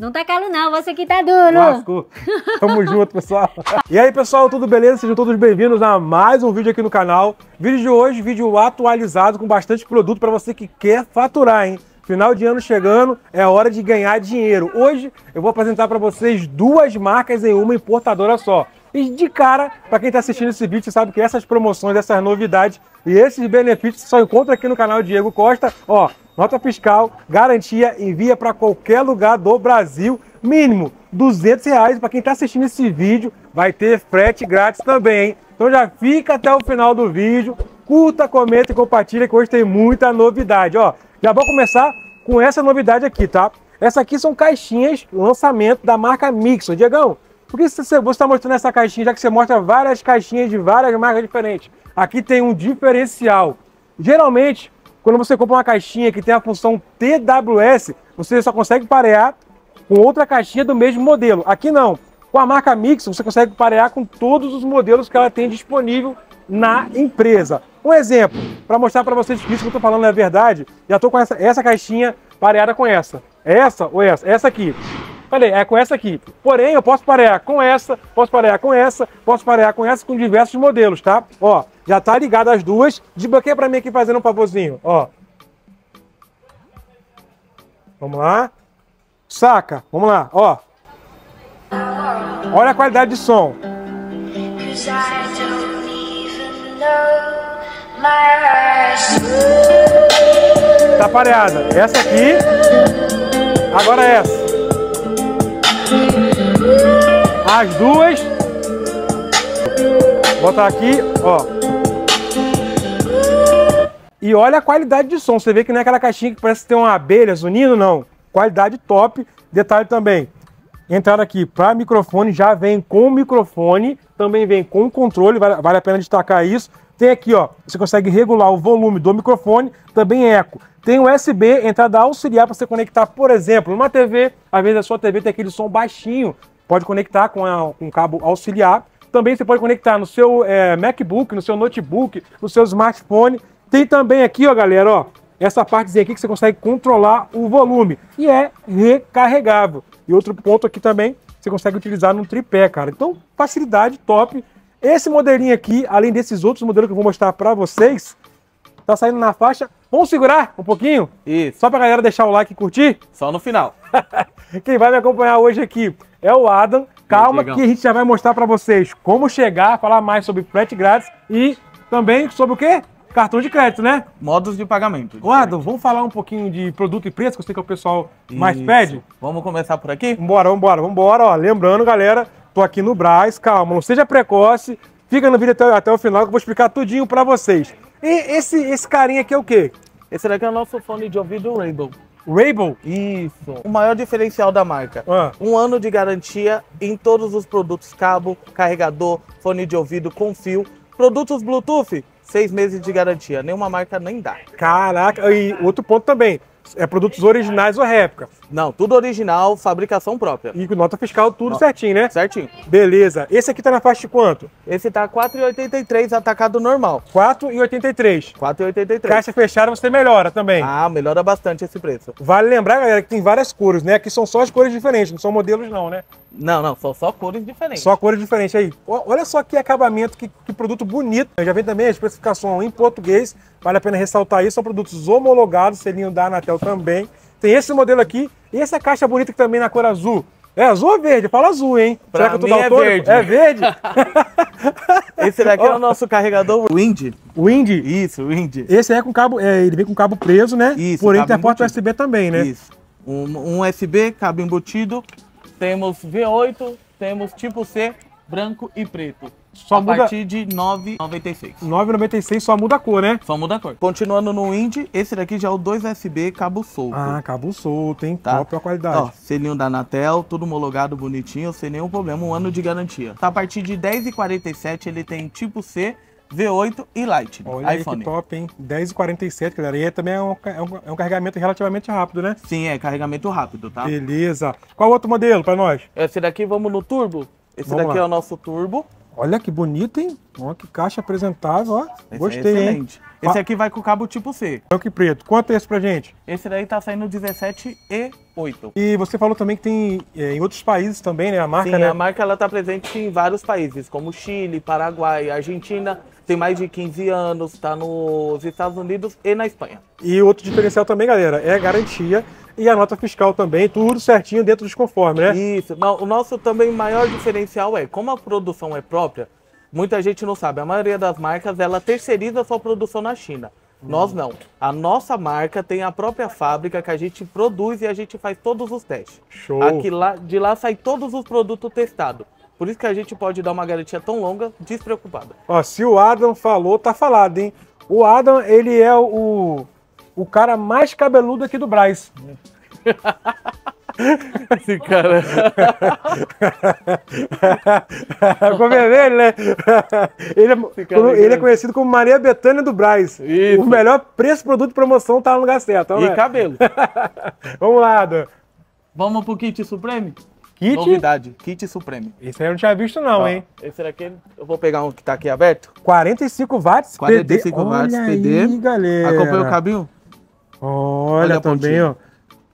Não tá calo não, você que tá duro. Lasco. Tamo junto, pessoal. E aí, pessoal, tudo beleza? Sejam todos bem-vindos a mais um vídeo aqui no canal. Vídeo de hoje, vídeo atualizado com bastante produto para você que quer faturar, hein? Final de ano chegando, é hora de ganhar dinheiro. Hoje eu vou apresentar para vocês duas marcas em uma importadora só. E de cara, para quem está assistindo esse vídeo, sabe que essas promoções, essas novidades e esses benefícios só encontra aqui no canal Diego Costa. Ó, nota fiscal, garantia, envia para qualquer lugar do Brasil, mínimo 200 reais. Para quem está assistindo esse vídeo, vai ter frete grátis também, hein? Então já fica até o final do vídeo, curta, comenta e compartilha que hoje tem muita novidade, ó. Já vou começar com essa novidade aqui, tá? Essa aqui são caixinhas lançamento da marca Mixon. Diegão, por que você está mostrando essa caixinha, já que você mostra várias caixinhas de várias marcas diferentes? Aqui tem um diferencial. Geralmente, quando você compra uma caixinha que tem a função TWS, você só consegue parear com outra caixinha do mesmo modelo. Aqui não. Com a marca Mix, você consegue parear com todos os modelos que ela tem disponível na empresa. Um exemplo, para mostrar para vocês que isso que eu estou falando é verdade, já estou com essa, essa caixinha pareada com essa. É essa ou essa? Essa aqui. Falei, é com essa aqui. Porém, eu posso parear com essa, posso parear com essa, posso parear com essa, com diversos modelos, tá? Ó, já tá ligado as duas. Desbloqueia para mim aqui fazendo um favorzinho, ó. Vamos lá. Saca, vamos lá, ó. Olha a qualidade de som. Tá pareada. Essa aqui. Agora essa as duas. Botar aqui, ó. E olha a qualidade de som. Você vê que não é aquela caixinha que parece ter uma abelha zunindo, não. Qualidade top. Detalhe também, entrada aqui para microfone, já vem com microfone, também vem com controle, vale, vale a pena destacar isso. Tem aqui, ó, você consegue regular o volume do microfone, também é eco. Tem USB, entrada auxiliar para você conectar, por exemplo, numa TV. Às vezes a sua TV tem aquele som baixinho, Pode conectar com, a, com um cabo auxiliar. Também você pode conectar no seu é, MacBook, no seu notebook, no seu smartphone. Tem também aqui, ó, galera, ó, essa partezinha aqui que você consegue controlar o volume. E é recarregável. E outro ponto aqui também, você consegue utilizar num tripé, cara. Então, facilidade top. Esse modelinho aqui, além desses outros modelos que eu vou mostrar para vocês, tá saindo na faixa. Vamos segurar um pouquinho? Isso. Só pra galera deixar o like e curtir? Só no final. Quem vai me acompanhar hoje aqui é o Adam. Calma que a gente já vai mostrar para vocês como chegar, falar mais sobre frete grátis e também sobre o quê? Cartão de crédito, né? Modos de pagamento. De Adam, vamos falar um pouquinho de produto e preço, que eu sei que o pessoal Isso. mais pede. Vamos começar por aqui? vamos vambora, vambora. Ó, lembrando, galera, tô aqui no Braz, calma, não seja precoce. Fica no vídeo até, até o final que eu vou explicar tudinho para vocês. E esse, esse carinha aqui é o quê? Esse daqui é o nosso fone de ouvido Rainbow. Rainbow? Isso. O maior diferencial da marca. Ah. Um ano de garantia em todos os produtos cabo, carregador, fone de ouvido com fio. Produtos Bluetooth, seis meses de garantia. Nenhuma marca nem dá. Caraca, e outro ponto também. É produtos originais ou réplica. Não, tudo original, fabricação própria. E nota fiscal, tudo certinho, né? Certinho. Beleza. Esse aqui tá na faixa de quanto? Esse tá 4,83 atacado normal. 4,83. 4,83. Caixa fechada você melhora também. Ah, melhora bastante esse preço. Vale lembrar, galera, que tem várias cores, né? Que são só as cores diferentes, não são modelos não, né? Não, não, são só cores diferentes. Só cores diferentes aí. Olha só que acabamento, que, que produto bonito. Eu já vi também a especificação em português, vale a pena ressaltar isso. São produtos homologados, selinho da Anatel também. Tem esse modelo aqui e essa caixa bonita que também na cor azul? É azul ou verde? Fala azul, hein? Pra Será que eu tô mim é verde. É verde? Esse daqui oh. é o nosso carregador Wind. Wind? Isso, Wind. Esse é com cabo, é, ele vem com cabo preso, né? Isso. Porém tem a porta USB também, né? Isso. Um, um USB, cabo embutido. Temos V8, temos tipo C, branco e preto. Só a muda... partir de 9,96. 9,96 só muda a cor, né? Só muda a cor. Continuando no Indy, esse daqui já é o 2 SB cabo solto. Ah, cabo solto, hein? Tá? Top qualidade. Ó, selinho da Anatel, tudo homologado, bonitinho, sem nenhum problema, um ano de garantia. Tá, a partir de 10,47 ele tem tipo C V8 e Lite. Olha iPhone. Olha que top, hein? 10 h galera. E é também é um, é, um, é um, carregamento relativamente rápido, né? Sim, é carregamento rápido, tá? Beleza. Qual outro modelo para nós? Esse daqui, vamos no turbo? Esse vamos daqui lá. é o nosso turbo. Olha que bonito, hein? Olha que caixa apresentável, ó. Esse é Gostei, é hein? Esse aqui vai com cabo tipo C. Branco é e preto. Quanto é esse pra gente? Esse daí tá saindo 17 e 8. E você falou também que tem é, em outros países também, né? A marca, Sim, né? a marca ela tá presente em vários países, como Chile, Paraguai, Argentina. Tem mais de 15 anos, tá nos Estados Unidos e na Espanha. E outro diferencial também, galera, é a garantia e a nota fiscal também, tudo certinho dentro dos conformes, né? Isso. O nosso também maior diferencial é, como a produção é própria, muita gente não sabe, a maioria das marcas, ela terceiriza a sua produção na China. Hum. Nós não. A nossa marca tem a própria fábrica que a gente produz e a gente faz todos os testes. Show! Aqui lá, de lá sai todos os produtos testados. Por isso que a gente pode dar uma garantia tão longa, despreocupada. Ó, se o Adam falou, tá falado, hein? O Adam, ele é o o cara mais cabeludo aqui do Braz. Esse cara. Ficou vermelho, é né? Ele é, ele é, conhecido como Maria Betânia do Braz. Isso. O melhor preço, produto e promoção tá no lugar certo. E é? cabelo. Vamos lá, Dan. Vamos pro kit Supreme? Kit? Novidade, kit Supreme. Esse aí eu não tinha visto não, ah, hein? Esse daqui, eu vou pegar um que tá aqui aberto. 45 watts, 45 PD. watts, Olha PD. Aí, galera. Acompanha o cabinho? Olha, Olha também, ó.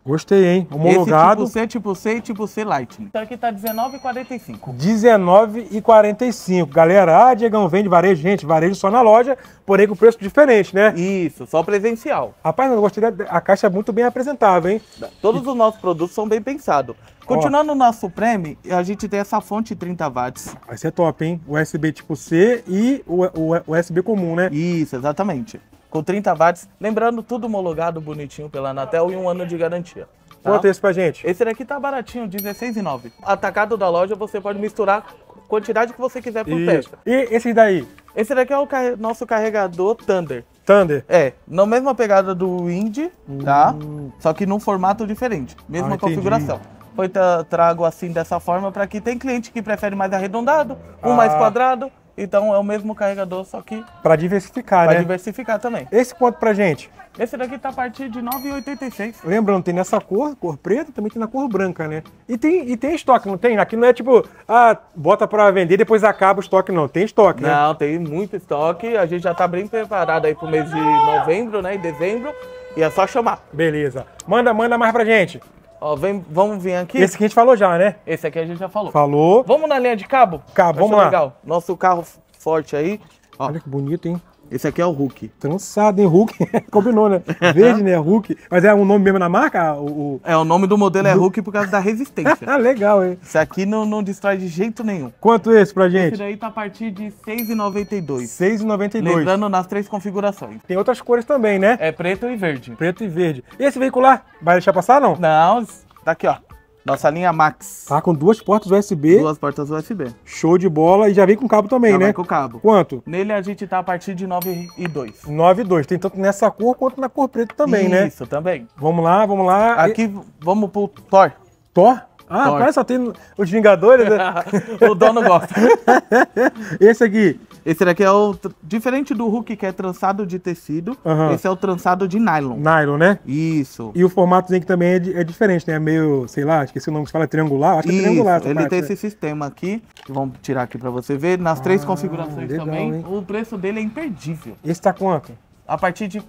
Gostei, hein? Homologado. Esse tipo C, tipo C e tipo C Lightning. Então aqui tá R$19,45. R$19,45. Galera, ah, Diegão, vende varejo, gente, varejo só na loja, porém com preço diferente, né? Isso, só presencial. Rapaz, eu gostei, a caixa é muito bem apresentável, hein? Todos os nossos produtos são bem pensados. Continuando o nosso prêmio, a gente tem essa fonte 30 watts. Vai ser top, hein? USB tipo C e o USB comum, né? Isso, exatamente com 30 watts. Lembrando, tudo homologado bonitinho pela Anatel e um ano de garantia. Tá? Conta esse pra gente. Esse daqui tá baratinho, R$16,09. Atacado da loja, você pode misturar quantidade que você quiser por festa. E esse daí? Esse daqui é o car nosso carregador Thunder. Thunder? É, na mesma pegada do Indy, tá? hum. tá? Só que num formato diferente, mesma ah, configuração. Foi trago assim dessa forma para que tem cliente que prefere mais arredondado, um ah. mais quadrado, então é o mesmo carregador, só que. Para diversificar, pra né? Para diversificar também. Esse quanto pra gente? Esse daqui tá a partir de 9,86. Lembrando, tem nessa cor, cor preta, também tem na cor branca, né? E tem, e tem estoque, não tem? Aqui não é tipo, ah, bota para vender depois acaba o estoque, não. Tem estoque, né? Não, tem muito estoque. A gente já tá bem preparado aí pro mês de novembro, né? E dezembro. E é só chamar. Beleza. Manda, manda mais pra gente. Ó, vem, vamos vir aqui. Esse que a gente falou já, né? Esse aqui a gente já falou. Falou. Vamos na linha de cabo? Cabo, vamos lá. Legal. Nosso carro forte aí. Ó. Olha que bonito, hein? Esse aqui é o Hulk. Trançado, hein? Hulk. Combinou, né? Verde, né? Hulk. Mas é um nome mesmo na marca? Ah, o, o... É, o nome do modelo é Hulk por causa da resistência. Ah, legal, hein? Esse aqui não, não destrói de jeito nenhum. Quanto esse pra gente? Esse daí tá a partir de 6,92. 6,92. Lembrando nas três configurações. Tem outras cores também, né? É preto e verde. Preto e verde. E esse veicular? Vai deixar passar, não? Não. Tá aqui, ó. Nossa linha Max. tá com duas portas USB. Duas portas USB. Show de bola. E já vem com cabo também, já né? com cabo. Quanto? Nele a gente tá a partir de 9,2. 9,2. Tem tanto nessa cor quanto na cor preta também, Isso, né? Isso, também. Vamos lá, vamos lá. Aqui, e... vamos pro Thor. Thor? Ah, Thor. rapaz, só tem os Vingadores. Né? o dono gosta. Esse aqui. Esse daqui é o. Diferente do Hulk, que é trançado de tecido, uhum. esse é o trançado de nylon. Nylon, né? Isso. E o formato que também é, é, diferente, né? É meio, sei lá, Acho que esse nome que fala, triangular. Acho que é Isso. é triangular. Ele parte, tem né? esse sistema aqui, que vamos tirar aqui pra você ver. Nas ah, três configurações legal, também, hein? o preço dele é imperdível. Esse tá quanto? A partir de R$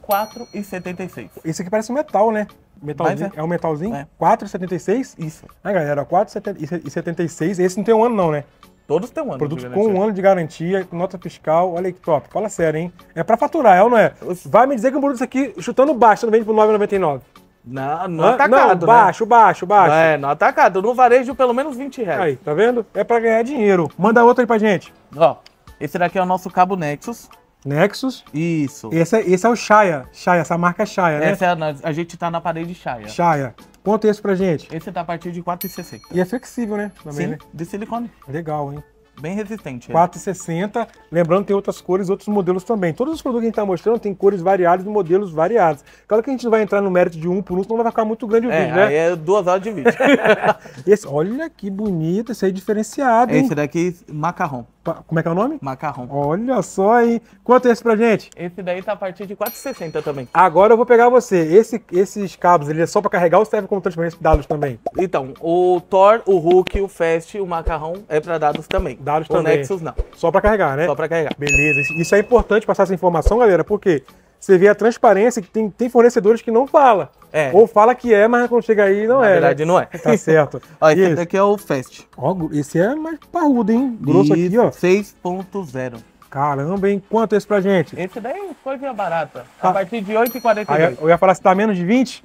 4,76. Esse aqui parece um metal, né? Metalzinho, é. é. um metalzinho? É. 4,76? Isso. Ah, galera, 4,76. Esse não tem um ano não, né? Todos têm um ano. Produtos com um ano de garantia, nota fiscal. Olha aí que top. Fala sério, hein? É pra faturar, é ou não é? Vai me dizer que um produto aqui, chutando baixo, não vende por 9,99. Não, no é atacado. Não, baixo, né? baixo, baixo. É, no é atacado. No varejo, pelo menos 20 reais. Aí, tá vendo? É pra ganhar dinheiro. Manda outro aí pra gente. Ó, esse daqui é o nosso cabo Nexus. Nexus. Isso. Esse, é, esse é o Shaya. Shaya, essa marca é Shaya, né? Essa é a, a gente tá na parede Shaya. Shaya. Quanto é esse pra gente? Esse tá é a partir de 4,60. E é flexível, né? Também, Sim, né? de silicone. Legal, hein? Bem resistente. 4,60. É. Lembrando que tem outras cores, outros modelos também. Todos os produtos que a gente está mostrando tem cores variadas e modelos variados. Claro que a gente não vai entrar no mérito de um por um, senão vai ficar muito grande o é, vídeo, né? é duas horas de vídeo. esse, olha que bonito, esse aí é diferenciado. Hein? Esse daqui, macarrão. Como é que é o nome? Macarrão. Olha só, hein? Quanto é esse pra gente? Esse daí tá a partir de 4,60 também. Agora eu vou pegar você. Esse, esses cabos, ele é só pra carregar ou serve como transferência de dados também? Então, o Thor, o Hulk, o Fast, o Macarrão é pra dados também. Dados o também. O Nexus não. Só pra carregar, né? Só pra carregar. Beleza. Isso é importante passar essa informação, galera, porque quê? você vê a transparência que tem, tem fornecedores que não fala. É. Ou fala que é, mas quando chega aí não Na é. Na né? verdade, né? não é. Tá certo. ó, esse, esse aqui é o Fast. Ó, esse é mais parrudo, hein? Grosso e aqui, ó. 6.0. Caramba, hein? Quanto é esse pra gente? Esse daí é coisinha barata. Tá. A partir de 8,42. Eu ia falar se tá menos de 20?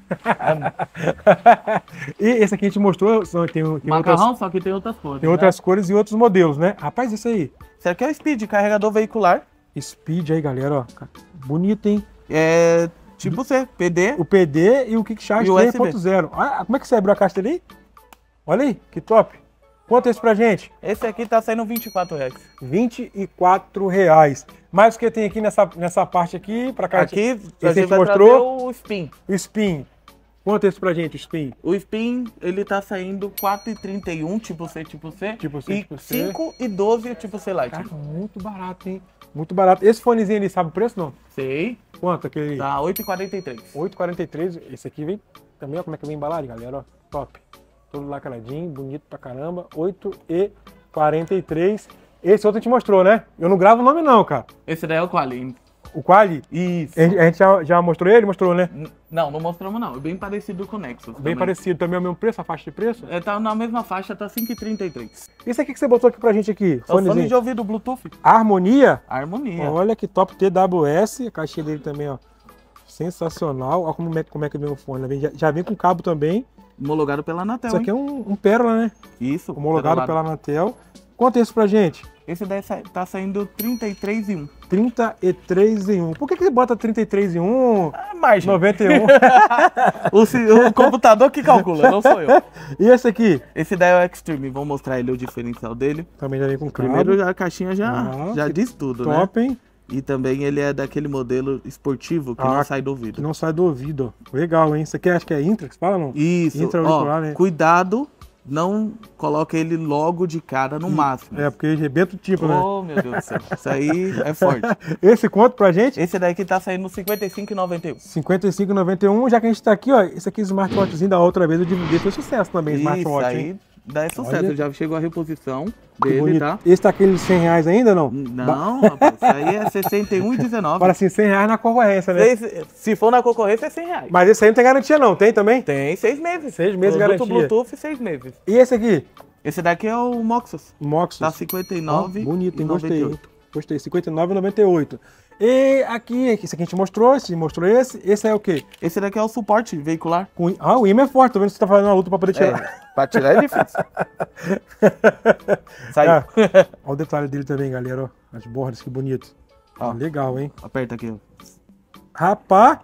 e esse aqui a gente mostrou. tem, tem Macarrão, outras, só que tem outras cores. Tem né? outras cores e outros modelos, né? Rapaz, isso aí. Será aqui é o Speed, carregador veicular. Speed aí, galera, ó bonito, hein? É tipo C, PD. O PD e o Kickstart 3.0. Ah, ah, como é que você abriu a caixa ali? Olha aí, que top. Quanto é isso pra gente? Esse aqui tá saindo 24 reais. 24 reais. Mas o que tem aqui nessa, nessa parte aqui, pra cá? Aqui, esse a gente mostrou. o Spin. O Spin. Quanto é isso pra gente, Spin? O Spin, ele tá saindo 4,31 tipo C, tipo C. Tipo C, e tipo C. 5 e tipo C light Cara, muito barato, hein? Muito barato. Esse fonezinho ali, sabe o preço não? Sei. Quanto aquele? Tá, 8,43. 8,43. Esse aqui vem também, ó, como é que vem embalado, galera, ó. Top. Todo lacradinho, bonito pra caramba. 8,43. Esse outro a gente mostrou, né? Eu não gravo o nome não, cara. Esse daí é o Quali. O Quali? Isso. A gente, já, já mostrou ele? Mostrou, né? Não, não mostramos não. É bem parecido com o Nexus. Bem também. parecido. Também é o mesmo preço, a faixa de preço? É, tá na mesma faixa, tá 5,33. Esse aqui que você botou aqui pra gente aqui? É fone de ouvido Bluetooth. Harmonia? Harmonia. Olha que top TWS. A caixinha dele também, ó. Sensacional. Olha como é, como é que vem o fone. Né? Já, já vem com cabo também. Homologado pela Anatel, Isso aqui é hein? é um, um pérola, né? Isso. Homologado pela Anatel. Conta isso pra gente. Esse daí tá saindo 33 e 1. 33 e 1. Por que, que bota 33 e 1? Ah, mais 91. o, o computador que calcula, não sou eu. E esse aqui? Esse daí é o Extreme. Vou mostrar ele o diferencial dele. Também tá tá, já vem com cabo. Primeiro a caixinha já, ah, já diz tudo, top, né? Top, hein? E também ele é daquele modelo esportivo que ah, não sai do ouvido. Que não sai do ouvido. Legal, hein? Isso aqui acho que é intra, que você fala, não? Isso. Intra-auricular, né? Cuidado não coloca ele logo de cara no mato. É, porque arrebenta o tipo, né? Oh, meu Deus do céu. Isso aí é forte. Esse quanto pra gente? Esse daqui tá saindo R$55,91. 55,91. 55,91, já que a gente tá aqui, ó. Esse aqui é o smartwatchzinho da outra vez eu dividi foi sucesso também, Isso, smartwatch. Aí... Hein? Dá é sucesso, Olha. já chegou a reposição dele, tá? Esse tá aquele de 100 reais ainda não? Não, rapaz, isso aí é 61,19. Para assim, 100 reais na concorrência, né? Se, se for na concorrência, é 100 reais. Mas esse aí não tem garantia não, tem também? Tem, seis meses. Seis meses Produto garantia. Bluetooth, seis meses. E esse aqui? Esse daqui é o Moxus. Moxus. Tá 59,98. Oh, bonito, hein? Gostei. Gostei, 59,98. E aqui, esse aqui a gente mostrou, esse mostrou esse. Esse é o quê? Esse daqui é o suporte veicular. com ah, o imã é forte, tô vendo que você tá fazendo uma luta pra poder tirar. É, pra tirar é difícil. Saiu. Ah, olha o detalhe dele também, galera, ó. As bordas, que bonito. Ah, legal, hein? Aperta aqui, ó. Rapaz!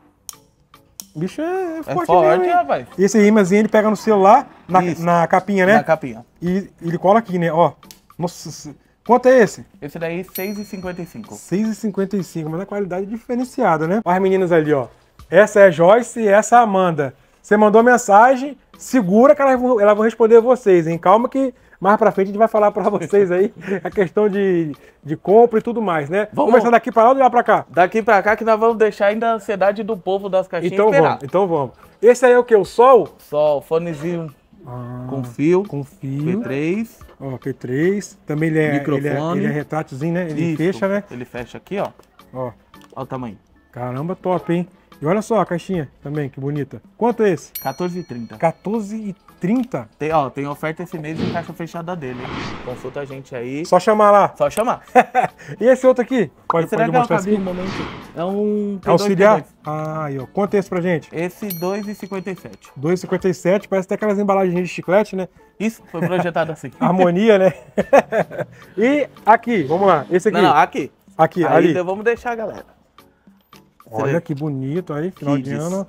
bicho é, forte, é forte mesmo, rapaz. Esse imãzinho ele pega no celular, na, na capinha, né? Na capinha. E ele cola aqui, né? Ó. Nossa, Quanto é esse? Esse daí, 6,55. 6,55, mas a qualidade é diferenciada, né? Olha as meninas ali, ó. Essa é Joyce e essa é Amanda. Você mandou mensagem, segura que elas vão, elas vão responder vocês, hein? Calma que mais pra frente a gente vai falar pra vocês aí a questão de, de compra e tudo mais, né? Vamos começar daqui pra lá ou de lá pra cá? Daqui pra cá que nós vamos deixar ainda a ansiedade do povo das caixinhas Então esperar. vamos, então vamos. Esse aí é o que? O sol? Sol, fonezinho ah, com fio. Com fio. P3. Ó, P3. Também ele é, Microfone. Ele é, ele é, é né? Ele Isso. fecha, né? Ele fecha aqui, ó. Ó. Olha o tamanho. Caramba, top, hein? E olha só a caixinha também, que bonita. Quanto é esse? 14,30. 14,30? Tem, ó, tem oferta esse mês em caixa fechada dele. Consulta a gente aí. Só chamar lá. Só chamar. e esse outro aqui? Pode, esse pode mostrar aqui? é um assim? é P2, Auxiliar? P2. Ah, aí, ó. Quanto é esse pra gente? Esse 2,57. 2,57. Parece até aquelas embalagens de chiclete, né? Isso, foi projetado assim. Harmonia, né? e aqui, vamos lá. Esse aqui. Não, não aqui. Aqui, aí, ali. Então vamos deixar, galera. Olha que bonito aí, final de ano.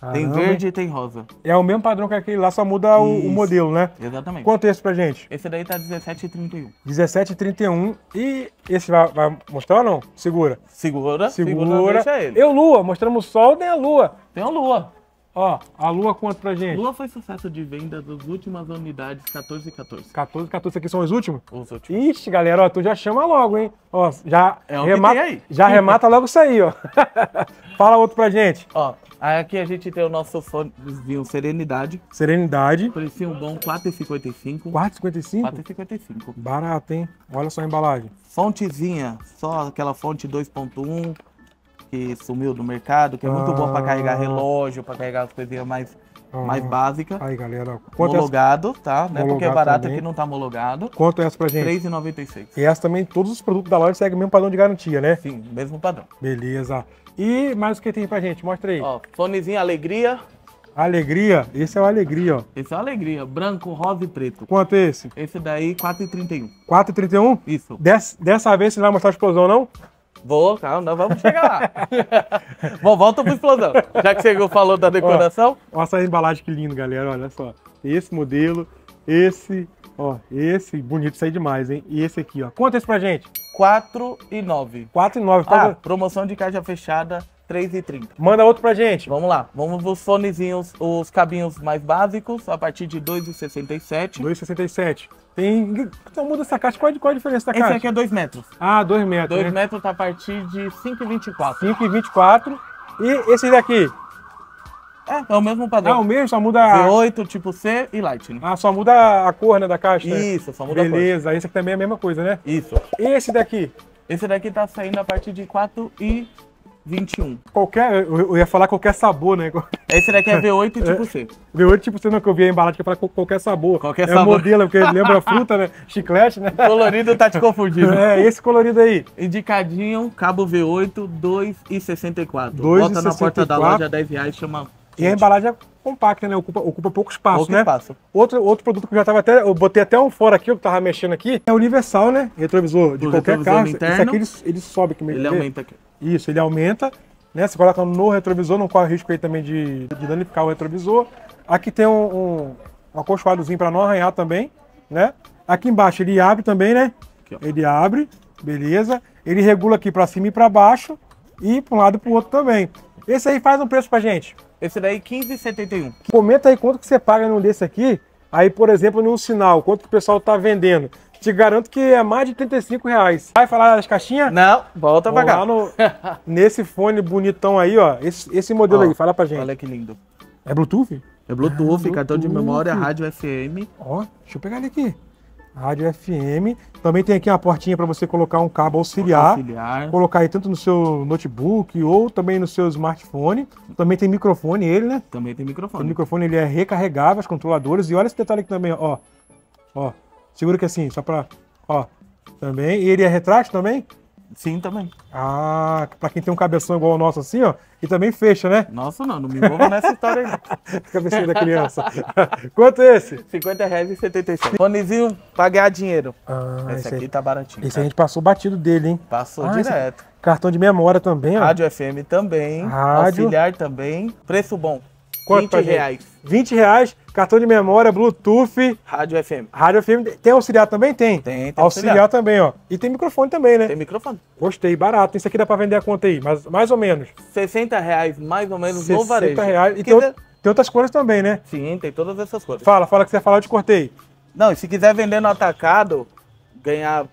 Caramba. Tem verde e tem rosa. É o mesmo padrão que aquele lá, só muda o, o, modelo, né? Exatamente. Quanto é esse pra gente? Esse daí tá 17,31. 17,31. E esse vai, vai, mostrar ou não? Segura. Segura. Segura. segura deixa ele. Eu, Lua. Mostramos o Sol, tem a Lua. Tem a Lua. Ó, a Lua quanto pra gente? Lua foi sucesso de venda das últimas unidades 14 e 14. 14 14, aqui são os últimos? Os últimos. Ixi, galera, ó, tu já chama logo, hein? Ó, já, é remata, já remata logo isso aí, ó. Fala outro pra gente. Ó, aqui a gente tem o nosso fonezinho Serenidade. Serenidade. Precinho bom, 4,55. 4,55? 4,55. Barato, hein? Olha só a embalagem. Fontezinha, só aquela fonte 2.1 que sumiu do mercado, que é muito ah. bom para carregar relógio, para carregar as coisinhas mais, ah. mais básicas. Aí, galera. Quanto é homologado, tá? Né? Porque é barato é também. aqui não tá homologado. Quanto é essa pra gente? R$3,96. E essa também, todos os produtos da loja seguem o mesmo padrão de garantia, né? Sim, mesmo padrão. Beleza. E mais o que tem pra gente? Mostra aí. Ó, fonezinho Alegria, Alegria? Esse é o Alegria, ó. Esse é o Alegria. Branco, rosa e preto. Quanto é esse? Esse daí, 4,31. 4,31? Isso. Des, dessa vez você não vai mostrar a explosão, não? Vou, calma, vamos chegar lá. Bom, volta pro explosão. Já que você falou da decoração. olha essa embalagem que lindo, galera. Olha só. Esse modelo, esse, ó, esse, bonito, sai demais, hein? E esse aqui, ó. Conta isso pra gente. 4 e 9. 4 e 9. Tá ah, promoção de caixa fechada, 3 e Manda outro pra gente. Vamos lá. Vamos os fonezinhos, os cabinhos mais básicos, a partir de 2,67. 2,67. Tem. Então muda essa caixa. Qual, é qual é a diferença da Esse caixa? Esse aqui é 2 metros. Ah, 2 metros. 2 né? metros tá a partir de 5,24. 5,24. E esse daqui? É, é o mesmo padrão. Ah, o mesmo, só muda. V8, tipo C e Lightning. Ah, só muda a cor né, da caixa? Né? Isso, só muda Beleza. a cor. Beleza, esse aqui também é a mesma coisa, né? Isso. E esse daqui? Esse daqui tá saindo a partir de 4 e 21. Qualquer, eu ia falar qualquer sabor, né? Esse daqui é V8 tipo C. É, V8 tipo C não, que eu vi a embalagem que fala qualquer sabor. Qualquer é sabor. É modelo, porque lembra fruta, né? Chiclete, né? Colorido tá te confundindo. É, esse colorido aí. Indicadinho, cabo V8, 2,64. 2,64. Bota na porta da loja, 10 reais, chama... E a embalagem é compacta, né? Ocupa, ocupa pouco espaço, pouco né? Espaço. Outro, outro produto que eu já tava até. Eu botei até um fora aqui, eu tava mexendo aqui, é universal, né? Retrovisor de o qualquer carro. Isso aqui ele, ele sobe que meio Ele aumenta aqui. Isso, ele aumenta. Né? Você coloca no retrovisor, não corre risco aí também de, de danificar o retrovisor. Aqui tem um, um, um acolchoadozinho para não arranhar também, né? Aqui embaixo ele abre também, né? Aqui, ele abre, beleza. Ele regula aqui para cima e para baixo e para um lado e para o outro também. Esse aí faz um preço para gente. Esse daí 15,71. Comenta aí quanto que você paga num desse aqui. Aí, por exemplo, num sinal, quanto que o pessoal tá vendendo. Te garanto que é mais de 35 reais. Vai falar das caixinhas? Não, volta pra cá. No, nesse fone bonitão aí, ó. Esse, esse modelo ó, aí, fala pra gente. Olha que lindo. É Bluetooth? É Bluetooth, ah, é Bluetooth. cartão de memória, rádio FM. Ó, deixa eu pegar ele aqui. Rádio FM. Também tem aqui uma portinha para você colocar um cabo auxiliar, auxiliar, Colocar aí tanto no seu notebook ou também no seu smartphone. Também tem microfone ele, né? Também tem microfone. O microfone ele é recarregável, os controladores. E olha esse detalhe aqui também, ó. Ó. Segura que assim, só para... Ó. Também. E ele é retrátil também? Sim, também. Ah, pra quem tem um cabeção igual o nosso assim, ó, e também fecha, né? Nossa, não, não me envolva nessa história aí. Cabeção da criança. Quanto é esse? 50 reais e 75. Fonezinho pra dinheiro. Ah, esse, esse aqui aí, tá baratinho. Esse cara. Tá? a gente passou batido dele, hein? Passou ah, direto. Esse... Cartão de memória também, ó. Rádio FM também. Rádio. Auxiliar também. Preço bom. Quanto 20 reais. 20 reais, cartão de memória, Bluetooth. Rádio FM. Rádio FM. Tem auxiliar também? Tem. Tem, tem auxiliar. auxiliar. também, ó. E tem microfone também, né? Tem microfone. Gostei, barato. Isso aqui dá pra vender a conta aí, mas mais ou menos. 60 reais, mais ou menos, 60 no varejo. 60 reais. E tem, quiser... tem, outras cores também, né? Sim, tem todas essas cores. Fala, fala que você ia falar, eu te cortei. Não, e se quiser vender no atacado, ganhar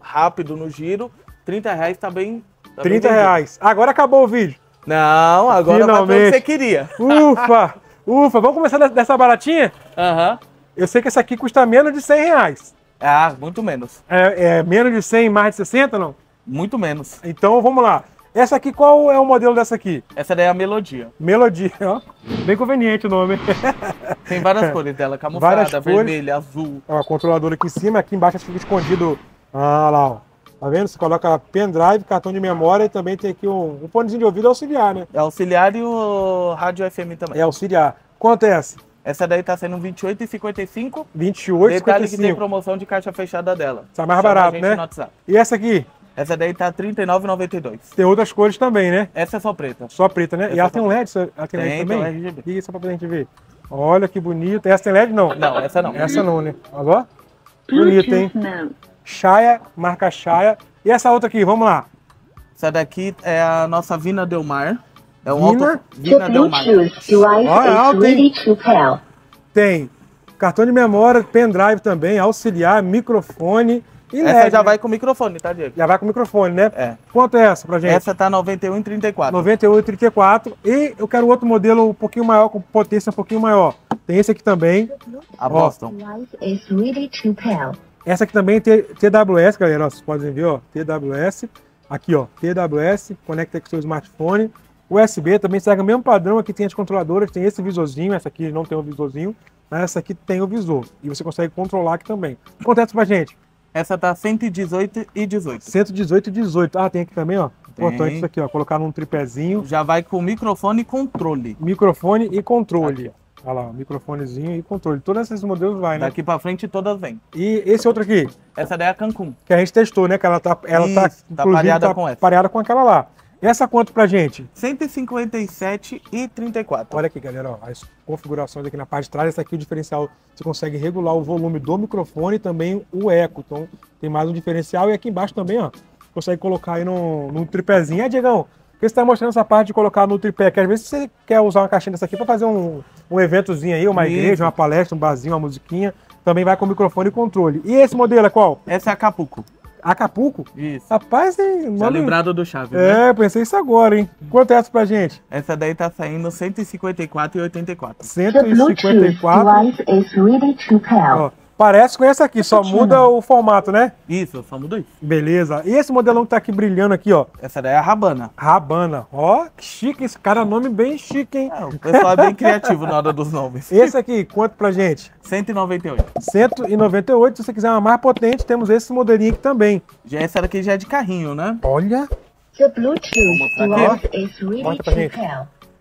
rápido no giro, 30 reais tá bem... Tá 30 bem reais. Agora acabou o vídeo. Não, agora Finalmente. vai o que você queria. Ufa! Ufa, vamos começar dessa baratinha? Aham. Uhum. Eu sei que essa aqui custa menos de 100 reais. Ah, muito menos. É, é, menos de 100, mais de 60, não? Muito menos. Então, vamos lá. Essa aqui, qual é o modelo dessa aqui? Essa daí é a Melodia. Melodia, ó. Bem conveniente o nome. Tem várias cores dela, camuflada, várias vermelha, cores. azul. É uma controladora aqui em cima, aqui embaixo fica escondido... Ah, lá, ó. Tá vendo? Você coloca pendrive, cartão de memória e também tem aqui um, um fonezinho de ouvido auxiliar, né? É auxiliar e o rádio FM também. É auxiliar. Quanto é essa? Essa daí tá sendo 28,55. 28,55. Detalhe que tem promoção de caixa fechada dela. Tá mais Chama barato, né? E essa aqui? Essa daí tá R$39,92. Tem outras cores também, né? Essa é só preta. Só preta, né? Essa e é ela tem um LED, ela tem, LED também? Tem, LED. E só pra gente ver. Olha que bonito. Essa tem LED, não? Não, essa não. Essa não, né? Agora? Bonito, hein? Não. Chaya, marca Chaya. E essa outra aqui, vamos lá. Essa daqui é a nossa Vina Delmar. É um Vina? Auto... Vina Delmar. Olha, tem... cartão de memória, pendrive também, auxiliar, microfone e LED, Essa já vai com microfone, tá, Diego? Já vai com microfone, né? É. Quanto é essa pra gente? Essa tá 91,34. 91,34. E eu quero outro modelo um pouquinho maior, com potência um pouquinho maior. Tem esse aqui também. A Boston. Life is really too pale. Essa aqui também é TWS, galera. Ó, vocês podem ver, ó, TWS. Aqui, ó, TWS, conecta com seu smartphone. USB também segue o mesmo padrão. Aqui tem as controladoras, tem esse visorzinho. Essa aqui não tem o um visorzinho, mas essa aqui tem o visor. E você consegue controlar aqui também. Acontece pra gente. Essa tá 118 e 18. 118 e 18. Ah, tem aqui também, ó. Importante isso aqui, ó. Colocar num tripézinho. Já vai com microfone e controle. Microfone e controle. Aqui. Olha lá, microfonezinho e controle. Todos esses modelos vai, né? Daqui pra frente todas vêm. E esse outro aqui? Essa daí é a Cancun. Que a gente testou, né? Que ela tá, ela tá Isso, tá, tá pareada tá com essa. Pareada com aquela lá. Essa quanto pra gente? 157 e Olha aqui, galera, ó, as configurações aqui na parte de trás. Essa aqui é o diferencial, você consegue regular o volume do microfone e também o eco. Então, tem mais um diferencial. E aqui embaixo também, ó, consegue colocar aí num tripézinho. É, Diegão, porque você está mostrando essa parte de colocar no tripé, que às vezes você quer usar uma caixinha dessa aqui para fazer um, um eventozinho aí, uma Isso. igreja, uma palestra, um barzinho, uma musiquinha. Também vai com microfone e controle. E esse modelo é qual? Essa é Acapulco. Acapulco? Isso. Rapaz, hein? É Nome... lembrado do Chave. É, né? pensei isso agora, hein? Quanto é essa pra gente? Essa daí tá saindo 154,84. 154. 154. Life is really too Parece com essa aqui, só muda o formato, né? Isso, só muda isso. Beleza. E esse modelão que tá aqui brilhando aqui, ó? Essa daí é a Rabana. Rabana. Ó, que chique esse cara, nome bem chique, hein? É, o pessoal é bem criativo na hora dos nomes. Esse aqui, quanto pra gente? 198. 198. Se você quiser uma mais potente, temos esse modelinho aqui também. Já essa daqui já é de carrinho, né? Olha. The Bluetooth lost is really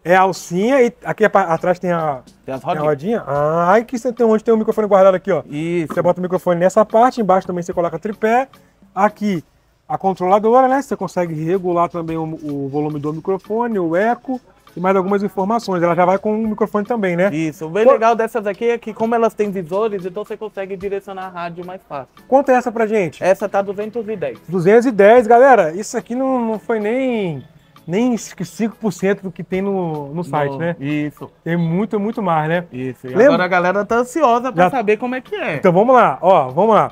é a alcinha e aqui atrás tem a, tem Tem a rodinha. Ah, aqui você tem onde tem o microfone guardado aqui, ó. Isso. Você bota o microfone nessa parte, embaixo também você coloca tripé. Aqui a controladora, né? Você consegue regular também o, o volume do microfone, o eco e mais algumas informações. Ela já vai com o microfone também, né? Isso. O bem Qu legal dessas aqui é que como elas têm visores, então você consegue direcionar a rádio mais fácil. Quanto é essa pra gente? Essa tá 210. 210, galera. Isso aqui não, não foi nem nem 5% do que tem no, no site, no, né? Isso. Tem muito, muito mais, né? Isso. E Lembra? agora a galera tá ansiosa para Já... saber como é que é. Então vamos lá, ó, vamos lá.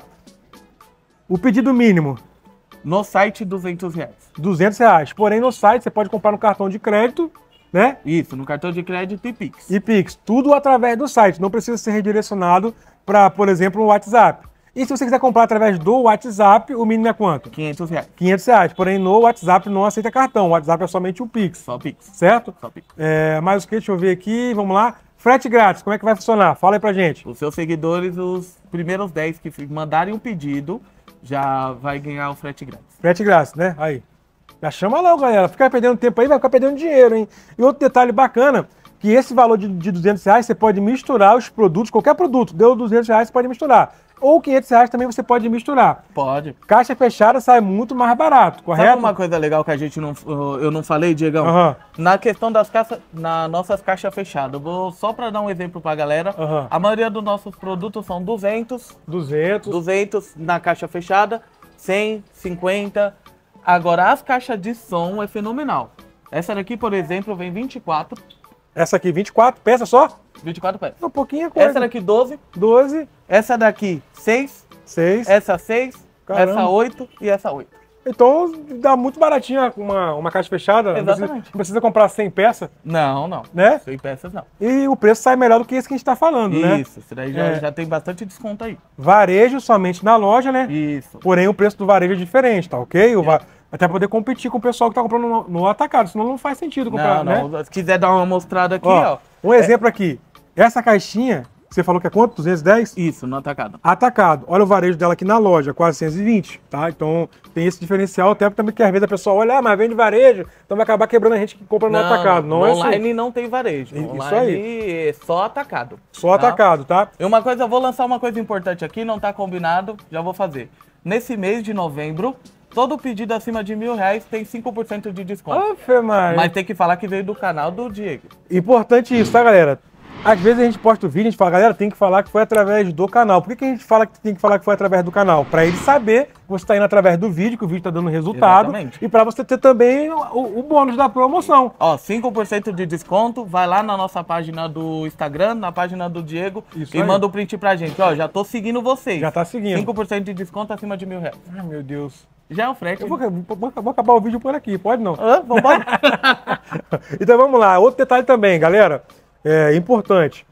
O pedido mínimo. No site, 200 reais. 200 reais. Porém, no site você pode comprar no cartão de crédito, né? Isso, no cartão de crédito e Pix. E Pix. Tudo através do site. Não precisa ser redirecionado para, por exemplo, o WhatsApp. E se você quiser comprar através do WhatsApp, o mínimo é quanto? 500 reais. 500 reais. Porém, no WhatsApp não aceita cartão. O WhatsApp é somente o Pix. Só o Pix. Certo? Só o Pix. É, mais o que? Deixa eu ver aqui. Vamos lá. Frete grátis, como é que vai funcionar? Fala aí pra gente. Os seus seguidores, os primeiros 10 que mandarem o um pedido, já vai ganhar o frete grátis. Frete grátis, né? Aí. Já chama logo, galera. Ficar perdendo tempo aí, vai ficar perdendo dinheiro, hein? E outro detalhe bacana, que esse valor de, de 200 reais, você pode misturar os produtos, qualquer produto. Deu 200 reais, você pode misturar ou 500 reais também você pode misturar. Pode. Caixa fechada sai muito mais barato, correto? Sabe uma coisa legal que a gente não, eu não falei, Diegão? Uhum. Na questão das caixas, nas nossas caixas fechadas, vou, só para dar um exemplo para a galera, uhum. a maioria dos nossos produtos são 200. 200. 200 na caixa fechada, 100, 50. Agora, as caixas de som é fenomenal. Essa daqui, por exemplo, vem 24. Essa aqui, 24 peças só? 24 pés. Um pouquinho é coisa. Essa daqui 12. 12. Essa daqui 6. 6. Essa 6. Caramba. Essa 8 e essa 8. Então dá muito baratinha uma, uma caixa fechada. Exatamente. Não precisa, não precisa comprar 100 peças. Não, não. Né? 100 peças não. E o preço sai melhor do que esse que a gente está falando, Isso, né? Isso, esse daí já, é. já tem bastante desconto aí. Varejo somente na loja, né? Isso. Porém o preço do varejo é diferente, tá ok? O, va até poder competir com o pessoal que tá comprando no, no atacado, senão não faz sentido comprar, não, não. né? Se quiser dar uma mostrada aqui, ó. ó um é... exemplo aqui. Essa caixinha, você falou que é quanto? 210? Isso, no atacado. Atacado. Olha o varejo dela aqui na loja, 420, tá? Então tem esse diferencial, até porque também que às vezes a pessoa olha, ah, mas vende varejo, então vai acabar quebrando a gente que compra no atacado. Não online é assim. não tem varejo. Online Isso aí. É só atacado. Só tá? atacado, tá? E uma coisa, eu vou lançar uma coisa importante aqui, não tá combinado, já vou fazer. Nesse mês de novembro, Todo pedido acima de mil reais tem 5% de desconto. Afe, Maria. Mas tem que falar que veio do canal do Diego. Importante isso, tá, galera? Às vezes a gente posta o vídeo, a gente fala, galera, tem que falar que foi através do canal. Por que, que a gente fala que tem que falar que foi através do canal? Para ele saber que você está indo através do vídeo, que o vídeo está dando resultado. Exatamente. E para você ter também o, o, bônus da promoção. Ó, 5% de desconto, vai lá na nossa página do Instagram, na página do Diego, Isso e aí. manda o um print pra gente. Ó, já tô seguindo vocês. Já tá seguindo. 5% de desconto acima de mil reais. Ai, meu Deus. Já é o frete. Eu vou, vou, acabar o vídeo por aqui, pode não? então vamos lá. Outro detalhe também, galera, é importante.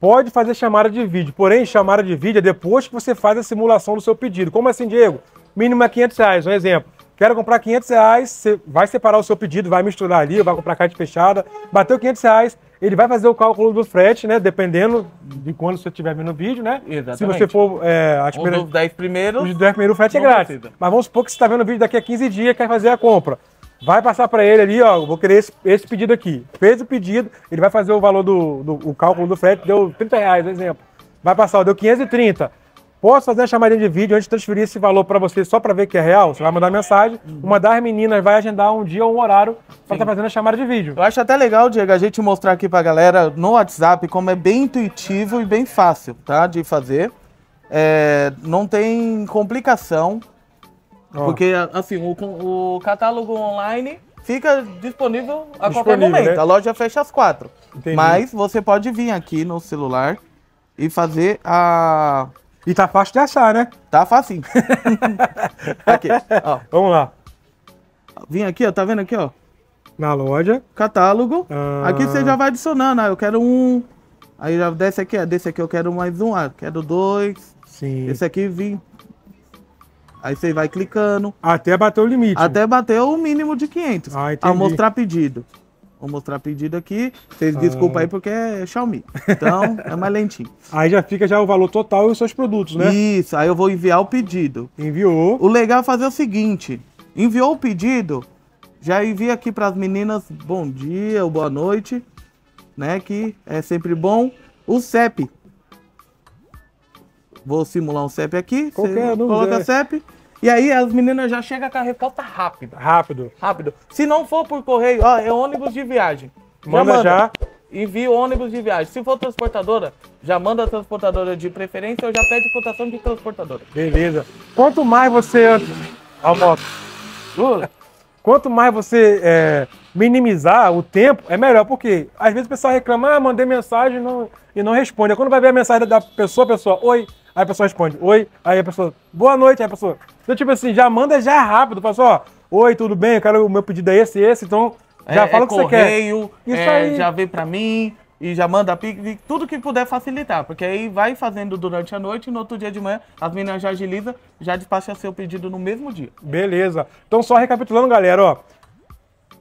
Pode fazer chamada de vídeo, porém chamada de vídeo é depois que você faz a simulação do seu pedido. Como assim, Diego? Mínimo é 500 reais, um exemplo. Quero comprar 500 reais, você vai separar o seu pedido, vai misturar ali, vai comprar carte fechada, bateu 500 reais, ele vai fazer o cálculo do frete, né? Dependendo de quando você estiver vendo o vídeo, né? Exatamente. Se você for. É, as um dos 10 primeiros. Os 10 primeiros o frete é grátis. Precisa. Mas vamos supor que você está vendo o vídeo daqui a 15 dias quer fazer a compra. Vai passar para ele ali, ó, vou querer esse, esse, pedido aqui. Fez o pedido, ele vai fazer o valor do, do o cálculo do frete, deu 30 reais, exemplo. Vai passar, deu 530. Posso fazer a chamadinha de vídeo antes de transferir esse valor para você só para ver que é real? Você vai mandar mensagem, uhum. uma das meninas vai agendar um dia ou um horário para estar tá fazendo a chamada de vídeo. Eu acho até legal, Diego, a gente mostrar aqui para a galera no WhatsApp como é bem intuitivo e bem fácil, tá? De fazer. É, não tem complicação, oh. porque assim, o, o catálogo online fica disponível a disponível, qualquer né? momento. Né? A loja fecha às quatro. Entendi. Mas você pode vir aqui no celular e fazer a e tá fácil de assar, né? Tá fácil. aqui, ó. Vamos lá. Vim aqui, ó. Tá vendo aqui, ó? Na loja. Catálogo. Ah. Aqui você já vai adicionando. Ah, eu quero um. Aí já desce aqui, ó. desse aqui eu quero mais um. Ah, quero dois. Sim. Esse aqui vim. Aí você vai clicando. Até bater o limite. Até bater o mínimo de 500. Ah, entendi. Ao mostrar pedido. Vou mostrar pedido aqui. Vocês ah. desculpa aí porque é Xiaomi. Então, é mais lentinho. Aí já fica já o valor total e os seus produtos, né? Isso, aí eu vou enviar o pedido. Enviou. O legal é fazer o seguinte: enviou o pedido, já envia aqui para as meninas bom dia ou boa noite, né? Que é sempre bom. O CEP. Vou simular um CEP aqui. Qualquer, coloca é. CEP. E aí as meninas já chegam com a recolta rápida. Rápido. Rápido. Se não for por correio, ó, é ônibus de viagem. Manda já. Manda. já. ônibus de viagem. Se for transportadora, já manda a transportadora de preferência ou já pede cotação de transportadora. Beleza. Quanto mais você. A moto. Quanto mais você é, minimizar o tempo, é melhor, porque às vezes o pessoal reclama, ah, mandei mensagem não... e não responde. Aí quando vai ver a mensagem da pessoa, a pessoa, oi, Aí a pessoa responde, oi. Aí a pessoa, boa noite. Aí a pessoa, então, tipo assim, já manda já rápido. Fala só, assim, oi, tudo bem? Eu quero, o meu pedido é esse e esse. Então, é, já é, fala é o que correio, você quer. Isso é, aí. Já vem pra mim e já manda pique, tudo que puder facilitar, porque aí vai fazendo durante a noite e no outro dia de manhã as meninas já agilizam, já despacham seu pedido no mesmo dia. Beleza. Então só recapitulando, galera, ó,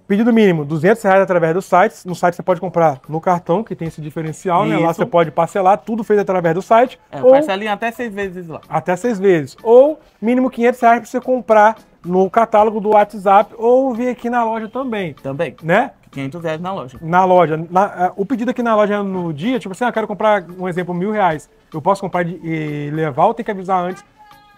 Pedido mínimo, 200 reais através dos sites. No site você pode comprar no cartão, que tem esse diferencial, Isso. né? Lá você pode parcelar, tudo feito através do site. É, ou... parcelinha até seis vezes lá. Até seis vezes. Ou mínimo 500 reais para você comprar no catálogo do WhatsApp ou vir aqui na loja também. Também. Né? 500 reais na loja. Na loja. Na, é, o pedido aqui na loja no dia, tipo assim, ah, quero comprar, um exemplo, mil reais. Eu posso comprar e levar ou tem que avisar antes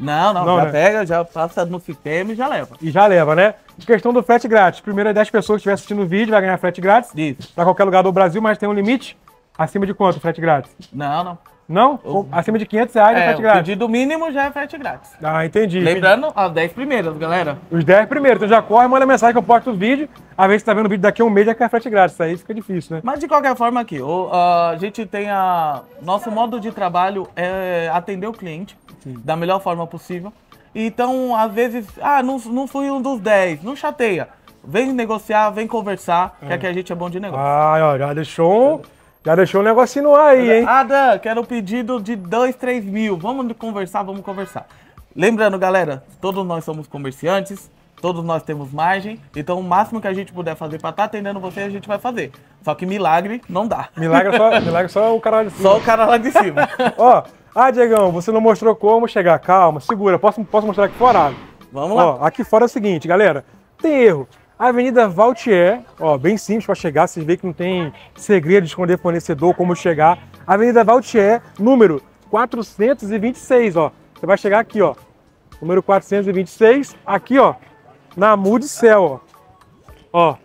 não, não, não já né? pega, já passa no sistema e já leva. E já leva, né? De questão do frete grátis. Primeiro 10 é pessoas que estiver assistindo o vídeo, vai ganhar frete grátis. Isso. Pra qualquer lugar do Brasil, mas tem um limite. Acima de quanto frete grátis? Não, não. Não? O... Acima de 500 reais é, é frete grátis. pedido mínimo já é frete grátis. Ah, entendi. Lembrando, as 10 primeiras, galera. Os 10 primeiros. Então já corre, manda mensagem que eu posto o vídeo. A vezes você tá vendo o vídeo daqui a um mês já quer é frete grátis. Aí fica difícil, né? Mas de qualquer forma aqui, o, ah, a gente tem a... Nosso modo de trabalho é atender o cliente da melhor forma possível. Então, às vezes, ah, não, não fui um dos 10, não chateia. Vem negociar, vem conversar, é. que aqui a gente é bom de negócio. Ah, ó, já deixou já deixou um negocinho no ar aí, hein? Adam, quero um pedido de 2, 3 mil. Vamos conversar, vamos conversar. Lembrando, galera, todos nós somos comerciantes, todos nós temos margem, então o máximo que a gente puder fazer para estar tá atendendo você, a gente vai fazer. Só que milagre não dá. Milagre é só, milagre é só o cara lá de cima. Só o cara lá de cima. Ó, ah, Diegão, você não mostrou como chegar. Calma, segura. Posso, posso mostrar aqui fora? Vamos lá. Ó, aqui fora é o seguinte, galera. Tem erro. Avenida Valtier, ó, bem simples para chegar, vocês veem que não tem segredo de esconder fornecedor, como chegar. Avenida Valtier, número 426, ó. Você vai chegar aqui, ó. Número 426, aqui, ó, na Mudicel, ó. Ó,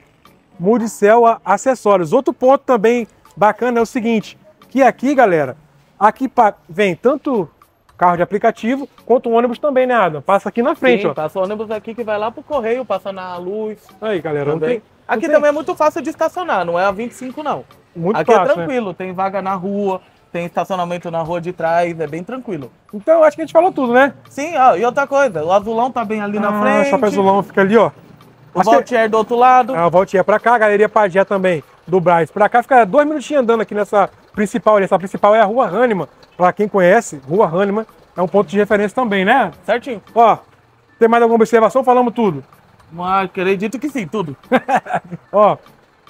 Mudicel Acessórios. Outro ponto também bacana é o seguinte, que aqui, galera, Aqui vem tanto carro de aplicativo, quanto ônibus também, né, Adam? Passa aqui na frente, Sim, ó. Passa ônibus aqui que vai lá pro correio, passa na luz. Aí, galera, também. Não tem, não aqui tem. também é muito fácil de estacionar, não é a 25, não. Muito aqui é fácil, é tranquilo, né? tem vaga na rua, tem estacionamento na rua de trás, é bem tranquilo. Então, acho que a gente falou tudo, né? Sim, ó, e outra coisa, o azulão tá bem ali ah, na frente. O chapéu azulão fica ali, ó. O Valtier que... do outro lado. Ah, o Valtier é pra cá, a galeria Pajé também, do Braz pra cá. Fica dois minutinhos andando aqui nessa principal Essa principal é a Rua Hahnemann. Para quem conhece, Rua Hahnemann é um ponto de referência também, né? Certinho. Ó, tem mais alguma observação? Falamos tudo. Mas ah, acredito que sim, tudo. Ó,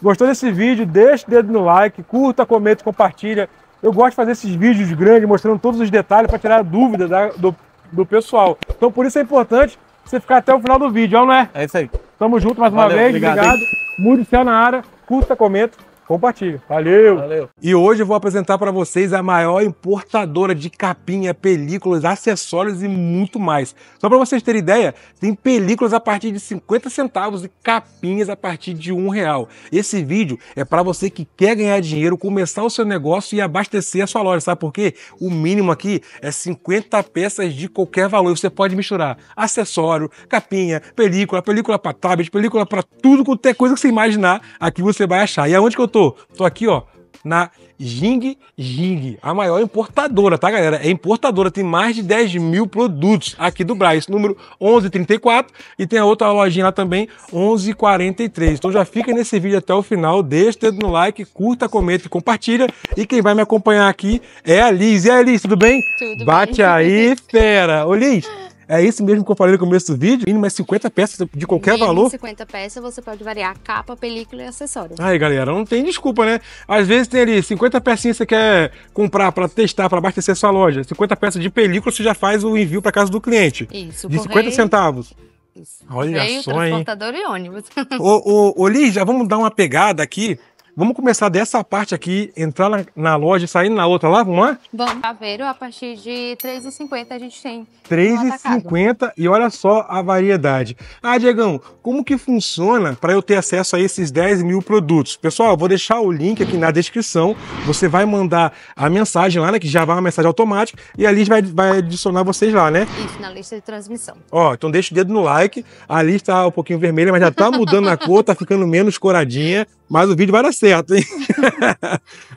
gostou desse vídeo? Deixa o dedo no like, curta, comenta, compartilha. Eu gosto de fazer esses vídeos grandes, mostrando todos os detalhes para tirar dúvidas do, do pessoal. Então, por isso é importante você ficar até o final do vídeo, não é? É isso aí. Tamo junto mais uma vez, obrigado. obrigado. Muro céu na área, curta, comenta compartilhe. Valeu. Valeu. E hoje eu vou apresentar para vocês a maior importadora de capinha, películas, acessórios e muito mais. Só para vocês terem ideia, tem películas a partir de 50 centavos e capinhas a partir de um real. Esse vídeo é para você que quer ganhar dinheiro, começar o seu negócio e abastecer a sua loja, sabe por quê? O mínimo aqui é 50 peças de qualquer valor. Você pode misturar acessório, capinha, película, película para tablet, película para tudo quanto é coisa que você imaginar, aqui você vai achar. E aonde que eu tô tô? Tô aqui, ó, na Jing Jing, a maior importadora, tá, galera? É importadora, tem mais de 10 mil produtos aqui do Braz, número 1134, e tem a outra lojinha lá também, 1143. Então já fica nesse vídeo até o final, deixa o dedo no like, curta, comenta e compartilha. E quem vai me acompanhar aqui é a Liz. E aí, Liz, tudo bem? Tudo Bate bem. aí, fera! Ô, Liz! É esse mesmo que eu falei no começo do vídeo? Mínimo é 50 peças de qualquer Mínimo valor? 50 peças, você pode variar capa, película e acessório. Aí, galera, não tem desculpa, né? Às vezes tem ali 50 pecinhas que você quer comprar para testar, para abastecer sua loja. 50 peças de película, você já faz o envio para casa do cliente. Isso, De correio... 50 centavos. Isso. Olha Veio, só, transportador hein? e ônibus. ô, ô, ô Liz, já vamos dar uma pegada aqui Vamos começar dessa parte aqui, entrar na, na loja e sair na outra lá, vamos lá? Vamos. Aveiro, a partir de 3,50 a gente tem. 3,50 e olha só a variedade. Ah, Diegão, como que funciona para eu ter acesso a esses 10 mil produtos? Pessoal, vou deixar o link aqui na descrição. Você vai mandar a mensagem lá, né? Que já vai uma mensagem automática e a Liz vai, vai adicionar vocês lá, né? Isso, na lista de transmissão. Ó, então deixa o dedo no like. A lista tá um pouquinho vermelha, mas já tá mudando a cor, tá ficando menos coradinha. Mas o vídeo vai dar certo, hein?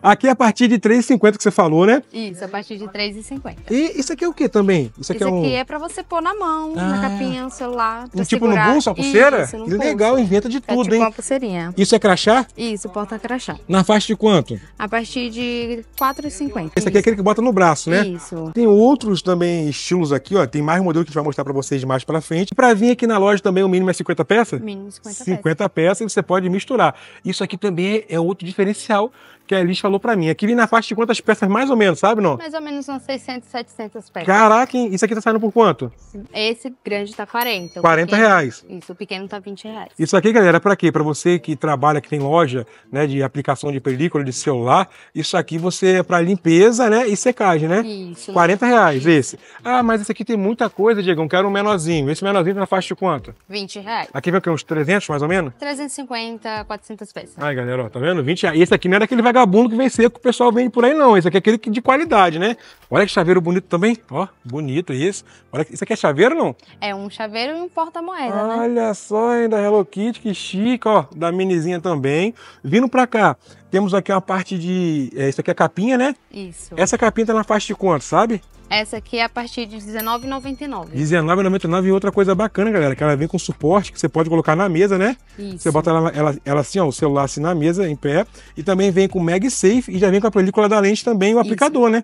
aqui é a partir de 3,50 que você falou, né? Isso, a partir de 3,50. E isso aqui é o que também? Isso aqui, é isso é, um... é pra você pôr na mão, ah, na capinha, no celular. Um tipo segurar. no bolso, uma pulseira? Isso, que legal, pulso. inventa de é tudo, é tipo hein? uma pulseirinha. Isso é crachá? Isso, porta crachá. Na faixa de quanto? A partir de 4,50. Esse aqui é aquele que bota no braço, né? Isso. Tem outros também estilos aqui, ó. Tem mais modelo que a gente vai mostrar pra vocês mais pra frente. Pra vir aqui na loja também o mínimo é 50 peças? Mínimo 50, 50 peças. 50 peças e você pode misturar. Isso isso aqui também é outro diferencial que a Elis falou para mim. Aqui vem na faixa de quantas peças, mais ou menos, sabe não? Mais ou menos umas 600, 700 peças. Caraca, hein? isso aqui tá saindo por quanto? Esse grande tá 40. 40 pequeno, reais. Isso, o pequeno tá 20 reais. Isso aqui, galera, é pra quê? Pra você que trabalha, que tem loja, né, de aplicação de película, de celular, isso aqui você é pra limpeza, né, e secagem, né? Isso. 40 reais, esse. Ah, mas esse aqui tem muita coisa, Diego, eu quero um menorzinho. Esse menorzinho tá na faixa de quanto? 20 reais. Aqui vem o quê? Uns 300, mais ou menos? 350, 400 peças. Ai, galera, ó, tá vendo? 20 reais. Esse aqui não é daquele vagabundo vagabundo que vem seco que o pessoal vende por aí, não. Esse aqui é aquele que de qualidade, né? Olha que chaveiro bonito também. Ó, bonito isso. Olha, isso aqui é chaveiro não? É um chaveiro e um porta-moeda, né? Olha só, ainda Hello Kitty, que chique, ó. Da minizinha também. Vindo pra cá, temos aqui uma parte de. É, isso aqui é capinha, né? Isso. Essa capinha tá na faixa de quanto, sabe? Essa aqui é a partir de R$19,99. R$19,99 e outra coisa bacana, galera, que ela vem com suporte que você pode colocar na mesa, né? Isso. Você bota ela, ela, ela assim, ó, o celular assim na mesa, em pé. E também vem com MagSafe e já vem com a película da lente também, o aplicador, Isso. né?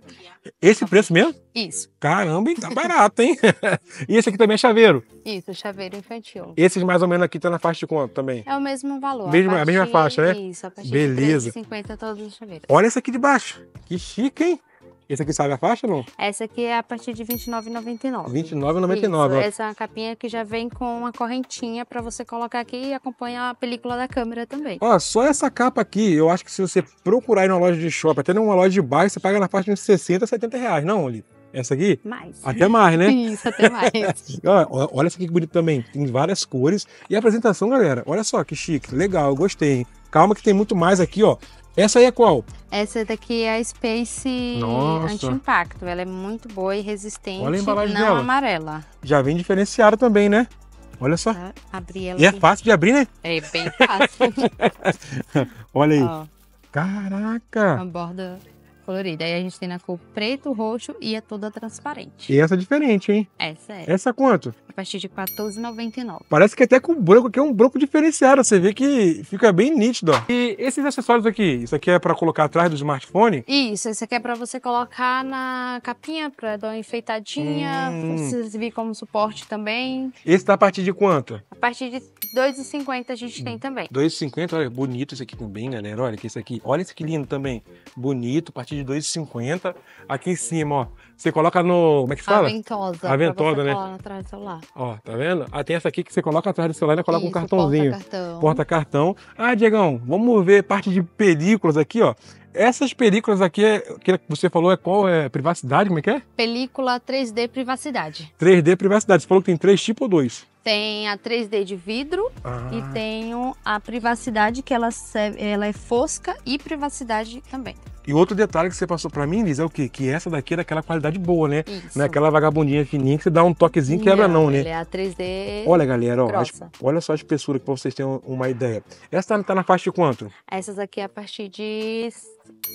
Esse preço mesmo? Isso. Caramba, hein? Tá barato, hein? e esse aqui também é chaveiro? Isso, é chaveiro infantil. Esses mais ou menos aqui tá na faixa de quanto também? É o mesmo valor. Mesmo, a, partir... a mesma faixa, né? Isso, a partir Beleza. de 50 todos os chaveiros. Olha esse aqui de baixo. Que chique, hein? Esse aqui sabe a faixa não? Essa aqui é a partir de R$29,99. R$29,99. Essa é uma capinha que já vem com uma correntinha para você colocar aqui e acompanha a película da câmera também. Ó, só essa capa aqui, eu acho que se você procurar em uma loja de shopping, até numa loja de bairro, você paga na faixa de 60, 70 reais, não, Olívia? Essa aqui? Mais. Até mais, né? Isso, até mais. olha essa aqui que bonita também. Tem várias cores. E a apresentação, galera, olha só que chique. Legal, gostei. Hein? Calma que tem muito mais aqui, ó. Essa aí é qual? Essa daqui é a Space Anti-Impacto. Ela é muito boa e resistente. Olha a embalagem não dela. amarela. Já vem diferenciada também, né? Olha só. Ah, abri ela e é fácil de abrir, né? É bem fácil. Olha aí. Ó, Caraca! A borda colorida. Aí a gente tem na cor preto, roxo e é toda transparente. E essa é diferente, hein? Essa é. Essa é quanto? A partir de R$14,99. Parece que é até com branco aqui é um branco diferenciado. Você vê que fica bem nítido, ó. E esses acessórios aqui, isso aqui é para colocar atrás do smartphone? Isso, isso aqui é para você colocar na capinha, para dar uma enfeitadinha, hum. servir como suporte também. Esse tá a partir de quanto? A partir de R$2,50 a gente tem também. R$2,50? Olha, bonito esse aqui também, galera. Olha que esse aqui. Olha esse aqui lindo também. Bonito, a partir de 2,50. Aqui em cima, ó, você coloca no. Como é que fala? A ventosa. A ventosa, né? atrás do celular. Ó, tá vendo? Ah, tem essa aqui que você coloca atrás do celular e coloca Isso, um cartãozinho. Porta-cartão. Porta-cartão. Ah, Diegão, vamos ver parte de películas aqui, ó. Essas películas aqui, é, que você falou, é qual? É privacidade? Como é que é? Película 3D privacidade. 3D privacidade. Você falou que tem três tipos ou dois? Tem a 3D de vidro ah. e tem a privacidade, que ela, ela é fosca e privacidade também. E outro detalhe que você passou para mim, Liz, é o quê? Que essa daqui é daquela qualidade boa, né? Isso. Não é aquela vagabundinha fininha que você dá um toquezinho e quebra não, né? é a 3D Olha, galera, ó, as, olha só a espessura que vocês terem uma ideia. Essa tá, tá na faixa de quanto? Essas aqui é a partir de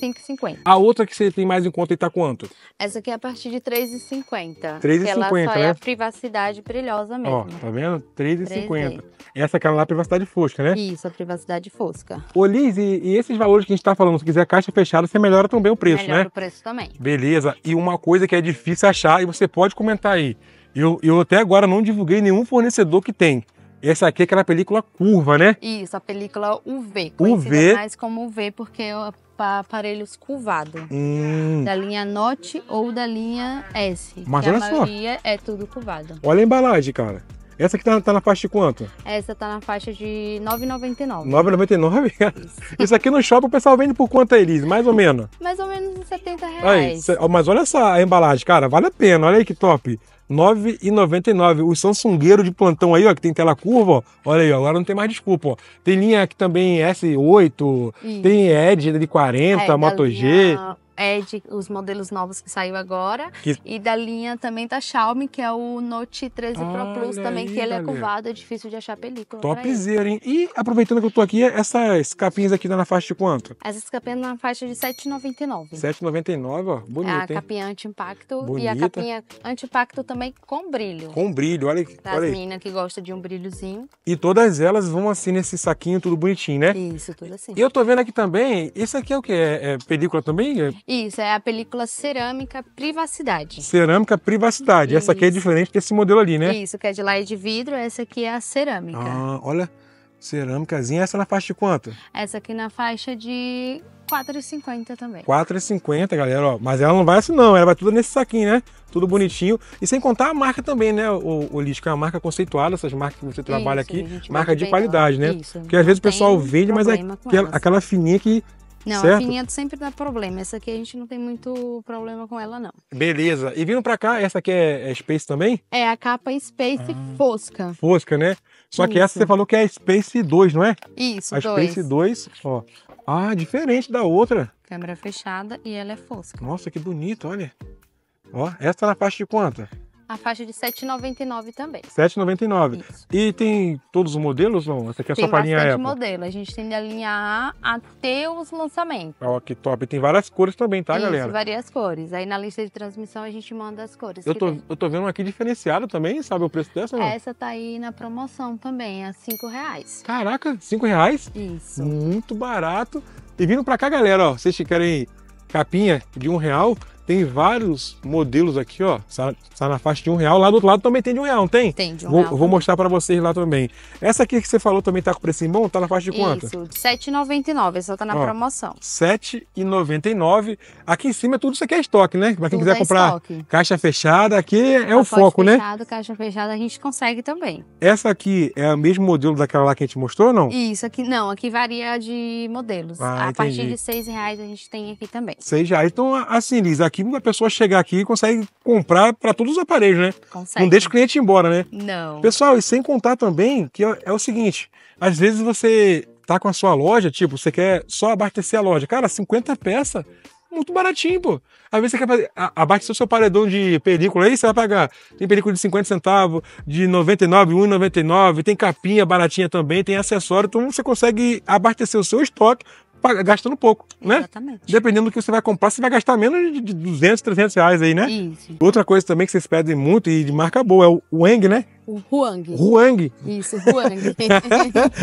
5,50. A outra que você tem mais em conta e tá quanto? Essa aqui é a partir de 3,50. 3,50, ela só né? é a privacidade brilhosa mesmo. Ó, tá vendo? 3,50. Essa aquela lá é a privacidade fosca, né? Isso, a privacidade fosca. Ô Liz, e, e, esses valores que a gente tá falando, se quiser caixa fechada, você melhora também o preço, melhora né? Melhora o preço também. Beleza. E uma coisa que é difícil achar, e você pode comentar aí. Eu, eu até agora não divulguei nenhum fornecedor que tem. Essa aqui é aquela película curva, né? Isso, a película UV. UV. mais como UV, porque eu para aparelhos curvados. Hum. Da linha Note ou da linha S. Mas olha só. é tudo curvado. Olha a embalagem, cara. Essa aqui tá, tá, na faixa de quanto? Essa tá na faixa de 9,99. 9,99? Isso. Isso aqui no shopping o pessoal vende por quanto, Elise? Mais ou menos? Mais ou menos 70 reais. Aí, mas olha essa embalagem, cara. Vale a pena. Olha aí que top. 9,99. Os Samsungueiro de plantão aí, ó, que tem tela curva, ó. Olha aí, ó, agora não tem mais desculpa, ó. Tem linha aqui também S8, Ih. tem Edge né, de 40, é, Moto G. Linha... Edge, é os modelos novos que saiu agora. Que... E da linha também da Xiaomi, que é o Note 13 Pro Plus também, aí, que ele é curvado, é difícil de achar película. Topzera, hein? E aproveitando que eu tô aqui, essas capinhas aqui tá na faixa de quanto? Essas capinhas na faixa de R$7,99. 7,99, ó, bonita, A hein? capinha anti-impacto e a capinha anti-impacto também com brilho. Com brilho, olha que. Das meninas que gosta de um brilhozinho. E todas elas vão assim nesse saquinho tudo bonitinho, né? Isso, tudo assim. E eu tô vendo aqui também, isso aqui é o que? É, é película também? É... Isso, é a película cerâmica privacidade. Cerâmica privacidade. Isso. Essa aqui é diferente desse modelo ali, né? Isso, que é de lá é de vidro, essa aqui é a cerâmica. Ah, olha, cerâmicazinha. Essa na faixa de quanto? Essa aqui na faixa de 4,50 também. 4,50, galera, ó. Mas ela não vai assim não, ela vai tudo nesse saquinho, né? Tudo bonitinho. E sem contar a marca também, né, o, o Lisca? É uma marca conceituada, essas marcas que você trabalha Isso, aqui. Marca de qualidade, né? Isso. Porque às vezes o pessoal vende, mas é aquela, aquela fininha que não, certo? a fininha sempre dá problema. Essa aqui a gente não tem muito problema com ela, não. Beleza. E vindo pra cá, essa aqui é, é Space também? É, a capa é Space ah. Fosca. Fosca, né? Só Isso. que essa você falou que é a Space 2, não é? Isso, A dois. Space 2, ó. Ah, diferente da outra. Câmera fechada e ela é fosca. Nossa, que bonito, olha. Ó, essa tá na faixa de quanto? a faixa de 7,99 também. 7,99. E tem todos os modelos, não? Essa aqui é tem só para a linha Apple? Tem modelo. A gente tem da linha A até os lançamentos. Ó, que top. Tem várias cores também, tá, Isso, galera? várias cores. Aí na lista de transmissão a gente manda as cores. Eu, tô, eu tô vendo aqui diferenciado também, sabe o preço dessa? Não? Essa tá aí na promoção também, a 5 reais. Caraca, 5 reais? Isso. Muito barato. E vindo para cá, galera, ó, vocês que querem capinha de um real, tem vários modelos aqui, ó. Está tá na faixa de um real. Lá do outro lado também tem de um real, não tem? Tem de um vou, real. Vou mostrar para vocês lá também. Essa aqui que você falou também tá com preço bom? Tá na faixa de quanto? Isso, R$7,99. Essa tá na ó, promoção. R$7,99. Aqui em cima tudo isso aqui é estoque, né? Para quem quiser é comprar estoque. caixa fechada, aqui é o foco, né? fechado, né? Caixa fechada, caixa fechada, a gente consegue também. Essa aqui é o mesmo modelo daquela lá que a gente mostrou, não? Isso, aqui não. Aqui varia de modelos. Ah, a entendi. partir de R$6,00 a gente tem aqui também. R$6,00. Então, assim, Liz, aqui aqui, a pessoa chegar aqui e consegue comprar para todos os aparelhos, né? Consegue. Não deixa o cliente ir embora, né? Não. Pessoal, e sem contar também que é, é o seguinte, às vezes você tá com a sua loja, tipo, você quer só abastecer a loja. Cara, 50 peças, muito baratinho, pô. Às vezes você quer fazer, abastecer o seu paredão de película aí, você vai pagar. Tem película de 50 centavos, de 99, 1,99, tem capinha baratinha também, tem acessório, então você consegue abastecer o seu estoque gastando pouco, né? Exatamente. Dependendo do que você vai comprar, você vai gastar menos de 200, 300 reais aí, né? Isso. Outra coisa também que vocês pedem muito e de marca boa é o Weng, né? O Huang. Huang? Isso, Huang.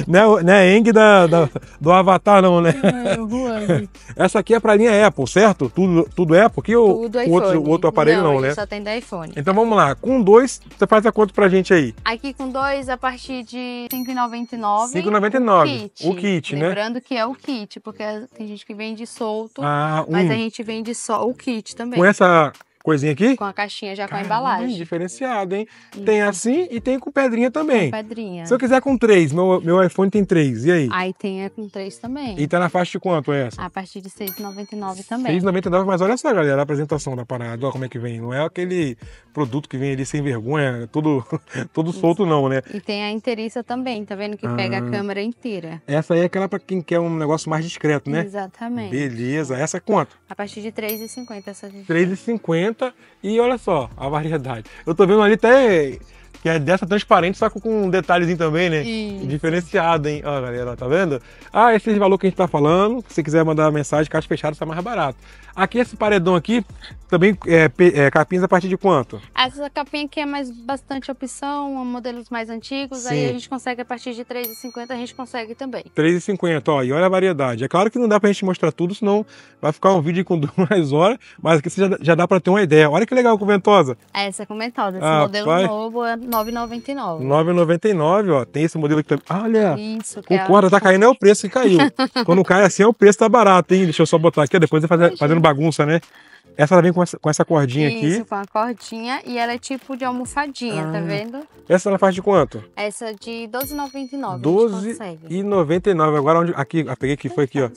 não, não é, é Eng da, da, do Avatar, não, né? É, Huang. Essa aqui é para linha Apple, certo? Tudo, tudo é Apple aqui ou Outro, outro aparelho não, não né? só tem da iPhone. Então vamos lá, com dois, você faz a conta pra gente aí? Aqui com dois, a partir de R$ 5,99. 5,99. O kit. O kit, né? Lembrando que é o kit, porque tem gente que vende solto, ah, um. mas a gente vende só o kit também. Com essa coisinha aqui? Com a caixinha já Caramba, com a embalagem. Diferenciado, hein? Uhum. Tem assim e tem com pedrinha também. Com pedrinha. Se eu quiser com três, meu, meu iPhone tem três, e aí? Aí tem é com três também. E tá na faixa de quanto é essa? A partir de 6,99 também. 6,99, mas olha só, galera, a apresentação da parada, olha como é que vem. Não é aquele produto que vem ali sem vergonha, todo, todo solto não, né? E tem a inteiriça também, tá vendo? Que ah. pega a ah. câmera inteira. Essa aí é aquela pra quem quer um negócio mais discreto, né? Exatamente. Beleza. Essa é quanto? A partir de 3,50 essa gente. 3,50 50 e olha só a variedade. Eu tô vendo ali até que é dessa transparente, só com um detalhezinho também, né? Isso. Diferenciado, hein? Ó, galera, tá vendo? Ah, esse valor que a gente tá falando, se você quiser mandar mensagem, caixa fechada, tá mais barato. Aqui, esse paredão aqui, também é, é capinhas a partir de quanto? Essa capinha aqui é mais bastante opção, modelos mais antigos, Sim. aí a gente consegue a partir de 3,50 a gente consegue também. 3,50, ó, e olha a variedade. É claro que não dá pra gente mostrar tudo, senão vai ficar um vídeo com duas horas, mas aqui você já, já dá pra ter uma ideia. Olha que legal com ventosa. Essa é com ventosa, esse ah, modelo pai. novo, é 9,99. 9,99, ó. Tem esse modelo aqui também. Olha! Isso, o é corda tá caindo, é o preço que caiu. Quando cai assim, é o preço tá barato, hein? Deixa eu só botar aqui, depois fazer, fazendo bagunça, né? Essa ela vem com essa, com essa cordinha Isso, aqui. Isso, com a cordinha e ela é tipo de almofadinha, tá ah. tá vendo? Essa ela faz de quanto? Essa é de R$12,99. R$12,99. Agora onde. Aqui, peguei que foi aqui, ó.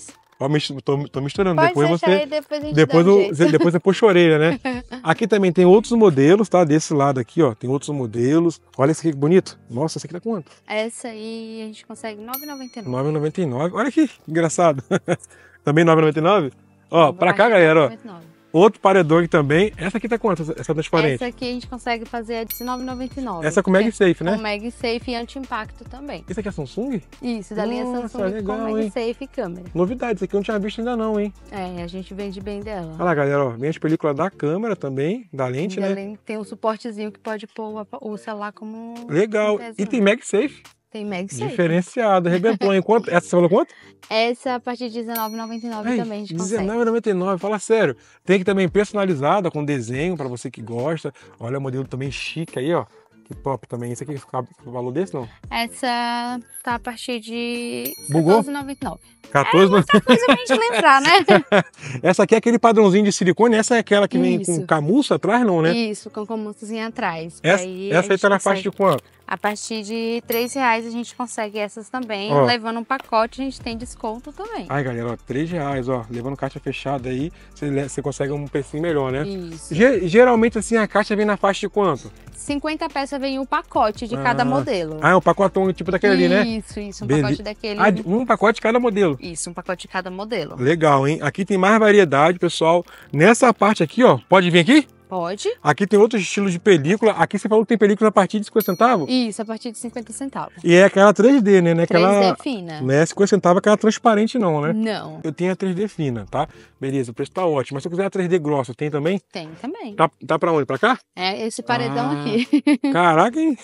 Estou tô, tô misturando. Pode depois você. Aí, depois depois, um você, depois você puxa a orelha, né? aqui também tem outros modelos, tá? Desse lado aqui, ó. Tem outros modelos. Olha esse aqui que bonito. Nossa, esse aqui tá quanto? Essa aí a gente consegue 9,99. 9,99. Olha aqui, engraçado. também 9,99? Ó, Vou pra cá, galera, ó. Outro paredone também. Essa aqui tá quanto? Essa transparente? Tá Essa aqui a gente consegue fazer a de 19,99. Essa é com MagSafe, é né? Com MagSafe e anti-impacto também. Isso aqui é Samsung? Isso, da Nossa, linha Samsung legal, com MagSafe e câmera. Novidade, isso aqui eu não tinha visto ainda não, hein? É, a gente vende bem dela. Olha lá, galera, ó, as película da câmera também, da lente, né? Lente, tem um suportezinho que pode pôr o celular como... Legal. Um e tem MagSafe. Tem Mag Safe. Diferenciado, arrebentou. Enquanto, essa você falou quanto? Essa é a partir de R$19,99 também. R$19,99, fala sério. Tem que também personalizada, com desenho, para você que gosta. Olha o modelo também chique aí, ó. Que top também. Esse aqui fica o valor desse, não? Essa tá a partir de R$14,99. 14 é coisa pra gente lembrar, né? essa aqui é aquele padrãozinho de silicone, essa é aquela que vem com camuça atrás, não, né? Isso, com camuçazinha atrás. Essa aí, essa aí tá na faixa de quanto? A partir de três reais a gente consegue essas também. Ó. Levando um pacote a gente tem desconto também. Ai, galera, ó, três reais, ó. Levando caixa fechada aí, você consegue um precinho melhor, né? Isso. Ge geralmente, assim, a caixa vem na faixa de quanto? 50 peças vem um pacote de ah. cada modelo. Ah, é um pacotão tipo daquele isso, ali, né? Isso, isso, um pacote daquele. Ah, um pacote de cada modelo. Isso, um pacote de cada modelo. Legal, hein? Aqui tem mais variedade, pessoal. Nessa parte aqui, ó, pode vir aqui? Pode. Aqui tem outros estilos de película. Aqui você falou que tem película a partir de 50 centavos? Isso, a partir de 50 centavos. E é aquela 3D, né? né? Aquela, 3D fina. Não né? é 50 centavos aquela transparente não, né? Não. Eu tenho a 3D fina, tá? Beleza, o preço tá ótimo. Mas se eu quiser a 3D grossa, tem também? Tem também. Tá, tá pra onde? Pra cá? É, esse paredão ah, aqui. Caraca, hein?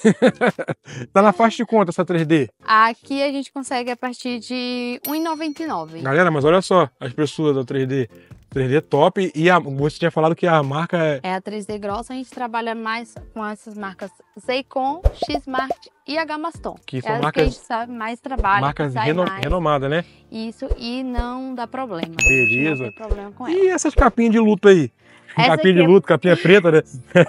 tá na faixa de conta essa 3D? Aqui a gente consegue a partir de 1,99. Galera, mas olha só as pessoas da 3D. 3D é top. E a, você tinha falado que a marca é. É a 3D Grossa, a gente trabalha mais com essas marcas Zeicon, X-Mart e a Gamaston. Que são é marcas. Que a gente sabe mais trabalha. Marcas reno, renomadas, né? Isso, e não dá problema. Beleza. Não tem problema com ela. E essas capinhas de luto aí? capinha de é luto, capinha preta, né?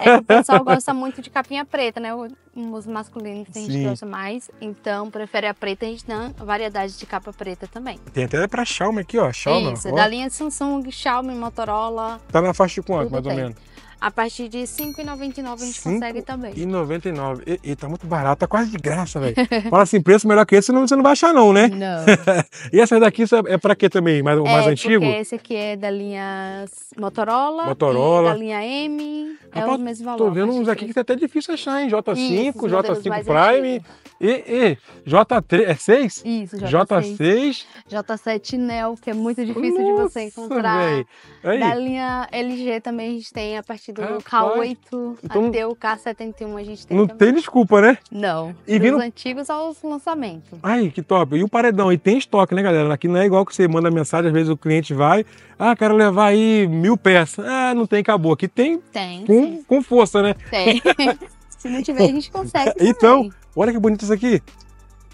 É, o pessoal gosta muito de capinha preta, né? Os masculinos a gente Sim. gosta mais, então prefere a preta, a gente dá variedade de capa preta também. Tem até pra Xiaomi aqui, ó, Xiaomi. Isso, ó. da linha Samsung, Xiaomi, Motorola. Tá na faixa de quanto, mais tem. ou menos? A partir de R$ 5,99 a gente 5 consegue também. R$ 5,99. E, e tá muito barato, tá quase de graça, velho. Fala assim, preço melhor que esse, você não vai achar não, né? Não. e essa daqui é, é para quê também? Mais, é, mais antigo? Porque esse aqui é da linha Motorola. Motorola. da linha M. É Rapaz, é o mesmo valor. Tô vendo uns aqui assim. que tá até difícil achar, hein? J5, Isso, J5 Prime. Antigo. E, e J3, é 6? Isso, J6. J6, J7 Neo, que é muito difícil Nossa, de você encontrar. Aí. Da linha LG também a gente tem, a partir do K8 então, até o K71 a gente tem Não também. tem desculpa, né? Não, e dos vindo... antigos aos lançamentos. Ai, que top. E o paredão, e tem estoque, né, galera? Aqui não é igual que você manda mensagem, às vezes o cliente vai, ah, quero levar aí mil peças. Ah, não tem, acabou. Aqui tem, tem com, com força, né? Tem. Se não tiver, a gente consegue. Então, olha que bonito isso aqui.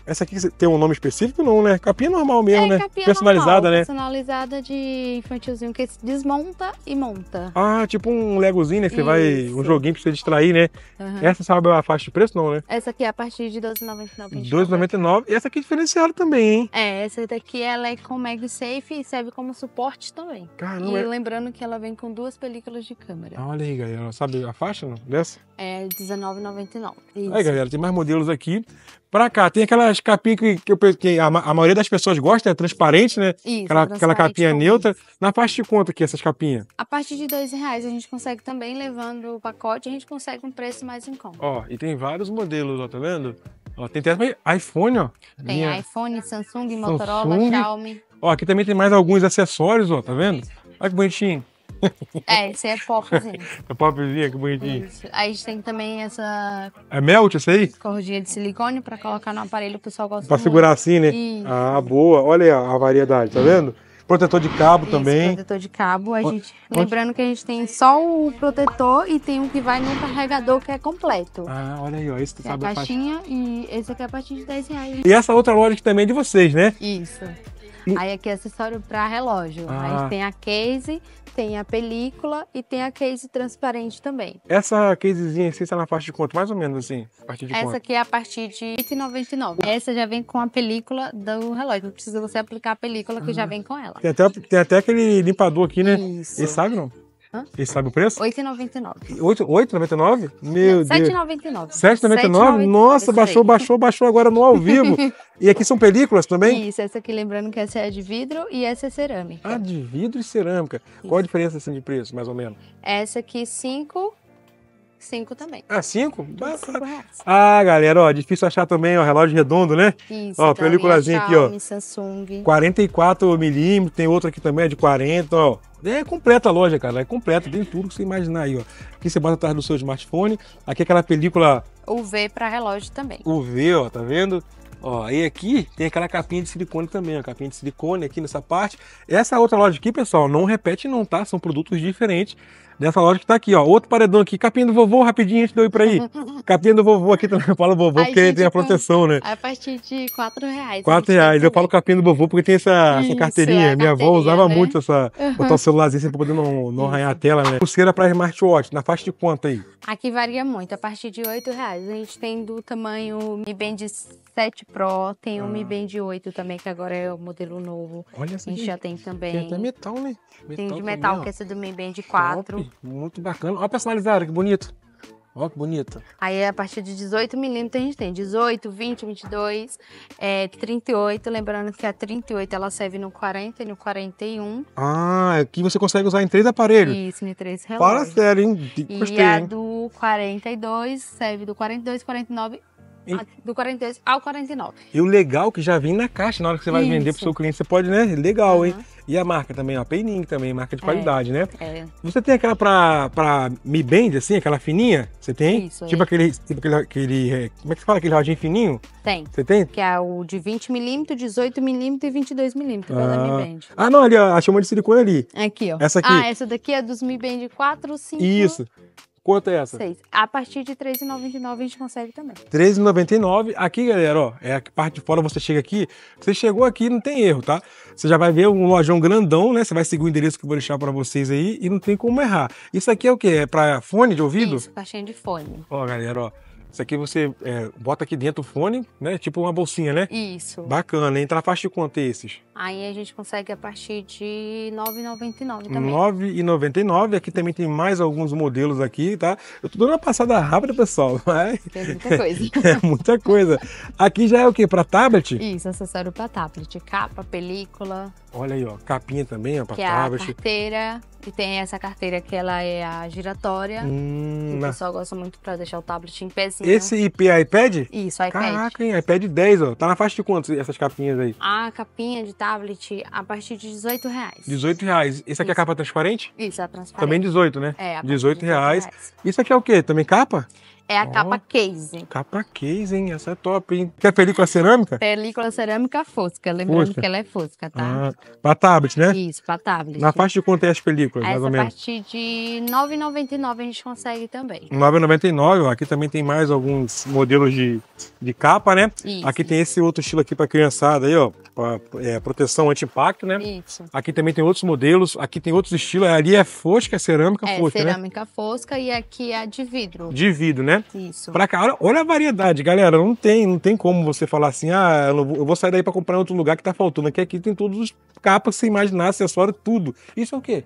Essa aqui tem um nome específico, não, né? Capinha normal mesmo, é, né? Capinha personalizada, normal, né? Personalizada de infantilzinho, que se desmonta e monta. Ah, tipo um legozinho, né? Que você vai. Um joguinho pra você distrair, né? Uhum. Essa sabe a faixa de preço, não, né? Essa aqui é a partir de R$12,99. R$12,99. E essa aqui é diferenciada também, hein? É, essa daqui ela é com MagSafe e serve como suporte também. Caramba. E é... lembrando que ela vem com duas películas de câmera. Ah, olha aí, galera. Sabe a faixa não? dessa? É R$19,99. Aí, galera, tem mais modelos aqui pra cá. Tem aquelas capinhas que, que, eu, que a, a, maioria das pessoas gosta, é transparente, né? Isso, aquela, transparente, aquela capinha neutra. Isso. Na parte de quanto que essas capinhas? A partir de dois reais a gente consegue também, levando o pacote, a gente consegue um preço mais em conta. Ó, e tem vários modelos, ó, tá vendo? Ó, tem até iPhone, ó. Tem Minha... iPhone, Samsung, Motorola, Xiaomi. Ó, aqui também tem mais alguns acessórios, ó, tá vendo? Olha que bonitinho. É, esse é popzinho. é popzinho, que bonitinho. Isso. Aí a gente tem também essa. É melt essa aí? Cordinha de silicone pra colocar no aparelho, o pessoal gosta Pra muito. segurar assim, né? Isso. Ah, boa. Olha aí a variedade, tá vendo? Protetor de cabo Isso, também. Protetor de cabo, a gente. Onde? Lembrando que a gente tem só o protetor e tem um que vai no carregador que é completo. Ah, olha aí, ó. Esse que sabe é a caixinha a e esse aqui é a partir de 10 reais. E essa outra loja que também é de vocês, né? Isso. E... Aí aqui é acessório para relógio. Ah. Aí tem a case, tem a película e tem a case transparente também. Essa casezinha assim está é na parte de quanto? Mais ou menos assim? A partir de Essa quanto? aqui é a partir de R$ 899. Essa já vem com a película do relógio. Não precisa você aplicar a película que ah. já vem com ela. Tem até, tem até aquele limpador aqui, né? Isso. Esse sabe não? Hã? E sabe o preço? 8,99. 8,99? Meu Não, Deus. 7,99. 7,99? Nossa, baixou, baixou, baixou agora no ao vivo. e aqui são películas também? Isso, essa aqui lembrando que essa é de vidro e essa é cerâmica. Ah, de vidro e cerâmica. Isso. Qual a diferença assim de preço, mais ou menos? Essa aqui 5 Cinco também. Ah, cinco? ah, galera, ó, difícil achar também, ó, relógio redondo, né? Isso, ó, películazinha aqui, ó. Samsung. 44 milímetros, tem outro aqui também, é de 40, ó. É, é completa a loja, cara. É completa, tem tudo que você imaginar aí, ó. Aqui você bota atrás do seu smartphone. Aqui é aquela película. UV para relógio também. UV, ó, tá vendo? Ó, e aqui tem aquela capinha de silicone também, ó, capinha de silicone aqui nessa parte. Essa outra loja aqui, pessoal, não repete não, tá? São produtos diferentes dessa loja que tá aqui, ó. Outro paredão aqui, capinha do vovô, rapidinho a gente deu ir pra aí. capinha do vovô aqui também, eu falo vovô porque gente, tem a proteção, com... né? A partir de 4 reais. 4 reais, eu falo capinha do vovô porque tem essa, Isso, essa carteirinha. É Minha avó usava né? muito essa, uhum. botar o celularzinho assim pra poder não, não arranhar a tela, né? Pulseira pra smartwatch, na faixa de quanto aí? Aqui varia muito, a partir de 8 reais. A gente tem do tamanho Mi Band 7 Pro, tem ah. o Mi Band 8 ah. também, que agora é o modelo novo. Olha assim. A gente já tem também. Tem até metal, né? Metal tem de metal, também, que é esse do Mi Band 4. Top. Muito, bacana. Olha a personalizada, que bonito. Ó, que bonita. Aí a partir de 18 milímetros a gente tem 18, 20, 22, é, 38. Lembrando que a 38 ela serve no 40 e no 41. Ah, aqui é você consegue usar em três aparelhos. Isso, em três relógios. Para sério, hein? Gostei, e a hein? do 42 serve do 42, 49 e... Ah, do 42 ao 49. E o legal que já vem na caixa na hora que você vai Isso. vender para seu cliente, você pode, né? Legal, uhum. hein? E a marca também, a Peining também, marca de é, qualidade, né? É. Você tem aquela para pra Mi Band, assim, aquela fininha? Você tem? Isso, é. tipo, é. aquele, tipo aquele, aquele, é, Como é que se fala aquele rodinho fininho? Tem. Você tem? Que é o de 20mm, 18mm e 22mm ah. da Mi ah. Band. Ah, não, ali, ó, a chama de silicone ali. Aqui, ó. Essa aqui. Ah, essa daqui é dos Mi Band 4, 5. Isso. Quanto é essa? 6. A partir de R$3,99 a gente consegue também. R$3,99. Aqui, galera, ó, é a parte de fora, você chega aqui, você chegou aqui, não tem erro, tá? Você já vai ver um lojão grandão, né? Você vai seguir o endereço que eu vou deixar para vocês aí e não tem como errar. Isso aqui é o quê? É para fone de ouvido? Isso, caixinha de fone. Ó, galera, ó. Isso aqui você é, bota aqui dentro o fone, né? Tipo uma bolsinha, né? Isso. Bacana, entra na faixa de quanto é esses? Aí a gente consegue a partir de R$ 9,99 também. R$ 9,99. Aqui também tem mais alguns modelos aqui, tá? Eu tô dando uma passada rápida, pessoal, mas... Tem muita coisa. é muita coisa. Aqui já é o quê? Para tablet? Isso, acessório para tablet. Capa, película, Olha aí, ó, capinha também, ó, pra que é a carteira. E tem essa carteira que ela é a giratória. Hum, o pessoal gosta muito pra deixar o tablet em pezinho. Esse IP é iPad? Isso, iPad. Caraca, hein? iPad 10, ó. Tá na faixa de quantos essas capinhas aí? A capinha de tablet a partir de 18 reais. 18 reais. Esse aqui é Isso. é a capa transparente? Isso, é transparente. Também 18, né? É, a 18, reais. reais. Isso aqui é o quê? Também capa? É a oh, capa case. Capa case, hein? Essa é top, hein? Quer película cerâmica? Película cerâmica fosca. Lembrando fosca. que ela é fosca, tá? Ah, pra tablet, né? Isso, pra tablet. Na faixa de quanto é as películas, Essa mais ou menos? A partir de R$ 9,99 a gente consegue também. R$ 9,99. Aqui também tem mais alguns modelos de, de capa, né? Isso. Aqui tem esse outro estilo aqui pra criançada aí, ó. Pra, é, proteção anti-impacto, né? Isso. Aqui também tem outros modelos. Aqui tem outros estilos. Ali é fosca, é cerâmica é, fosca, cerâmica né? cerâmica fosca e aqui é de vidro. De vidro, né? né? Isso. Pra cá, olha, olha, a variedade, galera. Não tem, não tem como você falar assim, ah, eu, vou, eu vou sair daí para comprar em outro lugar que tá faltando. Aqui, aqui tem todos os capas que você imaginar, acessório, tudo. Isso é o quê?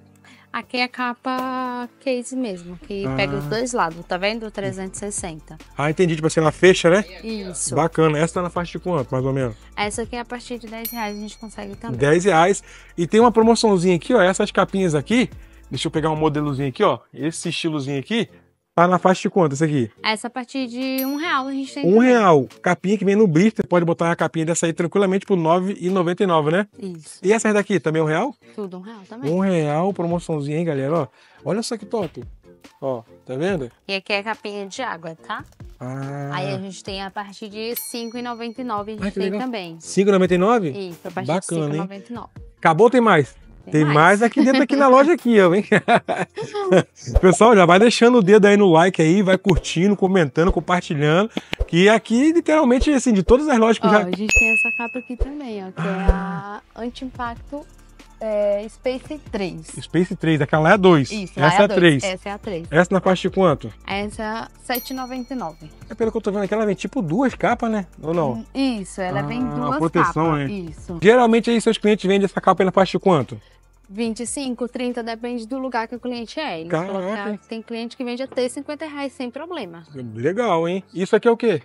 Aqui é capa case mesmo, que ah. pega os dois lados, tá vendo? 360. Ah, entendi. Tipo assim, ela fecha, né? Isso. Bacana. Essa tá na faixa de quanto, mais ou menos? Essa aqui é a partir de 10 reais a gente consegue também. 10 reais. E tem uma promoçãozinha aqui, ó. Essas capinhas aqui. Deixa eu pegar um modelozinho aqui, ó. Esse estilozinho aqui Tá na faixa de quanto essa aqui? Essa a partir de um real a gente tem. Um também. real. Capinha que vem no blister, pode botar a capinha dessa aí tranquilamente por R$ 9,99, né? Isso. E essa daqui também é um real? Tudo um real também. Um real, promoçãozinha, hein, galera? Ó, olha só que top. Ó, tá vendo? E aqui é a capinha de água, tá? Ah. Aí a gente tem a partir de R$ 5,99 a gente ah, tem legal. também. R$ 5,99? Isso, a partir Bacana, de R$ 5,99. Acabou ou tem mais? Tem, mais. mais. aqui dentro, aqui na loja aqui, ó, hein? Pessoal, já vai deixando o dedo aí no like aí, vai curtindo, comentando, compartilhando. Que aqui, literalmente, assim, de todas as lojas que ó, já... A gente tem essa capa aqui também, ó, que é a ah. Anti-Impacto é, Space 3. Space 3, aquela é a 2. Isso, é essa é a 3. Essa é a 3. Essa na parte de quanto? Essa é 7,99. É pelo que eu tô vendo aqui, ela vem tipo duas capas, né? Ou não? Isso, ela ah, vem duas proteção, capas. proteção, né? Isso. Geralmente aí seus clientes vendem essa capa aí na parte de quanto? 25, 30, depende do lugar que o cliente é. Eles Caraca. Tem cliente que vende até 50 reais sem problema. Legal, hein? Isso aqui é o quê?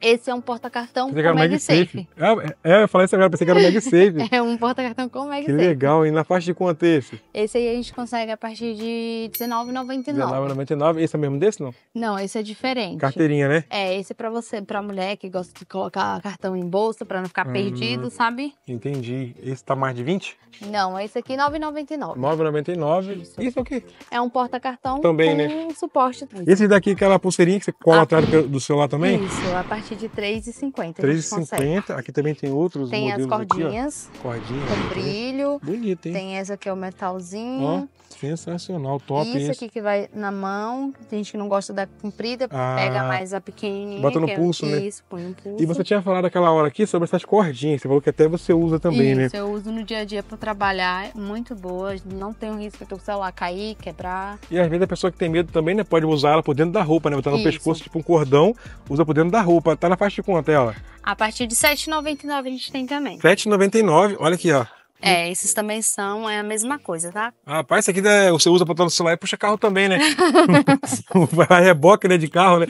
Esse é um porta-cartão com MagSafe. Ah, é, eu falei isso agora, pensei que era o MagSafe. é um porta-cartão com MagSafe. Que legal, e na parte de quanto é esse? Esse aí a gente consegue a partir de R$19,99. R$19,99, esse é mesmo desse, não? Não, esse é diferente. Carteirinha, né? É, esse é pra você, pra mulher que gosta de colocar cartão em bolsa, pra não ficar hum, perdido, sabe? Entendi. Esse tá mais de 20? Não, esse aqui R$9,99. R$9,99. Isso. isso aqui? É um porta-cartão Também, com né? suporte. Esse daqui é aquela pulseirinha que você cola ah. atrás do celular também? Isso, a partir partir de 3,50. 3,50. Aqui também tem outros tem modelos as cordinhas. Aqui, cordinhas. Com né? brilho. Bonito, hein? Tem essa aqui, é o metalzinho. Ó, sensacional, top Isso aqui que vai na mão. Tem gente que não gosta da comprida, ah, pega mais a pequenininha. Bota no é pulso, é, né? Isso, põe no pulso. E você tinha falado aquela hora aqui sobre essas cordinhas. Você falou que até você usa também, isso, né? Isso, eu uso no dia a dia para trabalhar. É muito boas. Não tem o risco do celular cair, quebrar. E às vezes a pessoa que tem medo também, né? Pode usar ela por dentro da roupa, né? Botar no isso. pescoço, tipo um cordão, usa por dentro da roupa, tá, tá na faixa de quanto ela? É, a partir de 7,99 a gente tem também. 7,99, olha aqui, ó. É, esses também são, é a mesma coisa, tá? Ah, rapaz, isso aqui né, você usa pra estar no celular e puxa carro também, né? Vai reboque, né, de carro, né?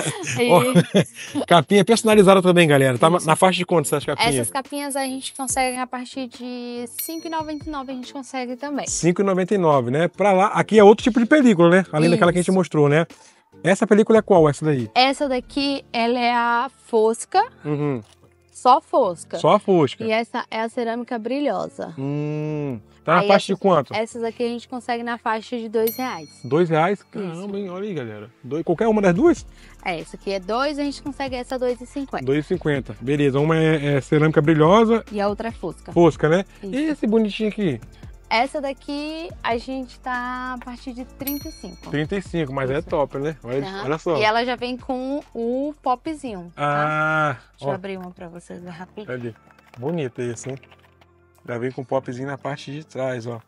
oh, capinha personalizada também, galera. Tá na faixa de quanto essas capinhas? Essas capinhas a gente consegue a partir de 5,99 a gente consegue também. 5,99, né? Pra lá, aqui é outro tipo de película, né? Além Isso. daquela que a gente mostrou, né? Essa película é qual, essa daí? Essa daqui, ela é a fosca. Uhum. Só fosca. Só a fosca. E essa é a cerâmica brilhosa. Hum. Tá na Aí faixa de quanto? Essas aqui a gente consegue na faixa de dois reais. Dois reais? Caramba, hein? Olha aí, galera. Dois, qualquer uma das duas? É, essa aqui é dois, a gente consegue essa dois e cinquenta. Dois e cinquenta. Beleza, uma é, é, cerâmica brilhosa. E a outra é fosca. Fosca, né? Isso. E esse bonitinho aqui? Essa daqui a gente tá a partir de 35. 35, mas Isso. é top, né? Olha, uhum. olha, só. E ela já vem com o popzinho. Tá? Ah! Tá? Deixa ó. eu abrir uma pra vocês rapidinho. Ali. Bonita esse, hein? Já vem com o popzinho na parte de trás, ó.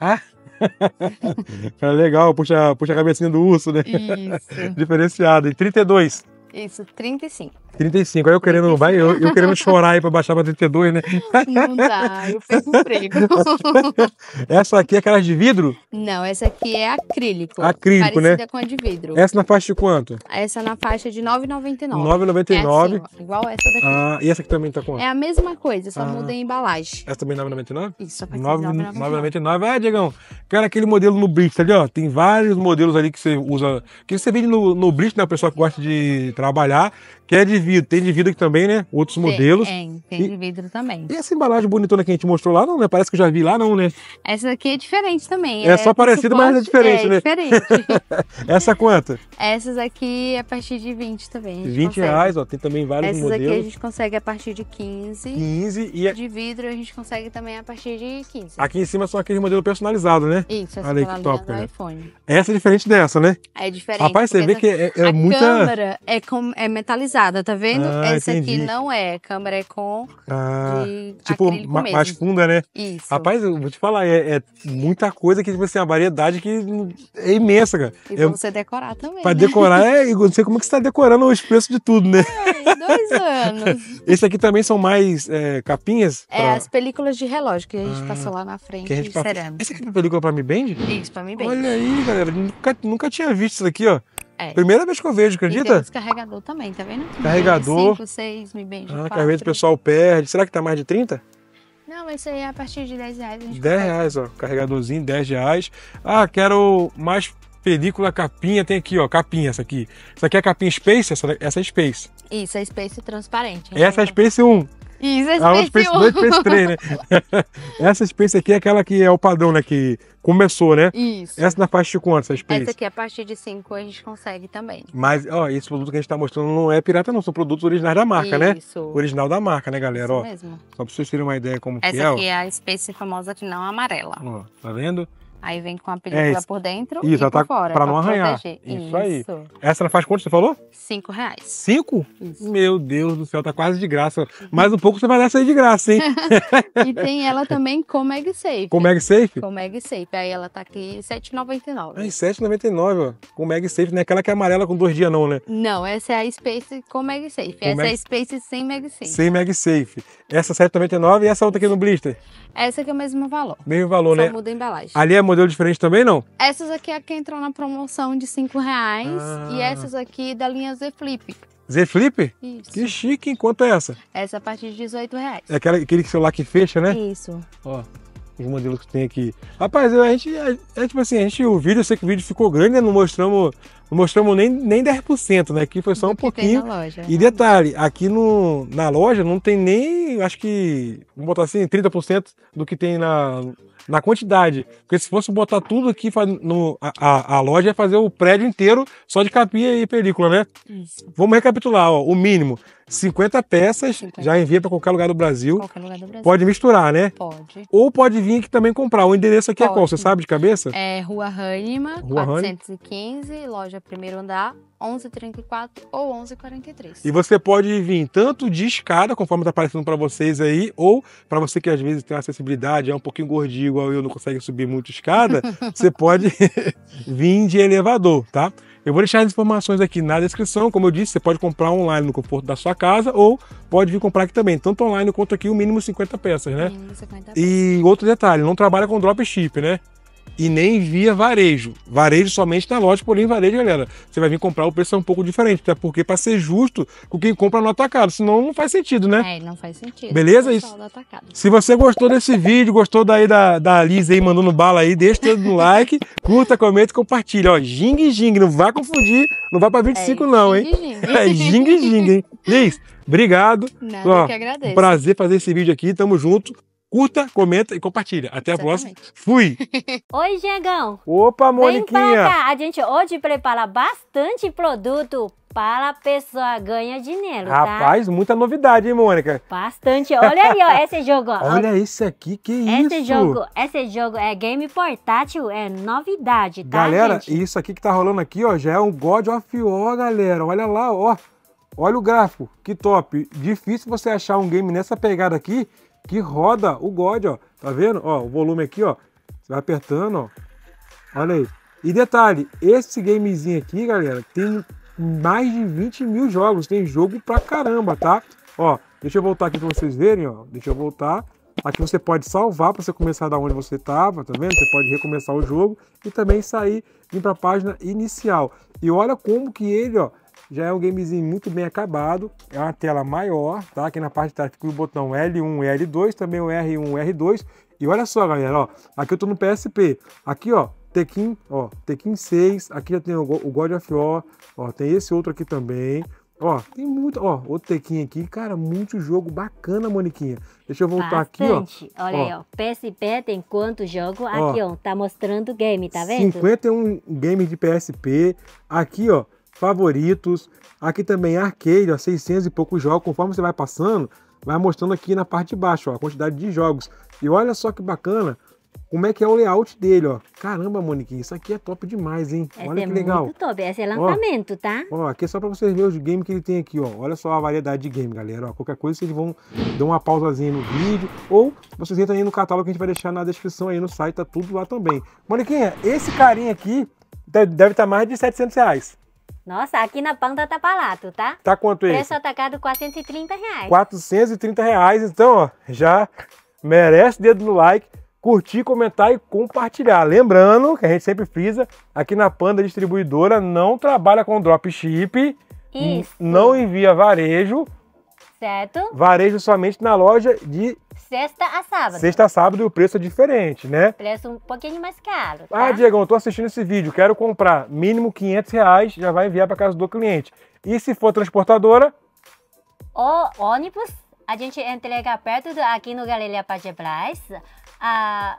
Ah! é legal, puxa, puxa a cabecinha do urso, né? Isso. Diferenciado. E 32? Isso, 35. 35. Aí eu querendo, vai, eu, eu querendo chorar aí pra baixar pra 32, né? Não dá, eu fiz emprego. essa aqui é aquelas de vidro? Não, essa aqui é acrílico. Acrílico, né? parecida né? com a de vidro. Essa na faixa de quanto? Essa na faixa de 9,99. 9,99. É assim, igual essa daqui. Ah, e essa aqui também tá quanto? É a mesma coisa, só ah. muda em embalagem. Essa também é 9,99? Isso, a partir 9,99. Ah, Diegão, cara, aquele modelo no tá ali, ó. Tem vários modelos ali que você usa, que você vende no, no Brist, né? O pessoal que gosta de trabalhar, que é de vidro, tem de vidro aqui também, né? Outros tem, modelos. Tem, tem e, de vidro também. E essa embalagem bonitona que a gente mostrou lá, não, né? Parece que eu já vi lá, não, né? Essa aqui é diferente também. É, é só parecido mas é diferente, é, né? É diferente. essa quanto? Essas aqui é a partir de 20 também. 20 consegue. reais, ó. Tem também vários Essas modelos. Essas aqui a gente consegue a partir de 15. 15 e. A... É- de vidro a gente consegue também a partir de 15. Aqui em cima são aqueles modelos personalizados, né? Isso, essa Olha aí, que é top, né? iPhone. Essa é diferente dessa, né? É diferente. Rapaz, você vê que é, é a muita. A câmera é, com... é metalizada, tá vendo? Ah, Esse entendi. aqui não é, câmera é com. Ah, tipo, ma mesmo. mais funda, né? Isso. Rapaz, eu vou te falar, é, é muita coisa que, tipo assim, a variedade que é imensa, cara. E pra é, você decorar também. Pra né? decorar, é, eu não sei como é que você tá decorando os preços de tudo, né? É, dois anos. Esse aqui também são mais é, capinhas? É, pra... É, as películas de relógio que a gente ah, passou lá na frente, que a gente de cerâmica. Essa aqui é película pra Mi Band? Isso, pra Mi Band. Olha aí, galera, nunca, nunca tinha visto isso aqui, ó. É. Primeira vez que eu vejo, acredita? E carregador também, tá vendo? Carregador. 5, 6, me bem ah, Às vezes o pessoal perde. Será que tá mais de 30? Não, mas isso aí é a partir de 10 reais. A 10 consegue. reais, ó. Carregadorzinho, 10 reais. Ah, quero mais película capinha. Tem aqui, ó. Capinha, essa aqui. Essa aqui é a capinha Space? Essa, essa é Space. Isso, é Space transparente. Essa é Space 1. Isso, é a Space 1. 2 né? essa espécie aqui é aquela que é o padrão, né? Que começou, né? Isso. Essa na parte de quanto, essa espécie. Essa aqui, a partir de 5 a gente consegue também. Mas, ó, esse produto que a gente tá mostrando não é pirata não, são produtos originais da marca, Isso. né? Isso. Original da marca, né, galera? Isso ó, mesmo. Só pra vocês terem uma ideia como essa que é. Essa aqui é a espécie famosa que não é amarela. Ó, tá vendo? Aí vem com a é película é por dentro isso, e tá por fora. Pra não pra arranhar. Proteger. Isso, isso aí. Essa ela faz quanto você falou? Cinco reais. Cinco? Isso. Meu Deus do céu, tá quase de graça. Mais um pouco você vai dar essa aí de graça, hein? e tem ela também com MagSafe. Com MagSafe? Com MagSafe. Aí ela tá aqui R$7,99. R$7,99, ó. Com MagSafe, não é aquela que é amarela com dois dias não, né? Não, essa é a Space com MagSafe. Com essa Mag... é a Space sem MagSafe. Sem MagSafe. Essa R$7,99 e essa outra aqui no blister? Essa aqui é o mesmo valor. Mesmo valor, Só né? muda a embalagem. Ali é modelo diferente também, não? Essas aqui é a que entrou na promoção de 5 reais. Ah. E essas aqui da linha Z Flip. Z Flip? Isso. Que chique, enquanto é essa? Essa é a partir de 18 reais. É aquela, aquele celular que fecha, né? Isso. Ó, os modelos que tem aqui. Rapaz, a gente, é, é tipo assim, a gente, o vídeo, eu sei que o vídeo ficou grande, né? Não mostramos não mostramos nem, nem 10%, né? Aqui foi só um que pouquinho. Loja, e né? detalhe, aqui no, na loja não tem nem, acho que, vamos botar assim, 30% do que tem na, na quantidade. Porque se fosse botar tudo aqui no, a, a, loja, ia fazer o prédio inteiro só de capinha e película, né? Isso. Vamos recapitular, ó, o mínimo. 50 peças, 50. já envia para qualquer lugar do Brasil. Qualquer lugar do Brasil. Pode misturar, né? Pode. Ou pode vir aqui também comprar. O endereço aqui pode. é qual? Você sabe de cabeça? É Rua Hânima, 415, Hânima. loja primeiro andar, 11:34 ou 11:43. E você pode vir tanto de escada, conforme está aparecendo para vocês aí, ou para você que às vezes tem acessibilidade, é um pouquinho gordinho igual eu, não consegue subir muito escada, você pode vir de elevador, tá? Eu vou deixar as informações aqui na descrição. Como eu disse, você pode comprar online no conforto da sua casa ou pode vir comprar aqui também, tanto online quanto aqui, o mínimo 50 peças, né? Mínimo 50 peças. E outro detalhe, não trabalha com dropship, né? e nem via varejo. Varejo somente na loja, porém varejo, galera, você vai vir comprar o preço é um pouco diferente, até porque para ser justo com quem compra no atacado, senão não faz sentido, né? É, não faz sentido. Beleza isso? Se você gostou desse vídeo, gostou daí da, da Liz aí mandando bala aí, deixa todo no like, curta, comenta e compartilha. Ó, jing jing, não vai confundir, não vai para 25 é, não, hein? É jing jing, hein? Liz, obrigado. Nada, Ó, que agradeço. Prazer fazer esse vídeo aqui, tamo junto curta, comenta e compartilha. Até a próxima. Fui! Oi, Diegão! Opa, Moniquinha! A gente hoje prepara bastante produto para a pessoa ganhar dinheiro, tá? Rapaz, tá? muita novidade, hein, Mônica? Bastante. Olha aí, ó, esse jogo. Ó. Olha esse aqui, que esse isso? Jogo, esse jogo é game portátil, é novidade, tá, Galera, gente? isso aqui que tá rolando aqui, ó, já é um God of War, galera. Olha lá, ó. Olha o gráfico, que top. Difícil você achar um game nessa pegada aqui que roda o God, ó. Tá vendo? Ó, o volume aqui, ó. Você vai apertando, ó. Olha aí. E detalhe, esse gamezinho aqui, galera, tem mais de 20 mil jogos. Tem jogo pra caramba, tá? Ó, deixa eu voltar aqui pra vocês verem, ó. Deixa eu voltar. Aqui você pode salvar para você começar da onde você estava, tá vendo? Você pode recomeçar o jogo e também sair, vir para a página inicial. E olha como que ele, ó, já é um gamezinho muito bem acabado, é uma tela maior, tá? Aqui na parte de trás fica o botão L1 e L2, também o R1 e R2. E olha só, galera, ó, aqui eu tô no PSP, aqui, ó, Tekken, ó, Tekken 6, aqui já tem o God of War, ó, tem esse outro aqui também, Ó, tem muito, ó, outro tequinho aqui, cara, muito jogo bacana, Moniquinha. Deixa eu voltar Bastante. aqui, ó. Olha ó. aí, ó, PSP tem quanto jogo? Aqui, ó, tá mostrando o game, tá vendo? 51 games de PSP. Aqui, ó, favoritos. Aqui também arcade, ó, 600 e poucos jogos. Conforme você vai passando, vai mostrando aqui na parte de baixo ó, a quantidade de jogos. E olha só que bacana como é que é o layout dele, ó. Caramba, Moniquinha, isso aqui é top demais, hein? Essa olha é que legal. Muito top, esse é lançamento, ó, tá? Ó, aqui é só pra vocês verem os games que ele tem aqui, ó. Olha só a variedade de game, galera. Ó, qualquer coisa vocês vão dar uma pausazinha no vídeo ou vocês entram aí no catálogo que a gente vai deixar na descrição aí no site, tá tudo lá também. Moniquinha, esse carinha aqui deve estar tá mais de 700 reais. Nossa, aqui na Panda tá barato, tá? Tá quanto isso? Preço atacado 430 reais. 430 reais, então, ó, já merece dedo no like, curtir, comentar e compartilhar. Lembrando que a gente sempre frisa, aqui na Panda Distribuidora não trabalha com dropship, isso. não envia varejo. Certo. Varejo somente na loja de sexta a sábado. Sexta a sábado e o preço é diferente, né? preço um pouquinho mais caro. Tá? Ah, Diego, eu tô assistindo esse vídeo, quero comprar mínimo 500 reais, já vai enviar para casa do cliente. E se for transportadora? O ônibus, a gente entrega perto do, aqui no Galeria Pajé Braz. A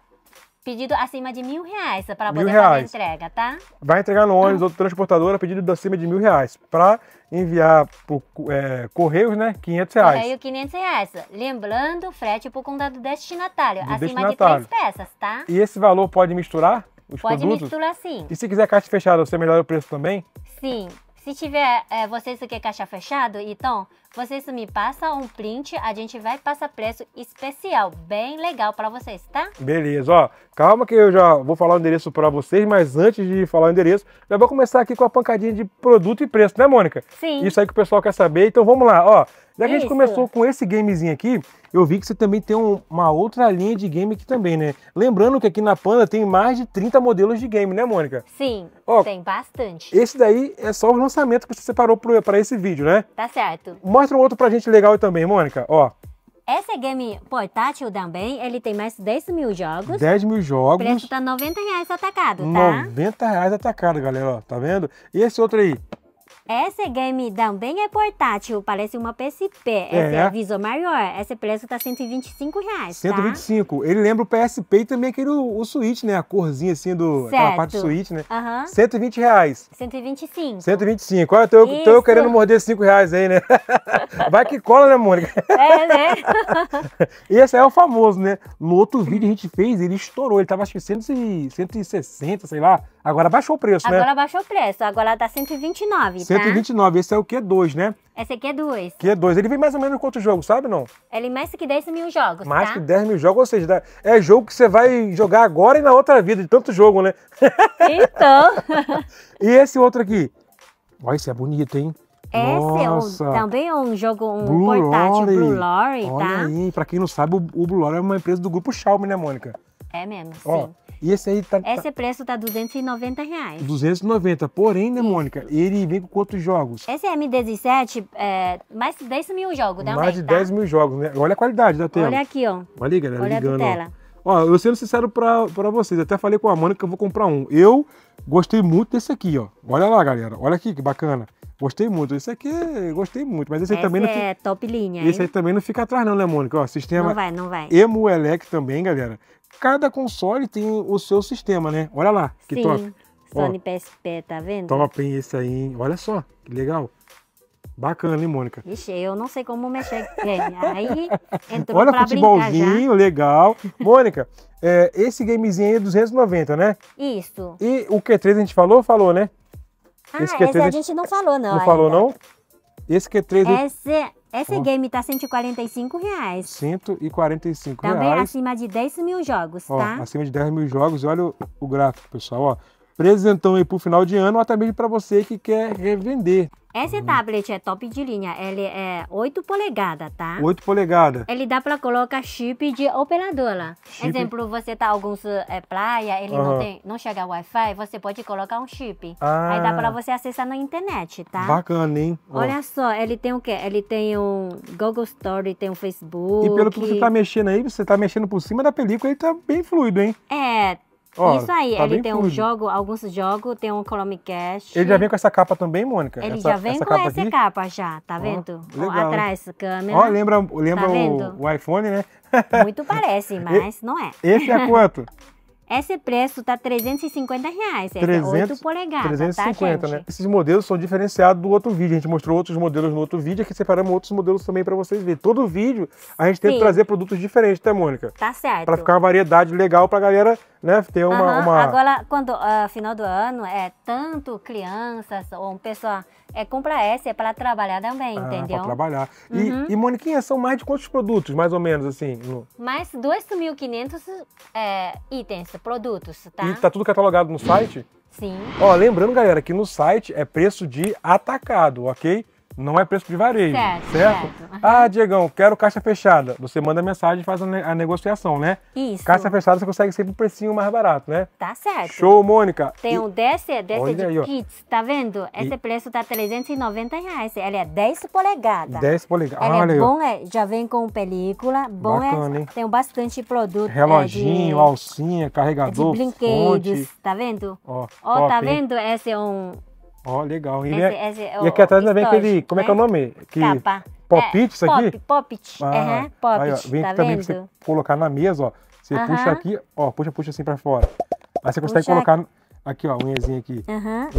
Pedido acima de mil reais para poder fazer a entrega, tá? Vai entregar no ônibus tá. ou transportadora pedido acima de mil reais. Para enviar por é, Correios, né? 500 reais. Correio 500 reais. Lembrando, frete por conta do destinatário, do acima destinatário. de três peças, tá? E esse valor pode misturar? Os pode produtos? misturar sim. E se quiser caixa fechada, você melhora o preço também? Sim. Se tiver é, vocês que quer caixa fechado, então vocês me passam um print, a gente vai passar preço especial, bem legal para vocês, tá? Beleza, ó. Calma que eu já vou falar o endereço para vocês, mas antes de falar o endereço, já vou começar aqui com a pancadinha de produto e preço, né, Mônica? Sim. Isso aí que o pessoal quer saber, então vamos lá, ó. Já que a gente começou com esse gamezinho aqui, eu vi que você também tem um, uma outra linha de game aqui também, né? Lembrando que aqui na Panda tem mais de 30 modelos de game, né, Mônica? Sim, Ó, tem bastante. Esse daí é só o lançamento que você separou para esse vídeo, né? Tá certo. Mostra Mostra um outro pra gente legal também, Mônica, ó. Esse game portátil também, ele tem mais de 10 mil jogos. 10 mil jogos. Preço tá 90 reais atacado, tá? 90 reais atacado, galera, ó. Tá vendo? E esse outro aí? Essa game também é portátil, parece uma PSP. Essa é, é a Visa maior. Essa preço tá 125 reais, 125. Tá? Ele lembra o PSP e também aquele o, Switch, né? A corzinha assim do certo. aquela parte do Switch, né? Uhum. 120 reais. 125. 125. Olha, tô, tô eu querendo morder 5 reais aí, né? Vai que cola, né, Mônica? É, né? E Esse aí é o famoso, né? No outro vídeo que a gente fez, ele estourou. Ele tava acho que 160, sei lá. Agora baixou o preço, agora né? Agora baixou o preço. Agora tá 129, 129. 129. Tá. Esse é o Q2, né? Esse aqui é dois 2 Q2. Ele vem mais ou menos quantos jogos, sabe não? Ele mais que 10 mil jogos, Mais tá? que 10 mil jogos, ou seja, é jogo que você vai jogar agora e na outra vida, de tanto jogo, né? Então. e esse outro aqui? Olha, esse é bonito, hein? Esse é um, também é um jogo, um Blue portátil Lore. Blue Lore, tá? Olha aí, pra quem não sabe, o, o Blue Lore é uma empresa do grupo Xiaomi, né, Mônica? É mesmo, Ó, sim. E esse aí tá. Esse tá... preço tá 290 reais. 290, porém, né, Isso. Mônica? Ele vem com quantos jogos? Esse M17, é, mais de 10 mil jogos, né? Mais de tá? 10 mil jogos, né? Olha a qualidade da tela. Olha aqui, ó. Olha galera, Olha ligando. A tela. Ó, eu sendo sincero pra, pra vocês, até falei com a Mônica que eu vou comprar um. Eu gostei muito desse aqui, ó. Olha lá, galera. Olha aqui que bacana. Gostei muito. Esse aqui gostei muito, mas esse, esse aí também é não fica... top linha. Esse hein? aí também não fica atrás não, né, Mônica? Ó, sistema Não vai, não vai. Emu também, galera cada console tem o seu sistema, né? Olha lá, que Sim, top. Sony Ó, PSP, tá vendo? Top, hein, esse aí, hein? Olha só, que legal. Bacana, hein, Mônica? Vixe, eu não sei como mexer. É, aí entrou Olha, o futebolzinho, legal. Mônica, é, esse gamezinho aí é 290, né? Isso. E o Q3 a gente falou? Falou, né? Ah, esse, esse a gente não falou, não. Não ainda. falou, não? Esse Q3... Esse essa game tá 145 reais. 145 Também reais. Também acima de 10 mil jogos, tá? Acima de 10 mil jogos. Olha o, o gráfico, pessoal. Ó, presentão aí para o final de ano, ou até mesmo para você que quer revender. Esse tablet é top de linha, ele é 8 polegadas, tá? 8 polegadas. Ele dá para colocar chip de operadora. Chip... Exemplo, você tá alguns é, praia, ele uhum. não tem, não chega Wi-Fi, você pode colocar um chip. Ah. Aí dá para você acessar na internet, tá? Bacana, hein? Olha oh. só, ele tem o quê? Ele tem um Google Store, tem um Facebook. E pelo que você tá mexendo aí, você tá mexendo por cima da película, ele tá bem fluido, hein? É, Ó, Isso tá aí, tá ele tem um jogo, alguns jogos, tem um Chromecast. Ele já vem com essa capa também, Mônica? Ele Essa- já vem essa com capa essa aqui? capa já, tá vendo? Ó, legal, atrás, câmera. Ó, lembra, lembra Tá o, o iPhone, né? Muito parece, mas não é. Esse é quanto? Esse preço tá 350 reais, essa 300, é 8 polegadas, 350, tá, né? gente? né? Esses modelos são diferenciados do outro vídeo. A gente mostrou outros modelos no outro vídeo, aqui separamos outros modelos também para vocês verem. Todo vídeo a gente tenta trazer produtos diferentes, tá, Mônica? Tá certo. Para ficar uma variedade legal pra galera, né, ter uma... uma... Agora, quando uh, final do ano, é tanto crianças ou pessoa é comprar essa, é para trabalhar também, ah, entendeu? Para trabalhar. E, uhum. e Moniquinha, são mais de quantos produtos, mais ou menos, assim? No... Mais 2.500 é, itens, produtos, tá? E tá tudo catalogado no site? Sim. Ó, lembrando, galera, que no site é preço de atacado, ok? Não é preço de varejo, certo? certo? certo. Ah, Diegão, quero caixa fechada. Você manda mensagem e faz a, ne a, negociação, né? Isso. Caixa fechada você consegue sempre um precinho mais barato, né? Tá certo. Show, Mônica. Tem um desse, desse de aí, kits, tá vendo? Esse e... preço tá 390 reais. Ela é 10 polegadas. 10 polegadas. Ah, Olha é bom, é, já vem com película. Bom é, Bacana, é, hein? tem bastante produto. É, Reloginho, é, de... alcinha, carregador, De brinquedos, fonte. tá vendo? Ó, oh, tá hein? vendo? Esse é um Ó, oh, legal. E, esse, é- é- esse, é e aqui atrás ainda vem aquele. Como é que é o né? nome? Que... Capa. Pop it, é, isso aqui? Pop it. Ah, uhum, pop aí, ó, vem tá também vendo? você colocar na mesa, ó. Você uhum. puxa aqui, ó, puxa, puxa assim pra fora. Aí você consegue puxa colocar aqui, ó, a unhazinha aqui. Uhum.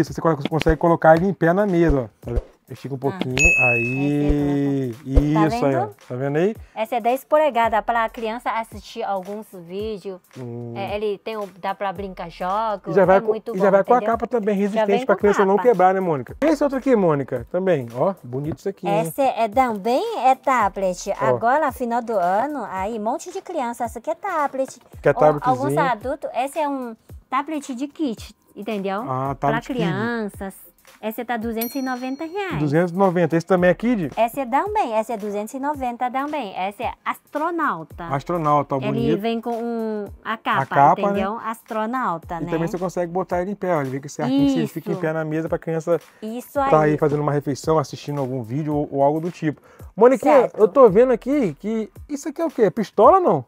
Isso, você consegue colocar ele em pé na mesa, ó. Estica um ah, pouquinho, ah, aí... Né, tá Isso aí, ó. Tá vendo aí? Essa é 10 polegadas, para a criança assistir alguns vídeos. Hum. É, ele tem, o, dá para brincar jogos, já vai é com, muito bom, já vai entendeu? com a capa também resistente para a criança capa. não quebrar, né, Mônica? Esse outro aqui, Mônica, também, ó, bonito isso aqui. Essa hein? é também é tablet. Ó. Agora, final do ano, aí, um monte de criança, essa aqui é tablet. Que é tabletzinho. Alguns adultos, esse é um tablet de kit, entendeu? Ah, tablet Para crianças. Essa é tá 290 reais. 290. Esse também é Kid? Essa é também. Essa é 290 também. Essa é astronauta. Astronauta, ó, bonito. Ele vem com um, a capa, a capa né? entendeu? Né? Astronauta, e né? E também você consegue botar ele em pé. Ó. Ele vê que esse arquinho você fica em pé na mesa pra criança Isso tá aí. tá aí fazendo uma refeição, assistindo algum vídeo ou, ou algo do tipo. Moniquinha, eu tô vendo aqui que isso aqui é o quê? Pistola não?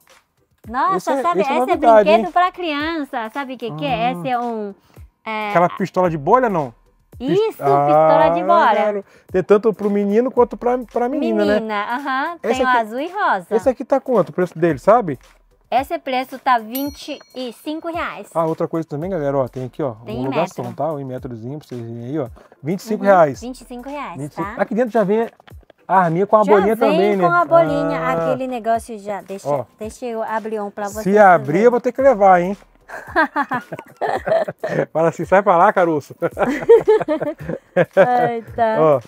Nossa, é, sabe, é, é brinquedo hein? pra criança. Sabe o que, que é? Ah. Esse é um... É... Aquela pistola de bolha, não? Isso, pistola de ah, bola. Tem tanto pro menino quanto pra, pra menina, menina né? Menina, aham. tem aqui, o azul e rosa. Esse aqui tá quanto o preço dele, sabe? Esse preço tá 25 reais. Ah, outra coisa também, galera, ó, tem aqui, ó, tem um metro. tá? Um metrozinho pra vocês verem aí, ó. 25 uhum, reais. 25 reais, 25. tá? Aqui dentro já vem a arminha com a já bolinha também, né? com a bolinha, ah. aquele negócio já. Deixa, deixa eu abrir um pra vocês. Se abrir, eu vou ter que levar, hein? Fala assim, sai pra lá, caroço. Ai, tá. Ó.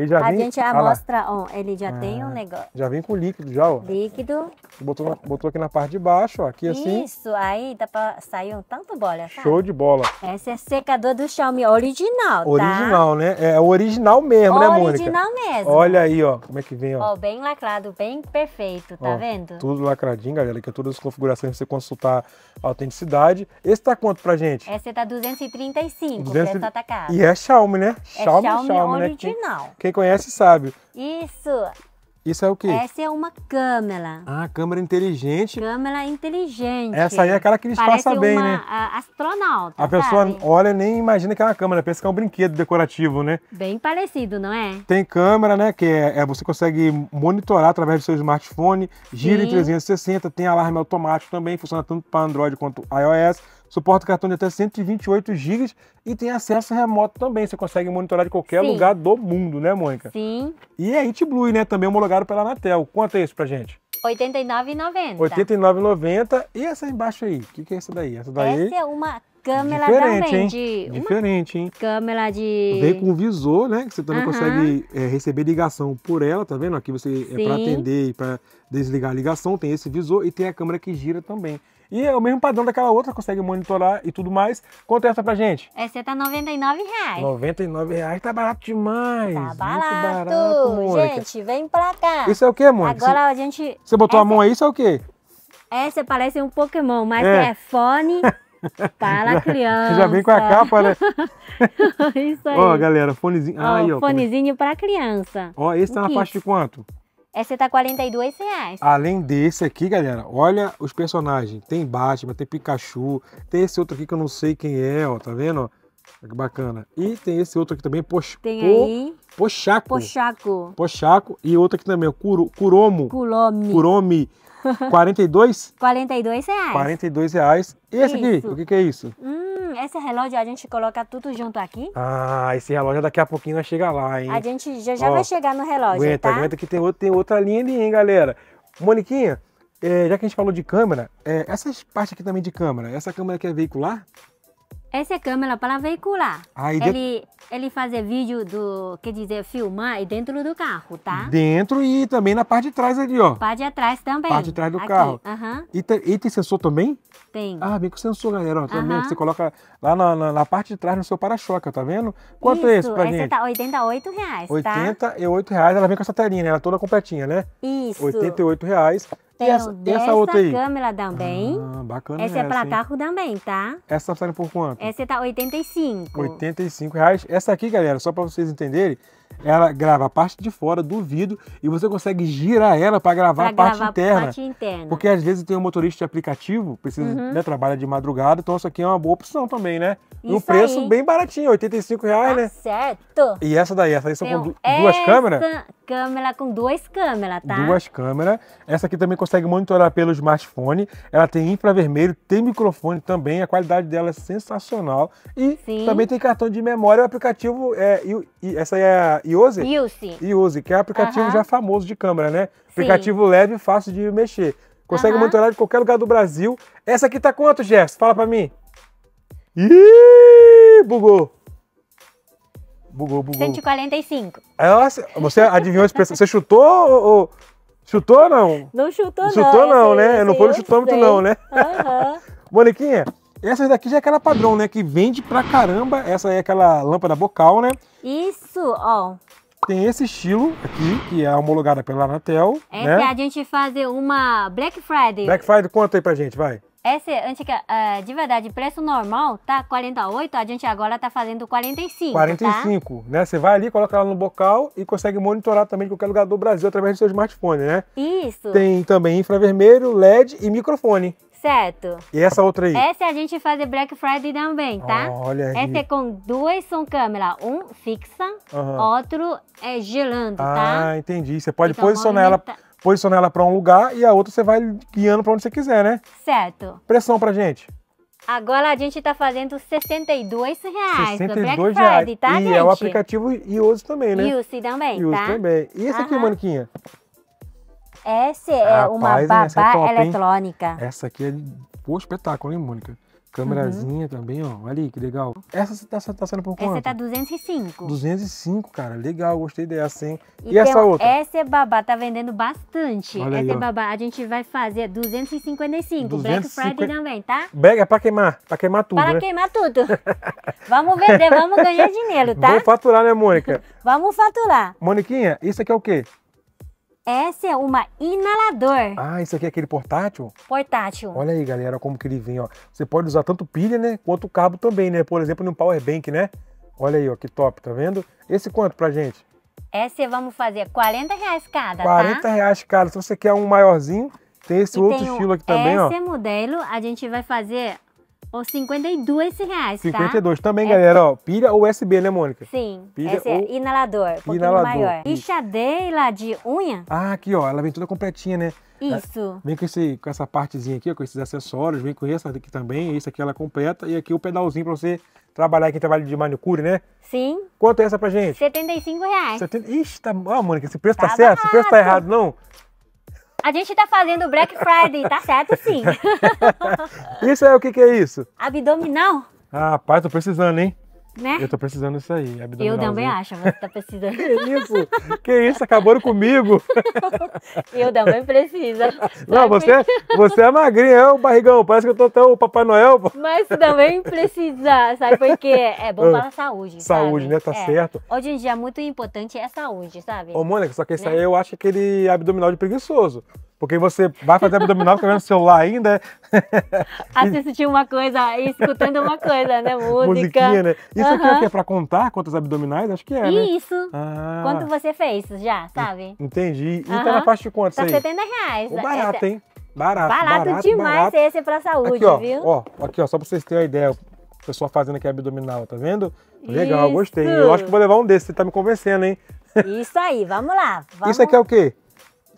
Ele já a vem, gente já ah mostra, ó, ele já ah, tem um negócio. Já vem com líquido, já, ó. Líquido. Botou, na, botou aqui na parte de baixo, ó, aqui Isso, assim. Isso, aí dá pra sair um tanto bolha, sabe? Show de bola. Esse é secador do Xiaomi original, tá? Original, tá? né? É o é original mesmo, original né, Mônica? Original mesmo. Olha aí, ó, como é que vem, ó. Ó, bem lacrado, bem perfeito, tá ó, vendo? Tudo lacradinho, galera, que é todas as configurações pra você consultar a autenticidade. Esse tá quanto pra gente? Esse tá 235, 200... preço atacado. E é Xiaomi, né? É Xiaomi, Xiaomi, Xiaomi né, original. Né? Quem conhece sabe. Isso! Isso é o quê? Essa é uma câmera. Ah, câmera inteligente. Câmera inteligente. Essa aí é aquela que eles Parece passam bem, né? A, astronauta. A pessoa sabe? olha nem imagina que é uma câmera, pensa que é um brinquedo decorativo, né? Bem parecido, não é? Tem câmera, né? Que é, é você consegue monitorar através do seu smartphone, gira Sim. em 360, tem alarme automático também, funciona tanto para Android quanto iOS suporta cartão de até 128 GB e tem acesso remoto também. Você consegue monitorar de qualquer Sim. lugar do mundo, né, Mônica? Sim. E a é Itblue, né? Também homologado pela Anatel. Quanto é isso pra gente? R$ 89,90. R$ 89,90. E essa embaixo aí? O que, que é essa daí? Essa daí? Essa é uma câmera Diferente, também. Hein? De... Diferente, hein? Câmera de... Vem com visor, né? Que você também uhum. consegue é, receber ligação por ela, tá vendo? Aqui você eh, Sim. é para atender e para desligar a ligação, tem esse visor e tem a câmera que gira também. E é o mesmo padrão daquela outra, consegue monitorar e tudo mais. Quanto é essa pra gente? Essa tá R$ 99,00. 99 reais tá barato demais. Tá barato. Muito barato Mônica. gente, vem pra cá. Isso é o que, Mônica? Agora a gente... Você botou essa... a mão aí, isso é o quê? Essa parece um Pokémon, mas é, é fone... Para criança. Já vem com a capa, né? Isso aí. Ó, galera, fonezinho. Ó, aí, ó, fonezinho como... para criança. Ó, esse tá na faixa de quanto? Essa tá 42 reais. Além desse aqui, galera, olha os personagens. Tem Batman, tem Pikachu, tem esse outro aqui que eu não sei quem é, ó, tá vendo? Ó? Que bacana. E tem esse outro aqui também, pox, tem po, aí. Pochaco. Pochaco. Pochaco. E outro aqui também, ó, Kuro, Kuromo. Kuromi. Kuromi. 42? 42 reais. 42 reais. E esse isso. aqui, o que, que é isso? Hum. esse relógio a gente coloca tudo junto aqui. Ah, esse relógio daqui a pouquinho vai chega lá, hein? A gente já, já Ó, vai chegar no relógio, aguenta, tá? Aguenta, que tem, outro, tem outra linha ali, hein, galera? Moniquinha, é, já que a gente falou de câmera, é, essas partes aqui também de câmera, essa câmera que é veicular, essa é câmera para veicular. Aí de... ele, ele fazer vídeo do, quer dizer, filmar e dentro do carro, tá? Dentro e também na parte de trás ali, ó. Parte de trás também. Parte de trás do Aqui. carro. Uhum. E, tem, e tem sensor também? Tem. Ah, vem com sensor, galera. Ó, também você coloca lá na, na, na, parte de trás no seu para-choque, tá vendo? Quanto Isso, é esse pra essa tá 88 reais, 88 tá? reais, ela vem com essa telinha, né? Ela toda completinha, né? Isso. 88 reais essa, então, dessa outra aí? Câmera também. Ah, bacana Essa, é essa é pra hein? carro também, tá? Essa tá saindo por quanto? Essa tá 85. 85 reais. Essa aqui, galera, só pra vocês entenderem, ela grava a parte de fora do vidro e você consegue girar ela para gravar, pra a, gravar parte interna, parte interna. Porque às vezes tem um motorista de aplicativo, precisa, uhum. né, trabalha de madrugada, então isso aqui é uma boa opção também, né? Isso preço aí. bem baratinho, 85 reais, né? tá né? Certo. E essa daí, essa aí são com duas câmeras? câmera com duas câmeras, tá? Duas câmeras. Essa aqui também consegue monitorar pelo smartphone. Ela tem infravermelho, tem microfone também. A qualidade dela é sensacional. E Sim. também tem cartão de memória. O aplicativo é. Essa é a Iose? Iose, que é um aplicativo uh -huh. já famoso de câmera, né? Aplicativo Sim. leve e fácil de mexer. Consegue monitorar de qualquer lugar do Brasil. Essa aqui tá quanto, Jess? Fala pra mim. Ih, bugou. Bugou, bugou. 145. Nossa, é, você adivinhou a expressão? Você chutou ou... Chutou ou não? Não chutou não. Chutou não, não né? Sei, não foi no chutômetro sei. não, né? Aham. Uhum. essa daqui já é aquela padrão, né? Que vende pra caramba. Essa é aquela lâmpada bocal, né? Isso, ó. Tem esse estilo aqui, que é homologada pela Anatel. É né? é a gente fazer uma Black Friday. Black Friday, conta aí pra gente, vai. Essa é antiga, uh, de verdade, preço normal tá 48, a gente agora tá fazendo 45. 45, tá? né? Você vai ali, coloca ela no bocal e consegue monitorar também de qualquer lugar do Brasil através do seu smartphone, né? Isso. Tem também infravermelho, LED e microfone. Certo. E essa outra aí? Essa é a gente faz Black Friday também, tá? Olha aí. Essa é com duas são câmera. Um fixa, uhum. outro é gelando, ah, tá? Ah, entendi. Você pode então, posicionar movimenta... ela posiciona ela para um lugar e a outra você vai guiando para onde você quiser, né? Certo. Pressão pra gente. Agora a gente tá fazendo 62 reais 62 Black reais. Friday, tá, e é gente? é o aplicativo iOS também, né? Use também, iOS tá? também. E esse aqui, Maniquinha? É essa é Rapaz, uma babá é top, eletrônica. Essa aqui é... Pô, espetáculo, hein, Mônica? Câmerazinha uhum. também, ó. Olha aí, que legal. Essa tá, tá sendo por é quanto? Essa tá 205. 205, cara. Legal, gostei dessa, hein? E, e então, essa outra? Essa é babá, tá vendendo bastante. Olha essa aí, é babá. A gente vai fazer 255. 250... Black Friday também, tá? Black é pra queimar. Pra queimar tudo, Para né? queimar tudo. vamos vender, vamos ganhar dinheiro, tá? Vamos faturar, né, Mônica? vamos faturar. Moniquinha, isso aqui é o quê? Essa é uma inalador. Ah, isso aqui é aquele portátil? Portátil. Olha aí, galera, como que ele vem, ó. Você pode usar tanto pilha, né, quanto cabo também, né? Por exemplo, no power bank, né? Olha aí, ó, que top, tá vendo? Esse quanto pra gente? Essa vamos fazer 40 reais cada, 40 tá? reais cada. Se você quer um maiorzinho, tem esse e outro tem estilo aqui também, ó. Esse modelo a gente vai fazer ou 52 reais, 52. Tá? Também, é. galera, ó, pilha ou USB, né, Mônica? Sim, pilha esse é inalador, um inalador. maior. E chadeira de unha? Ah, aqui, ó, ela vem toda completinha, né? Isso. Ah, vem com, esse, com essa partezinha aqui, ó, com esses acessórios, vem com essa aqui também, esse aqui ela completa, e aqui o pedalzinho pra você trabalhar, quem trabalha de manicure, né? Sim. Quanto é essa pra gente? 75 reais. 70... Ixi, tá... Ah, Mônica, esse preço tá, tá certo? Esse preço tá errado, não? A gente tá fazendo Black Friday, tá certo sim. isso é o que, que é isso? Abdominal. Ah, rapaz, tô precisando, hein? né? Eu tô precisando disso aí, Eu também acho, mas tá precisando. que isso? Que isso? acabou comigo. eu também preciso. Não, você, você é magrinha, é o barrigão. Parece que eu tô até o Papai Noel. Mas também precisa, sabe? Porque é bom ah, para a saúde. Saúde, sabe? né? Tá é. certo. Hoje em dia, muito importante é a saúde, sabe? Ô, Mônica, só que isso né? aí eu acho aquele abdominal de preguiçoso. Porque você vai fazer abdominal ficando no celular ainda. Né? Assistindo uma coisa escutando uma coisa, né? Música. né? Isso uhum. aqui é o quê? Pra contar quantas abdominais? Acho que é, né? Isso. Ah. Quanto você fez já, sabe? Entendi. E uhum. tá na faixa de quanto tá aí? Tá 70 reais. O barato, Essa... É, hein? Barato, barato. Barato demais barato. esse pra saúde, aqui, ó, viu? Ó, aqui, ó, só pra vocês terem uma ideia. O pessoal fazendo aqui abdominal, tá vendo? Legal, isso. gostei. Eu acho que vou levar um desses, você tá me convencendo, hein? Isso aí, vamos lá. Vamos... Isso aqui é o quê?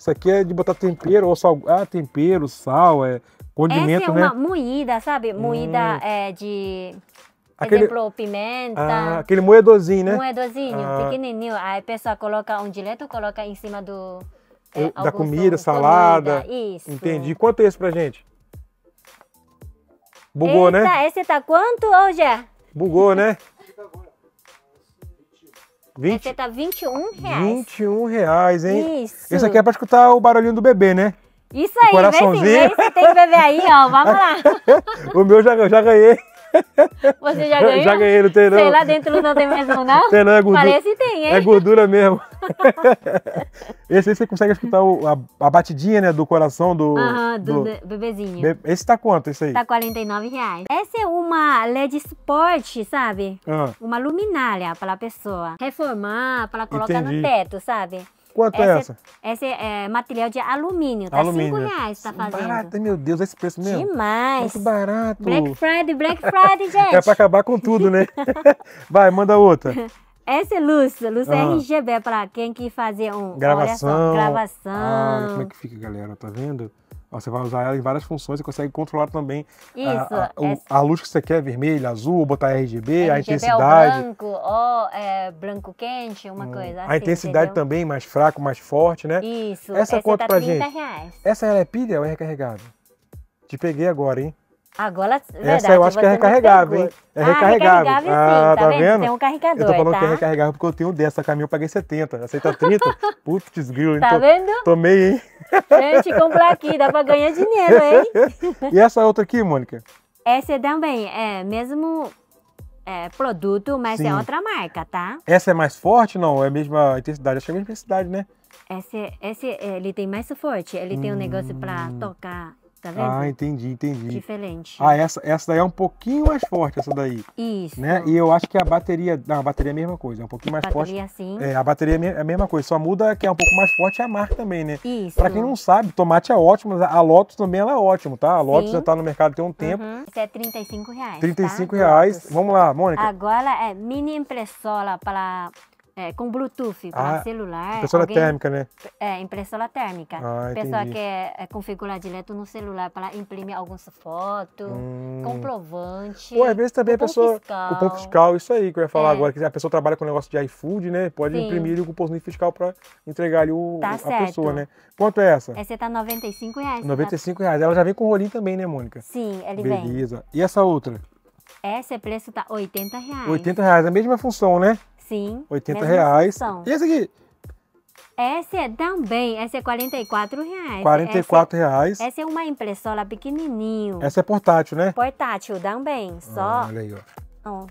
Isso aqui é de botar tempero ou sal. Ah, tempero, sal, é condimento, Essa é uma né? moída, sabe? Moída hum. é, de. Aquele... Exemplo, pimenta. Ah, aquele moedorzinho, né? Moedorzinho, ah. pequenininho. Aí a pessoa coloca um direto, coloca em cima do... É, da comida, salada. Comida. Isso. Entendi. Quanto é esse pra gente? Bugou, né? Eita, né? Esse tá quanto hoje? Bugou, né? 20... Você tá 21 reais. 21 reais, hein? Isso. Isso aqui é pra escutar o barulhinho do bebê, né? Isso aí, coraçãozinho. vem se tem bebê aí, ó, vamos lá. o meu já, já ganhei. Você já ganhou? Já ganhei, não tem não. Sei lá, dentro não tem mais não, não? Tem não, é gordura. Parece tem, hein? É gordura mesmo. esse aí você consegue escutar o, a, a, batidinha, né, do coração do... Aham, do, do, bebezinho. Be, esse tá quanto, esse aí? Tá 49 reais. Essa é uma LED Sport, sabe? Ah. Uma luminária pra pessoa reformar, pra colocar Entendi. no teto, sabe? Quanto é essa, é essa? Essa é, é, material de alumínio, tá? Alumínio. 5 reais tá fazendo. Barato, meu Deus, é esse preço mesmo? Demais. Muito barato. Black Friday, Black Friday, é gente. é pra acabar com tudo, né? Vai, manda outra. Essa é luz, luz ah. RGB, para quem quer fazer um gravação. Olha, gravação. Ah, como é que fica, galera, tá vendo? Você vai usar ela em várias funções e consegue controlar também Isso, a, a, o, a, luz que você quer, vermelha, azul, botar RGB, RGB a é intensidade. Ou branco, ou é, branco quente, uma hum, coisa assim. A intensidade entendeu? também, mais fraco, mais forte, né? Isso. Essa, essa conta tá pra gente. Reais. Essa é pilha ou é recarregada? Te peguei agora, hein? Agora, verdade, Essa eu acho que é recarregável, hein? É ah, recarregável. sim, ah, tá, tá, vendo? vendo? Tem é um carregador, Eu tô falando tá? que é tá? recarregável porque eu tenho dessa, caminho eu paguei 70, aceita 30. Putz, grilo, Tá vendo? Tomei, hein? Gente, comprar aqui, dá pra ganhar dinheiro, hein? e essa outra aqui, Mônica? Essa também é mesmo é, produto, mas é sim. é outra marca, tá? Essa é mais forte, não? É a mesma intensidade? Acho que é a mesma intensidade, né? Esse, esse ele tem mais forte, ele hum... tem um negócio pra hum. tocar Tá vendo? Ah, entendi, entendi. Diferente. Ah, essa, essa daí é um pouquinho mais forte, essa daí. Isso. Né? E eu acho que a bateria. Não, a bateria é a mesma coisa, é um pouquinho mais bateria, forte. Bateria, sim. É, a bateria é, é a mesma coisa, só muda que é um pouco mais forte a marca também, né? Isso. Pra quem não sabe, tomate é ótimo, a Lotus também ela é ótimo, tá? A Lotus sim. já tá no mercado tem um tempo. Uhum. Isso é 35 reais. 35 tá? reais. Lotus. Vamos lá, Mônica. Agora é mini impressora para é, com Bluetooth para ah, celular. Impressora alguém... térmica, né? É, impressora térmica. Ah, a pessoa quer é, configurar direto no celular para imprimir algumas fotos, hum. comprovante. Ou às vezes também a pessoa. Fiscal. O cupom fiscal, isso aí que eu ia falar é. agora, que a pessoa trabalha com negócio de iFood, né? Pode Sim. imprimir o cupom fiscal para entregar ali o, tá a certo. pessoa, né? Quanto é essa? Essa tá R$ 95 reais. 95 reais. Ela já vem com o rolinho também, né, Mônica? Sim, ele Beleza. vem. Beleza. E essa outra? Essa preço tá 80 reais. 80 reais, a mesma função, né? Sim. 80 reais. E esse aqui? Essa é também, é essa é 44 reais. 44 essa, reais. Essa é uma impressora pequenininho. Essa é portátil, né? Portátil também, só. Ah, olha aí, ó. ó.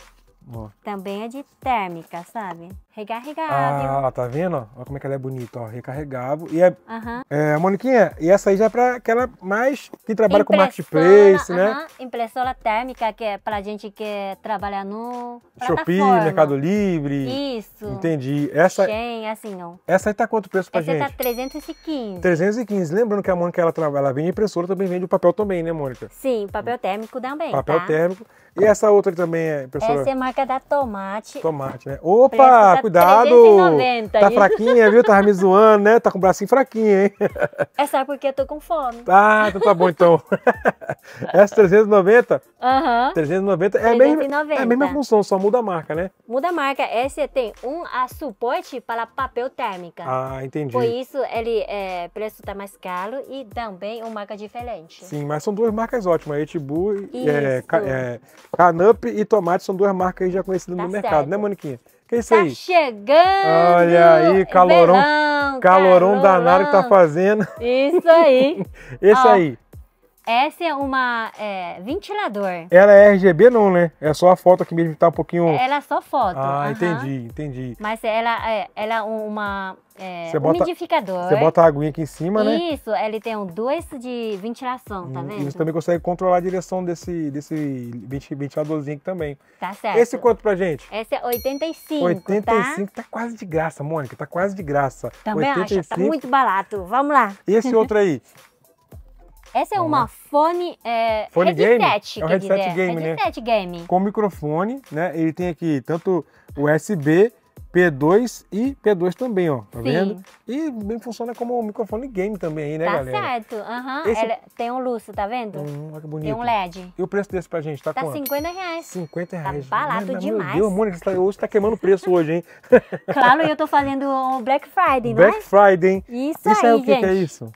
Ó. Também é de térmica, sabe? Recarregável. Ah, tá vendo? Olha como é que ela é bonita, ó. Recarregável. E é, uhum. é Moniquinha, e essa aí já é para aquela mais que trabalha com marketplace, uhum. né? Impressora térmica, que é pra gente que trabalha no Shopee, Mercado Livre. Isso. Entendi. Essa assim, Essa aí tá quanto preço pra essa tá gente? Essa tá 315. 315. Lembrando que a Mônica, ela trabalha, ela vende impressora, também vende o papel também, né, Mônica? Sim, papel térmico também, Papel tá? térmico. E essa outra que também é impressora? Essa é marca da Tomate. Tomate, né? Opa! Tá cuidado. 390, tá fraquinha, viu? Tava me zoando, né? Tá com o bracinho fraquinho, hein? Essa é só porque eu tô com fome. Ah, então tá bom então. Essa 390? Aham. 390 é 390. a, mesma, é a mesma função, só muda a marca, né? Muda a marca. Essa tem um a suporte para papel térmica. Ah, entendi. Por isso ele é, preço tá mais caro e também uma marca diferente. Sim, mas são duas marcas ótimas. Etibu, é, é, Canup e Tomate são duas marcas já conhecidas tá no mercado, né, Moniquinha? Que tá é isso tá aí? chegando! Olha aí, calorão. verão, calorão, calorão danado que tá fazendo. Isso aí. Esse Ó, aí. Essa é uma é, ventilador. Ela é RGB não, né? É só a foto aqui mesmo que tá um pouquinho... Ela é só foto. Ah, uhum. entendi, entendi. Mas ela é, ela é uma é, você bota, umidificador. Você bota a aguinha aqui em cima, Isso, né? Isso, ele tem um dois de ventilação, tá hum, vendo? E você também consegue controlar a direção desse, desse ventiladorzinho aqui também. Tá certo. Esse quanto pra gente? Esse é 85, 85 tá, tá quase de graça, Mônica, tá quase de graça. Também 85. acho, tá muito barato. Vamos lá. Esse outro aí? Essa é uma lá. fone, é, fone headset, é game. É um headset dizer. game, headset é né? game. Com microfone, né? Ele tem aqui tanto USB, P2 e P2 também, ó. Tá Sim. vendo? E bem funciona como um microfone game também aí, né, tá galera? Tá certo. Aham. Uhum. Esse... Tem um luxo, tá vendo? Hum, olha que bonito. Tem um LED. E o preço desse pra gente? Tá, tá quanto? Tá 50 reais. 50 reais. Tá balado demais. Meu Deus, Mônica, você tá, hoje tá queimando preço hoje, hein? claro, eu tô fazendo o Black Friday, né? Black Friday, hein? Isso, isso aí, é o que, gente. que é isso?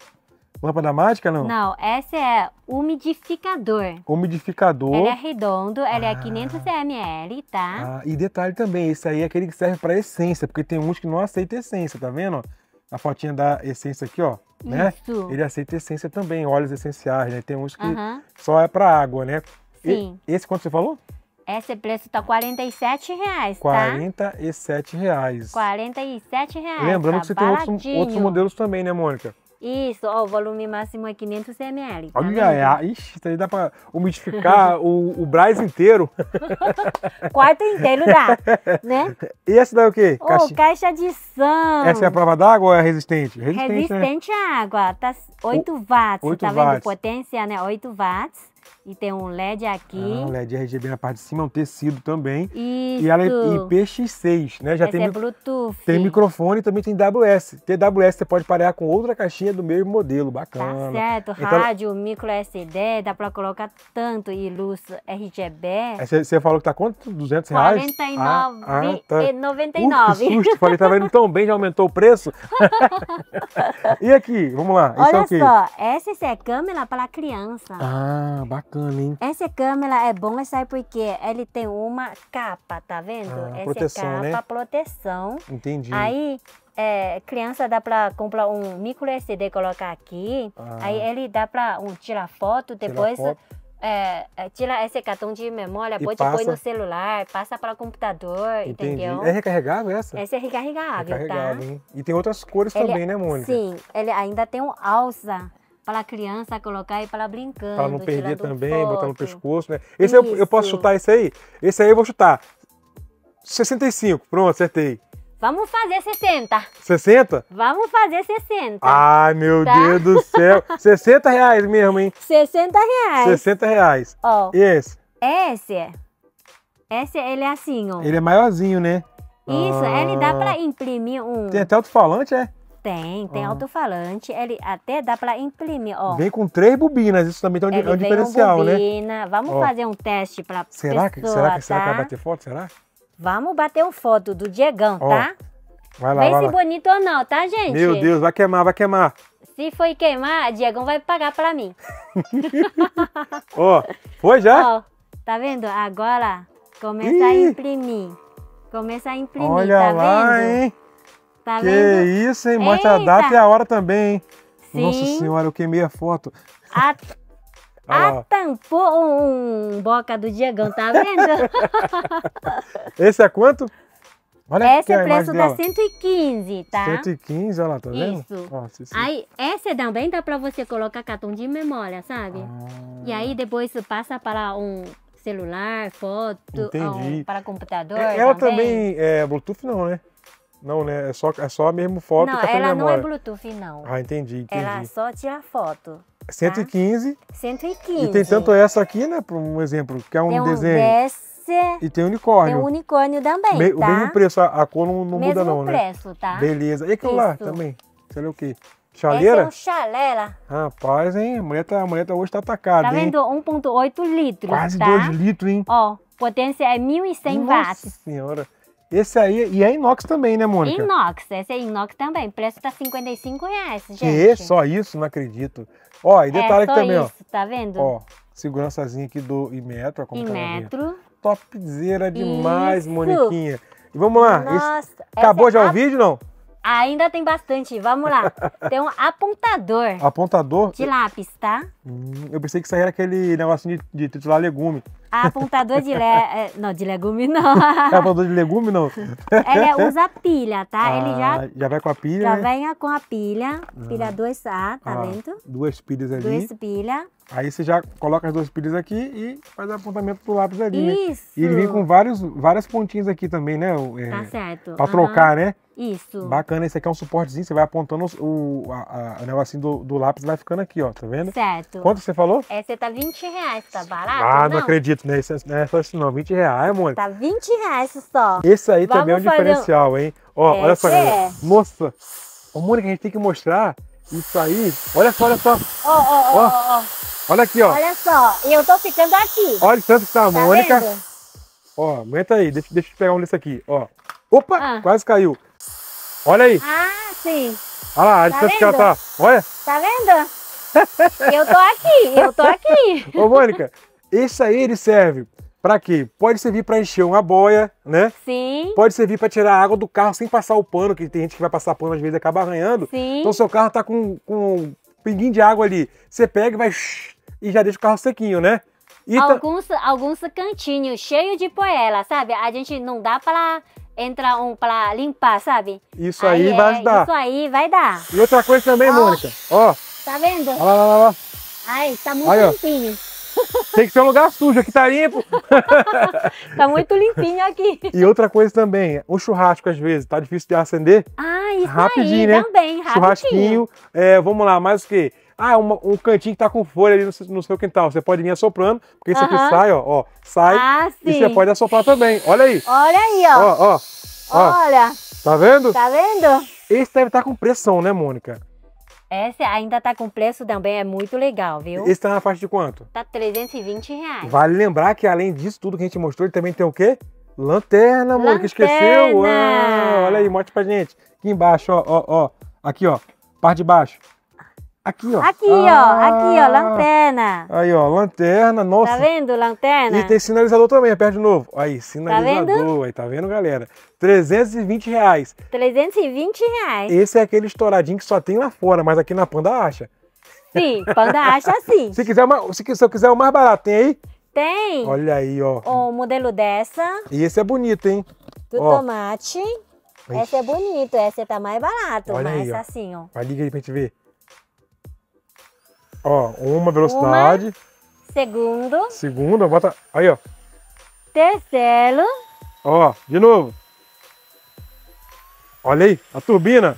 Lâmpada mágica não? Não, essa é umidificador. Umidificador. Ele é redondo, ele é ah. é 500 ml, tá? Ah, e detalhe também, esse aí é aquele que serve para essência, porque tem uns que não aceita essência, tá vendo? A fotinha da essência aqui, ó. Né? Isso. Ele aceita essência também, óleos essenciais, né? Tem uns que só é para água, né? Sim. E, esse quanto você falou? Esse preço tá R$ reais. tá? 47 reais. 47 reais. Lembrando tá que você tem outros, outros modelos também, né, Mônica? Isso, ó, o volume máximo é 500 ml. Tá Olha, é, ixi, isso aí dá pra umidificar o, o Braz inteiro. Quarto inteiro dá, né? E essa daí é o quê? Oh, caixa... caixa de são. Essa é a prova d'água ou é resistente? Resistente, né? resistente né? à água, tá 8 watts, 8 tá watts. vendo? Potência, né? 8 watts. E tem um LED aqui. Ah, um LED RGB na parte de cima, um tecido também. Isso. E ela é IPX6, né? Já tem é Bluetooth. Tem microfone e também tem WS. TWS você pode parear com outra caixinha do mesmo modelo, bacana. Tá certo, então, rádio, micro SD, dá pra colocar tanto e luz RGB. Você falou que tá quanto? 200 reais? 49, ah, ah, tá. e 99. Uf, que susto, falei, tava tá indo tão bem, já aumentou o preço. e aqui, vamos lá. Olha Isso é só, essa é câmera para criança. Ah, bacana bacana, hein? Essa câmera é bom, sabe por quê? Ele tem uma capa, tá vendo? Ah, Essa proteção, é capa, né? proteção. Entendi. Aí, é, criança dá para comprar um micro SD colocar aqui. Ah. Aí ele dá para um, tirar foto, depois... Tira foto. É, é, tira esse cartão de memória, e pode passa... pôr no celular, passa para o computador, Entendi. entendeu? É recarregável essa? Essa é recarregável, tá? recarregável tá? Hein? E tem outras cores ele, é também, né, Mônica? Sim, ele ainda tem um alça para a criança colocar e para brincando. Para não perder também, foto. botar no pescoço, né? Esse eu, eu, posso chutar esse aí? Esse aí eu vou chutar. 65, pronto, acertei. Vamos fazer 60. 60? Vamos fazer 60. Ai, meu tá? Deus do céu. 60 reais mesmo, hein? 60 reais. 60 reais. Ó. Oh, esse? Esse. É. Esse, ele é assim, ó. Ele é maiorzinho, né? Isso, ah. ele dá ah. para imprimir um... Tem até alto-falante, é? Tem, tem ah. alto-falante. Ele até dá para imprimir, ó. Vem com três bobinas, isso também tem é tá um, é um diferencial, né? bobina. né? Vamos ó. fazer um teste para será que, pessoa, será que, será tá? que vai bater foto, será? Vamos bater uma foto do Diegão, ó. tá? Vai lá, Vê vai se lá. bonito ou não, tá, gente? Meu Deus, vai queimar, vai queimar. Se foi queimar, Diegão vai pagar pra mim. Ó, oh, foi já? Ó, tá vendo? Agora começa Ih. a imprimir. Começa a imprimir, Olha tá lá, vendo? Hein? Tá que vendo? isso, hein? Mostra Eita. a data e a hora também, hein? Sim. Nossa senhora, eu queimei a foto. A... Atampou um boca do Diegão, tá vendo? Esse é quanto? Olha essa é o preço da 115, tá? 115, olha lá, tá vendo? Isso. Aí, essa também dá pra você colocar cartão de memória, sabe? Ah. E aí ah. depois passa para um celular, foto, um, para computador. É, ela também, também é Bluetooth não, né? Não, né? É só, é só mesmo foto não, que tá ela não é Bluetooth, não. Ah, entendi, entendi. Ela só tira foto. 115. Tá? 115. E tem tanto essa aqui, né? Por um exemplo, que é um, tem um desenho. Desse, e tem unicórnio. Tem um unicórnio também, Me, tá? O mesmo preço, a, a cor não, não mesmo muda não, preço, né? Mesmo preço, tá? Beleza. E aquilo Isso. lá também? Você lê o quê? Chaleira? Esse é um chalela. Rapaz, hein? A mulher, tá, a mulher tá hoje tá, tá atacada, Tá vendo? 1.8 litros, Quase tá? 2 litros, hein? Ó, potência é 1.100 watts. Nossa senhora. Esse aí, e é inox também, né, Mônica? Inox, esse é inox também. O preço tá 55 reais, gente. Que? Só isso? Não acredito. Ó, e é, detalhe é, aqui também, isso, ó. tá vendo? Ó, segurançazinha aqui do Imetro, ó, como tá Imetro. Tá Topzera demais, Moniquinha. E vamos lá. Nossa, esse... Acabou já é a... o vídeo, não? Ainda tem bastante, vamos lá. Tem um apontador. Apontador? De lápis, tá? Hum, eu pensei que isso aí era aquele negocinho de, de triturar legume. Ah, apontador de le... Eh, não, de legume não. É apontador de legume não? Ele é, usa pilha, tá? Ah, Ele já... Já vai com a pilha, Já né? vem com a pilha. Pilha 2A, ah. tá ah, vendo? Duas pilhas ali. Duas pilhas. Aí você já coloca as duas pilhas aqui e faz o apontamento do lápis ali, né? Isso. né? E ele vem com vários, várias pontinhas aqui também, né? É, tá certo. Pra uhum. trocar, né? Isso. Bacana, esse aqui é um suportezinho, você vai apontando o, a, a, o negocinho do, do lápis vai ficando aqui, ó, tá vendo? Certo. Quanto você falou? Essa é, tá 20 reais, tá barato? Ah, não, não acredito, né? Esse, não é só isso não, 20 reais, mano. Tá 20 reais só. Esse aí Vamos também é um diferencial, um... hein? Ó, é, olha só, é. Moça, ô Mônica, a gente tem que mostrar isso aí. Olha só, olha só. Ó, ó, ó, ó. Olha aqui, ó. Olha só, eu tô ficando aqui. Olha o tanto que tá a tá Mônica. Vendo? Ó, aguenta aí, deixa, deixa eu pegar um desse aqui, ó. Opa, ah. quase caiu. Olha aí. Ah, sim. Olha lá, olha. Tá distância tá que ela tá. Olha. Tá vendo? eu tô aqui, eu tô aqui. Ô, Mônica, esse aí ele serve para quê? Pode servir para encher uma boia, né? Sim. Pode servir para tirar a água do carro sem passar o pano, que tem gente que vai passar pano às vezes acaba arranhando. Sim. Então seu carro tá com, com um de água ali, você pega e vai e já deixa o carro sequinho, né? E alguns, alguns cantinhos cheios de poeira, sabe? A gente não dá para entrar um para limpar, sabe? Isso aí, aí vai é, ajudar. Isso aí vai dar. E outra coisa também, oh, Mônica. Ó. Tá vendo? Olha lá, olha lá, lá. Ai, tá muito aí, limpinho. Tem que ser um lugar sujo, aqui tá limpo. tá muito limpinho aqui. E outra coisa também, o churrasco às vezes tá difícil de acender. Ah, isso rapidinho, aí, né? também, rapidinho. Churrasquinho, é, vamos lá, mais o quê? Ah, é uma, um cantinho que tá com folha ali no, no, seu quintal. Você pode vir assoprando, porque isso uh -huh. aqui sai, ó, ó. Sai. Ah, e você pode assoprar também. Olha aí. Olha aí, ó. Ó, ó. ó. Olha. Tá vendo? Tá vendo? Esse deve estar tá com pressão, né, Mônica? Esse ainda tá com preço também, é muito legal, viu? Esse tá na faixa de quanto? Tá 320 reais. Vale lembrar que além disso tudo que a gente mostrou, ele também tem o quê? Lanterna, amor, que esqueceu. Uau, ah, olha aí, mostra pra gente. Aqui embaixo, ó, ó, ó. Aqui, ó, parte de baixo. Aqui, ó. Aqui, ah, ó. Aqui, ó. Ah. Lanterna. Aí, ó. Lanterna. Tá nossa. Tá vendo, lanterna? E tem sinalizador também. Aperta de novo. Aí, sinalizador. Tá vendo? Aí, tá vendo, galera? 320 reais. 320 reais. Esse é aquele estouradinho que só tem lá fora, mas aqui na Panda acha. Sim, Panda acha sim. se, quiser, se, se eu quiser o mais barato, tem aí? Tem. Olha aí, ó. O modelo dessa. E esse é bonito, hein? Do ó. tomate. É Ixi. Essa é bonito, essa tá mais barato, Olha mas aí, ó. assim, ó. Vai, liga aí pra gente ver. Ó, uma velocidade. Uma, segundo. Segunda, bota. Aí, ó. Terceiro. Ó, de novo. Olha aí, a turbina.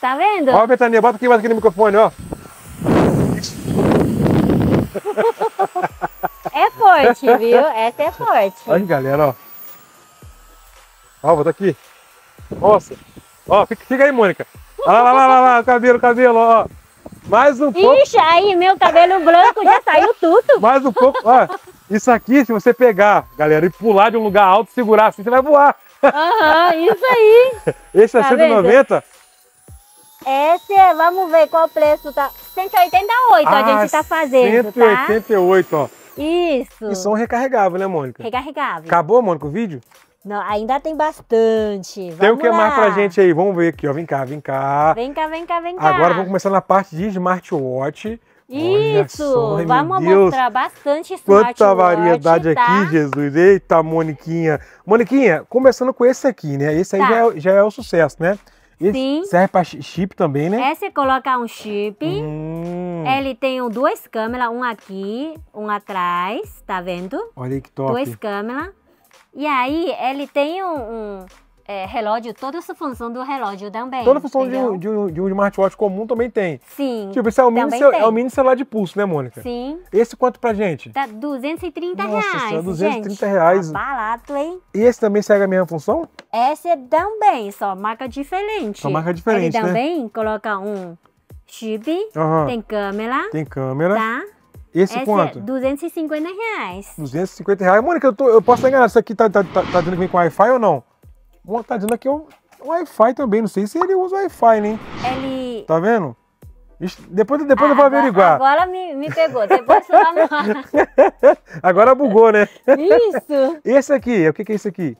Tá vendo? Ó, Betania, bota aqui, bota aqui no microfone, ó. É forte, viu? Essa é forte. Olha, galera, ó. Ó, vou aqui. Nossa. Ó, fica, fica aí, Mônica. Olha lá, lá, lá, lá, lá, o cabelo, o cabelo, ó. Mais um pouco. Ixi, aí meu cabelo branco já saiu tudo. Mais um pouco. Ó, isso aqui, se você pegar, galera, e pular de um lugar alto, segurar assim, você vai voar. Aham, uhum, isso aí. Esse é tá 190? Vendo? Esse é, vamos ver qual preço tá. 188 ah, a gente tá fazendo, 188, tá? ó. Isso. E som recarregável, né, Mônica? Recarregável. Acabou, Mônica, o vídeo? Não, ainda tem bastante. Vamos tem o que lá. mais pra gente aí? Vamos ver aqui, ó. Vem cá, vem cá. Vem cá, vem cá, vem cá. Agora vamos começar na parte de smartwatch. Isso! Só, vamos mostrar bastante smartwatch. Quanta variedade tá? aqui, Jesus. Eita, Moniquinha. Moniquinha, começando com esse aqui, né? Esse tá. aí já é, já é o sucesso, né? Esse Sim. Serve para chip também, né? É, você colocar um chip. Hum. Ele tem duas câmeras, um aqui, um atrás, tá vendo? Olha aí que top. Duas câmeras. E aí ele tem um, um é, relógio, toda essa função do relógio também. Toda a função de um, de, um, de um, smartwatch comum também tem. Sim. Tipo, esse é o, mini, é o mini celular de pulso, né, Mônica? Sim. Esse quanto pra gente? Tá 230 Nossa, reais. Nossa, 230 gente. reais. Tá barato, hein? E esse também segue a mesma função? Esse é também, só marca diferente. Só marca diferente. Ele né? também coloca um chip, uhum. tem câmera. Tem câmera. Tá? Esse Essa quanto? É 250 reais. 250 reais. Mônica, eu, tô, eu posso ganhar Isso aqui tá, tá, tá, tá dizendo que vem com Wi-Fi ou não? tá dizendo aqui o é Wi-Fi também. Não sei se ele usa Wi-Fi, né? Ele. Tá vendo? Depois, depois ah, eu vou agora, averiguar. Agora me, me pegou, depois você vai Agora bugou, né? Isso! Esse aqui, o que, que é isso aqui?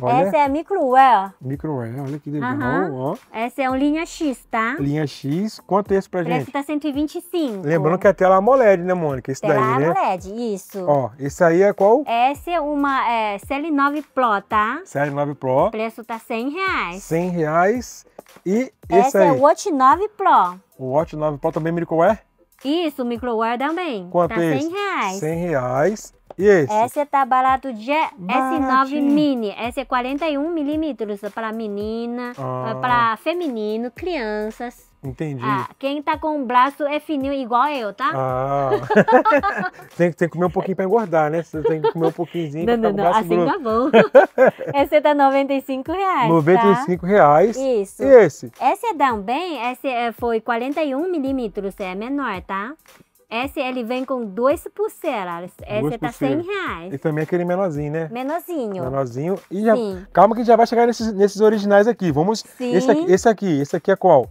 Olha. Essa é a microé, ó. Microé, olha que legal, uhum. ó. Essa é um linha X, tá? Linha X, quanto é esse pra Parece gente? Esse tá 125. Lembrando que é tela AMOLED, né, Mônica? Esse tela daí, AMOLED, né? AMOLED, isso. Ó, esse aí é qual? Essa é uma é, CL9 Pro, tá? CL9 Pro. O preço tá 100 reais. 100 reais. E esse Essa é aí? é o Watch 9 Pro. O Watch 9 Pro também é microé? Isso, microé também. Quanto tá é esse? 100 reais. 100 reais. E esse? Essa tá barato de é S9 Mini. Essa é 41 milímetros é para menina, é ah. para feminino, crianças. Entendi. Ah, quem tá com o braço é fininho igual eu, tá? Ah. tem, tem que comer um pouquinho pra engordar, né? Você tem que comer um pouquinhozinho não, pra não, não. Assim tá bom. esse tá 95 reais, 95 tá? reais. Isso. E esse? Esse também, esse foi 41 milímetros, é menor, tá? Essa ele vem com dois pulseiras. Essa duas é tá pulseiras. 100 reais. E também aquele menorzinho, né? Menorzinho. Menorzinho. E já, calma que já vai chegar nesses, nesses originais aqui. Vamos. Sim. Esse aqui, esse aqui, esse aqui é qual?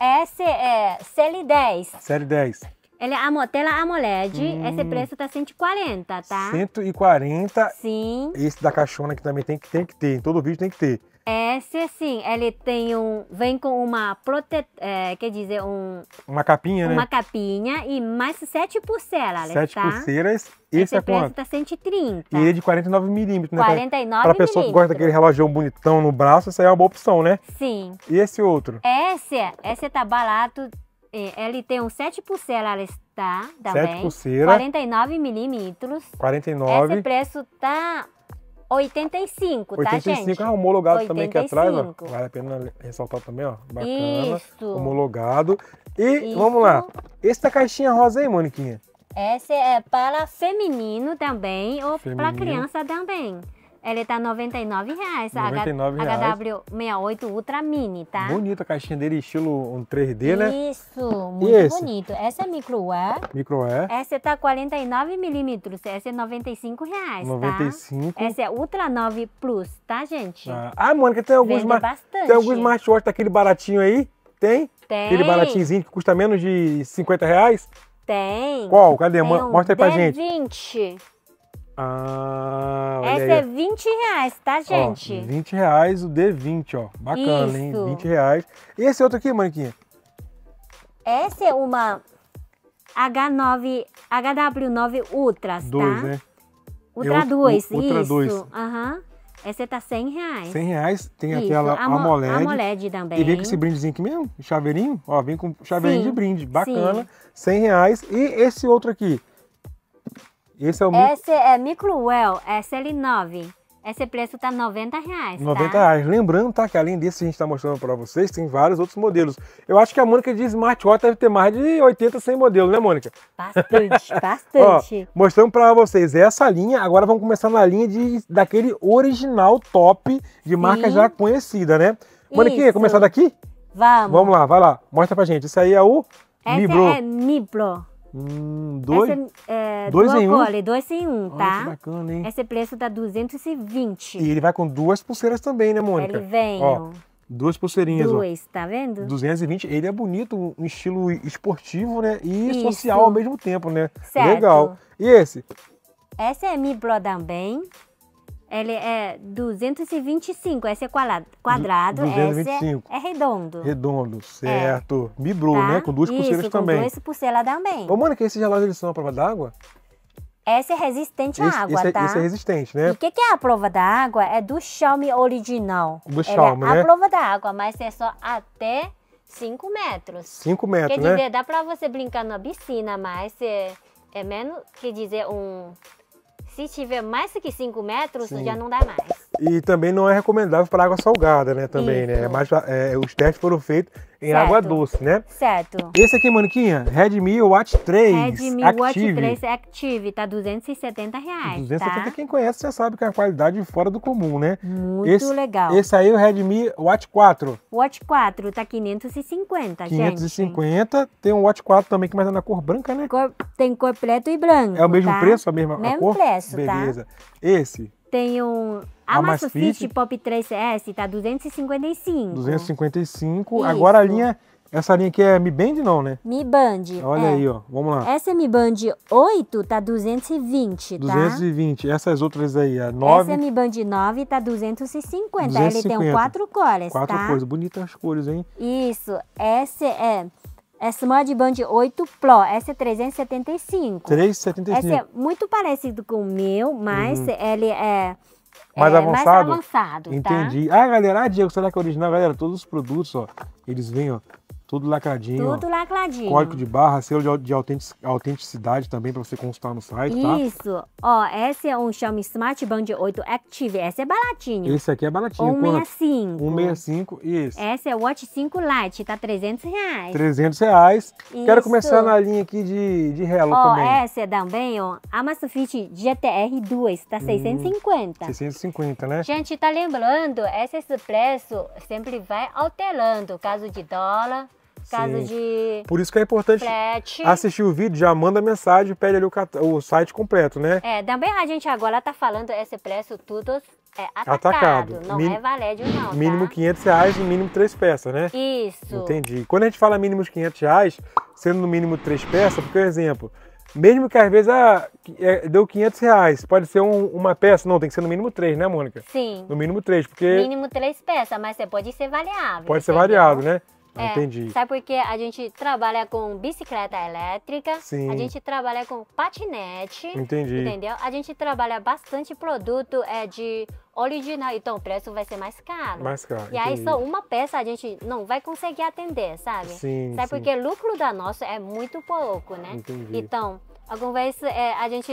Esse é cl 10. cl 10. Ele é a tela AMOLED, hum. esse preço tá 140, tá? 140. Sim. Esse da caixona que também tem que, tem que ter, em todo vídeo tem que ter. Esse é, sim. ele tem um, vem com uma prote, é, quer dizer, um uma capinha, uma né? Uma capinha e mais sete pulseiras. Sete tá? pulseiras. Esse, esse é preço quanto? tá 130. E ele é de 49 milímetros, né? 49 Para pessoa que gosta daquele relógio bonitão no braço, essa é uma boa opção, né? Sim. E esse outro? Esse, esse tá barato. É, ele tem um sete pulseiras tá? Também. Sete pulseiras. 49 milímetros. 49. Esse preço tá 85, 85 tá, 85 gente? 85 é homologado 85. também aqui atrás, ó. Vale a pena ressaltar também, ó. Bacana. Isso. Homologado. E Isso. vamos lá. Essa caixinha rosa aí, Moniquinha? Essa é para feminino também ou para criança também. Ele tá R$ 99,00, a HW68 Ultra Mini, tá? Bonita a caixinha dele, estilo um 3D, Isso, né? Isso, muito bonito. Essa é micro air. Micro air. Essa tá 49 milímetros, essa é R$ 95,00, tá? 95. Essa é Ultra 9 Plus, tá, gente? Ah, ah Mônica, tem alguns... Vende bastante. Tem alguns smartwatch daquele baratinho aí? Tem? Tem. Aquele baratinhozinho que custa menos de 50 reais? Tem. Qual? Cadê? Tem Mostra aí pra D20. gente. Ah, Essa é 20 reais, tá, gente? Ó, 20 reais o D20, ó. Bacana, Isso. hein? 20 reais. E esse outro aqui, Maniquinha? Essa é uma H9, HW9 Ultras, tá? Dois, tá? né? Ultra 2, é o, Ultra 2. Aham. Essa tá 100 reais. 100 reais, tem isso. aquela AMOLED. AMOLED também. E vem com esse brindezinho aqui mesmo, chaveirinho. Ó, vem com chaveirinho Sim. de brinde, bacana. Sim. 100 reais. E esse outro aqui, esse é o micro... Well é microwell é SL9. Esse preço tá 90 reais, 90 tá? reais. Lembrando, tá, que além desse que a gente tá mostrando para vocês, tem vários outros modelos. Eu acho que a Mônica de smartwatch deve ter mais de 80, 100 modelos, né, Mônica? Bastante, bastante. Ó, mostrando para vocês essa linha. Agora vamos começar na linha de, daquele original top de marca Sim. já conhecida, né? Mônica, Isso. começar daqui? Vamos. Vamos lá, vai lá. Mostra pra gente. Esse aí é o Esse Mibro. é Mibro um dois? é, é dois em um. um? dois em um, Olha, tá? bacana, hein? Esse preço tá 220. E ele vai com duas pulseiras também, né, Mônica? Ele vem, ó. Duas pulseirinhas, Dois, ó. tá vendo? 220. Ele é bonito, um estilo esportivo, né? E Isso. social ao mesmo tempo, né? Certo. Legal. E esse? Essa é Mi Bro também. Ele é 225, esse é quadrado, quadrado é- 225. é redondo. Redondo, é. certo. É. tá? né? Com duas Isso, pulseiras com também. com duas pulseiras também. Ô, Mônica, esses relógios eles são a prova d'água? Essa é resistente à água, esse é, tá? Esse é resistente, né? E o que, que, é a prova d'água É do Xiaomi original. Do Ele é Xiaomi, é né? a prova d'água mas é só até 5 metros. 5 metros, quer né? Quer dizer, dá pra você brincar na piscina, mas é, é menos, quer dizer, um se tiver mais do que 5 metros, Sim. já não dá mais. E também não é recomendável para água salgada, né? Também, né? Isso. né? Mas é, os testes foram feitos em certo. água doce, né? Certo. Esse aqui, manequinha, Redmi Watch 3 Redmi Active. Watch 3 é Active, tá 270 reais, 270, tá? quem conhece já sabe que é a qualidade fora do comum, né? Muito esse, legal. Esse aí o Redmi Watch 4. Watch 4, tá 550, 550 gente. 550, tem um Watch 4 também que mais é na cor branca, né? Cor, tem cor preto e branco, É o mesmo tá? preço, a mesma mesmo a cor? Mesmo preço, tá? Beleza. Tá? Esse, tem um Amazfit, Amazfit Pop 3 s é, tá 255. 255. Isso. Agora a linha essa linha aqui é Mi Band não, né? Mi Band. Olha é. aí, ó. Vamos lá. Essa é Mi Band 8 tá 220, 220. tá? 220. Essas outras aí, a 9. Essa é Mi Band 9 tá 250. 250. Ele tem um quatro cores, quatro tá? Quatro cores. Bonitas as cores, hein? Isso. Essa é é SMUD Band 8 Pro, essa é 375. 375. Essa é muito parecido com o meu, mas uhum. ele é, é mais é, avançado? Mais avançado, tá? Entendi. Tá? Ah, galera, ah, Diego, será que é original? Galera, todos os produtos, ó, eles vêm, ó, tudo lacradinho. Tudo lacradinho. Código de barra, selo de, de autenticidade também para você consultar no site, tá? Isso. Ó, esse é um Xiaomi Smart Band 8 Active. Esse é baratinho. Esse aqui é baratinho. 165. 165, isso. Esse é o Watch 5 Lite, tá 300 reais. 300 reais. Isso. Quero começar na linha aqui de, de relo ó, também. Ó, essa é também, ó, Amazfit GTR 2, tá 650. Hum, 650, né? Gente, tá lembrando, esse preço sempre vai alterando, caso de dólar, de. Por isso que é importante assistir o vídeo, já manda mensagem, pede ali o, o site completo, né? É, também a gente agora tá falando esse preço tudo é atacado, atacado. não Min... é valédio não, tá? Mínimo tá? 500 reais e mínimo três peças, né? Isso. Entendi. Quando a gente fala mínimo 500 reais, sendo no mínimo três peças, porque, por exemplo, mesmo que às vezes ah, é, deu 500 reais, pode ser um, uma peça. Não, tem que ser no mínimo três, né, Mônica? Sim. No mínimo três, porque... Mínimo três peças, mas você pode ser variável. Pode ser entendeu? variável, né? É, Entendi. Sabe porque a gente trabalha com bicicleta elétrica, Sim. a gente trabalha com patinete. Entendi. Entendeu? A gente trabalha bastante produto é, de original, então o preço vai ser mais caro. Mais caro. E entendi. aí só uma peça a gente não vai conseguir atender, sabe? Sim. Sabe sim. porque o lucro da nossa é muito pouco, né? Entendi. Então, algumas vezes é, a gente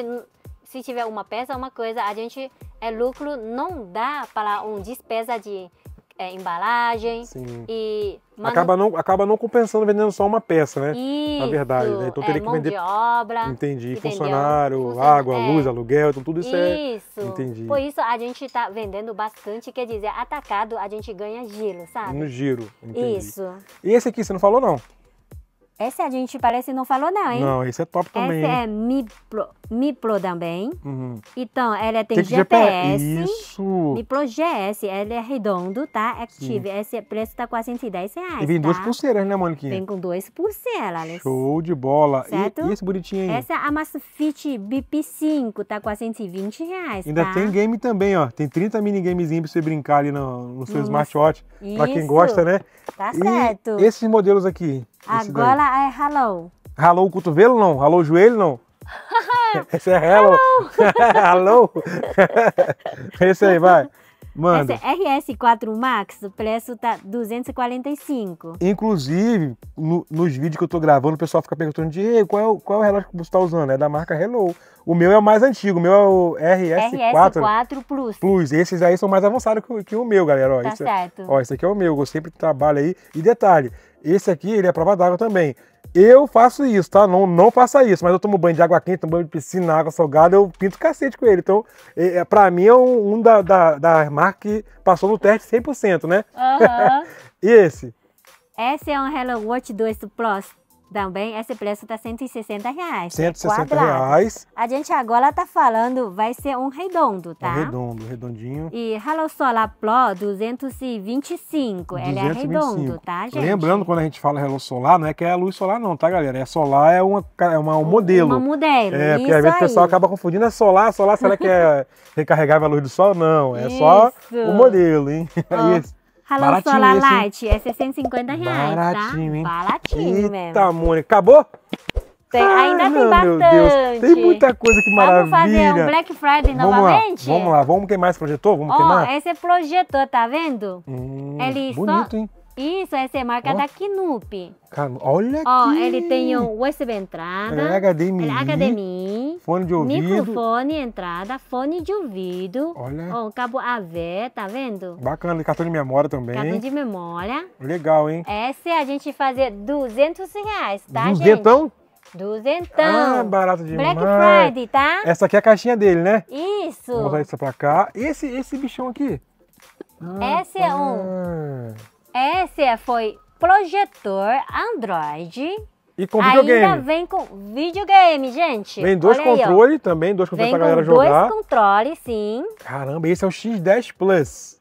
se tiver uma peça, uma coisa, a gente é lucro não dá para um despesa de é, embalagem Sim. e manu... acaba não acaba não compensando vendendo só uma peça, né? Isso. Na verdade, né? então teria é, que vender de obra, entendi, funcionário, água, é. luz, aluguel, então tudo isso, é- isso. é entendi. Por isso a gente está vendendo bastante, quer dizer, atacado a gente ganha giro, sabe? No giro, entendi. Isso. E esse aqui você não falou não? Essa a gente parece não falou não, hein? Não, esse é top também. Essa é mi pro também. Uhum. Então, ela tem, tem GPS. GPS. Isso. Mipro GS, ela é redondo, tá? É Active. Sim. Esse preço tá com 110 reais, E vem tá? duas pulseiras, né, Moniquinha? Vem com duas pulseiras, Alex. Show de bola. Certo? E, e esse bonitinho aí? Essa é a Masfit BP5, tá com 120 reais, Ainda tá? tem game também, ó. Tem 30 minigamezinhos pra você brincar ali no, no seu Isso. smartwatch. Pra quem gosta, né? Tá e certo. esses modelos aqui? Agora é hello. Ralou o cotovelo não? Ralou o joelho não? Esse é hello. Hello. Esse aí, vai. Manda. É RS4 Max, o preço tá 245. Inclusive, no, nos vídeos que eu tô gravando, o pessoal fica perguntando, Diego, qual, é o, qual é o relógio que você tá usando? É da marca Hello. O meu é o mais antigo, o meu é o RS4. RS4 Plus. Plus. Esses aí são mais avançados que, que o meu, galera. Ó, tá esse, é- certo. Ó, esse aqui é o meu, eu sempre trabalho aí. E detalhe, esse aqui, ele é prova d'água também. Eu faço isso, tá? Não, não faça isso, mas eu tomo banho de água quente, tomo banho de piscina, água salgada, eu pinto cacete com ele. Então, é, é pra mim é um, um da, da, da marca que passou no teste 100%, né? Uhum. e esse? Esse é um Hello Watch 2 Plus também esse preço tá 160 reais. 160 é reais. A gente agora tá falando, vai ser um redondo, tá? redondo, redondinho. E Halo Solar Pro 225, 225. ele é redondo, tá, gente? Lembrando, quando a gente fala Halo Solar, não é que é a luz solar não, tá, galera? É solar, é, uma, é uma, um modelo. uma modelo, É, porque às vezes o pessoal acaba confundindo, é solar, solar, será que é recarregável a luz do sol? Não, é isso. só o modelo, hein? É isso. Ralão Solar Light é 650 reais, tá? Baratinho, tá? hein? Baratinho Eita, mesmo. Eita, Mônica. Acabou? Tem, ah, ainda tem bastante. Tem muita coisa que maravilha. Vamos fazer um Black Friday vamos novamente? Lá, vamos lá, vamos queimar esse projetor? Vamos oh, queimar? Esse é projetor, tá vendo? Hum, Ele bonito, só... hein? Isso, essa é marca oh. da Knup. Olha aqui. Ó, ele tem um USB entrada. É HDMI. É HDMI. Fone de ouvido. Microfone entrada, fone de ouvido. Olha. Ó, cabo AV, tá vendo? Bacana, cartão de memória também. Cartão de memória. Legal, hein? Essa é a gente fazer 200 reais, tá, Duzentão? gente? Duzentão? Duzentão. Ah, barato demais. Black Friday, tá? Essa aqui é a caixinha dele, né? Isso. Vou botar isso pra cá. Esse, esse bichão aqui. Ah, esse é um. Ah. Esse foi projetor Android. E com videogame. Ainda vem com videogame, gente. Vem dois controles também, dois controles pra galera jogar. dois controles, sim. Caramba, esse é o X10 Plus.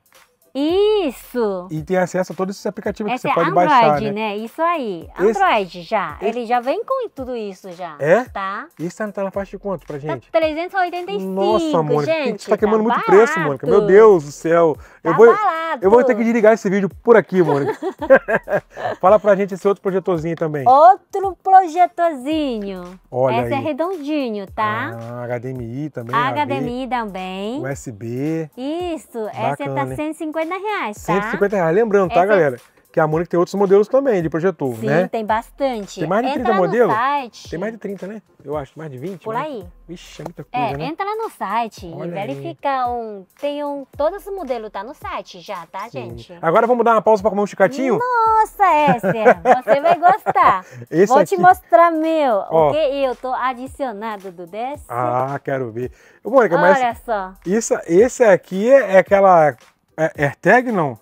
Isso! E tem acesso a todos esses aplicativos que você é pode Android, baixar, né? né? Isso aí. Android esse, já. Esse... Ele já vem com tudo isso já. É? Tá. Isso tá, tá na faixa de quanto pra tá gente? Tá 385, Nossa, Mônica, tá gente. Tá queimando tá muito barato. preço, Mônica. Meu Deus do céu eu tá vou, eu vou ter que desligar esse vídeo por aqui, Mônica. Fala pra gente esse outro projetorzinho também. Outro projetorzinho. Olha Essa é aí. é redondinho, tá? Ah, HDMI também. HDMI também. USB. Isso. É Bacana, essa tá 150 reais, tá? 150 reais. Lembrando, tá, é galera? Que a Mônica tem outros modelos também de projetor, Sim, né? tem bastante. Tem mais de entra 30 modelos? Tem mais de 30, né? Eu acho, mais de 20. Por né? aí. Vixe, é muita é, coisa, é, né? entra no site Olha e verifica aí. um... Tem um... Todos os modelos tá no site já, tá, Sim. gente? Agora vamos dar uma pausa para comer um chicatinho? Nossa, é, você vai gostar. Esse Vou aqui. te mostrar meu, Ó. o que eu tô adicionado do desse. Ah, quero ver. Mônica, Olha mas... Olha só. Isso, esse aqui é, é aquela... É, AirTag, não?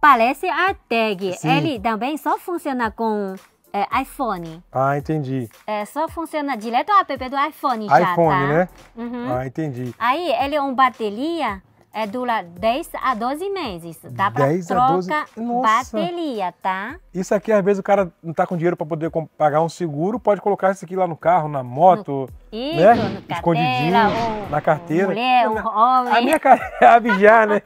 parece a tag. Sim. Ele também só funciona com é, iPhone. Ah, entendi. É, só funciona direto o app do iPhone, iPhone já, tá? né? Uhum. Ah, entendi. Aí ele é uma bateria é, dura 10 a 12 meses. Dá tá? para troca 12... Nossa. bateria, tá? Isso aqui, às vezes, o cara não tá com dinheiro para poder pagar um seguro, pode colocar isso aqui lá no carro, na moto, no... Né? Isso, né? No Escondidinho, carteira, na carteira. Mulher, na... homem. A minha carteira, é vigiar, né?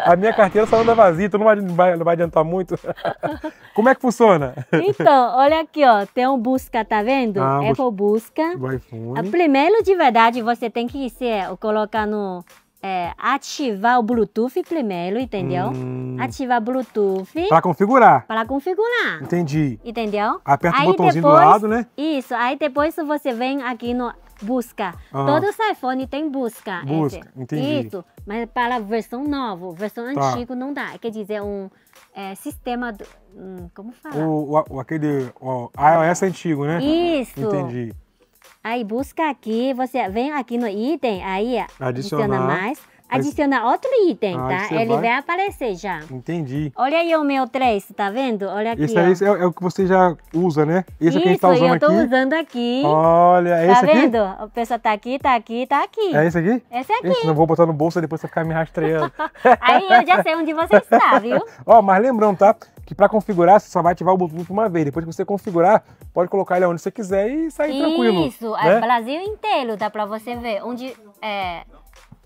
a minha carteira só anda vazia, então não vai, não vai adiantar muito. Como é que funciona? Então, olha aqui, ó, tem um busca, tá vendo? Ah, Apple busca. Do iPhone. Primeiro, de verdade, você tem que ser, colocar no é, ativar o Bluetooth primeiro, entendeu? Hum. Ativar Bluetooth. Para configurar. Para configurar. Entendi. Entendeu? Aperta aí o botãozinho depois, do lado, né? Isso. Aí depois você vem aqui no busca. Uhum. Todo iPhone tem busca. Busca, esse. entendi. Isso. Mas para a versão nova, versão tá. antiga não dá. Quer dizer, um é, sistema do, hum, como fala? O, o, aquele o iOS antigo, né? Isso. Entendi. Aí busca aqui, você vem aqui no item, aí adiciona, adiciona mais. Adiciona outro item, ah, tá? Ele vai... vai... aparecer já. Entendi. Olha aí o meu 3, tá vendo? Olha aqui. Esse, esse é, é, o que você já usa, né? Esse Isso, que a gente tá usando eu tô aqui. usando aqui. Olha, é tá esse tá aqui? Tá vendo? O pessoal tá aqui, tá aqui, tá aqui. É esse aqui? Esse aqui. Esse, não vou botar no bolso, depois você ficar me rastreando. aí eu já sei onde você está, viu? Ó, mas lembrando, tá? que para configurar você só vai ativar o Bluetooth uma vez. Depois que você configurar, pode colocar ele onde você quiser e sair Isso, tranquilo. Isso, né? É, Brasil inteiro dá para você ver onde é,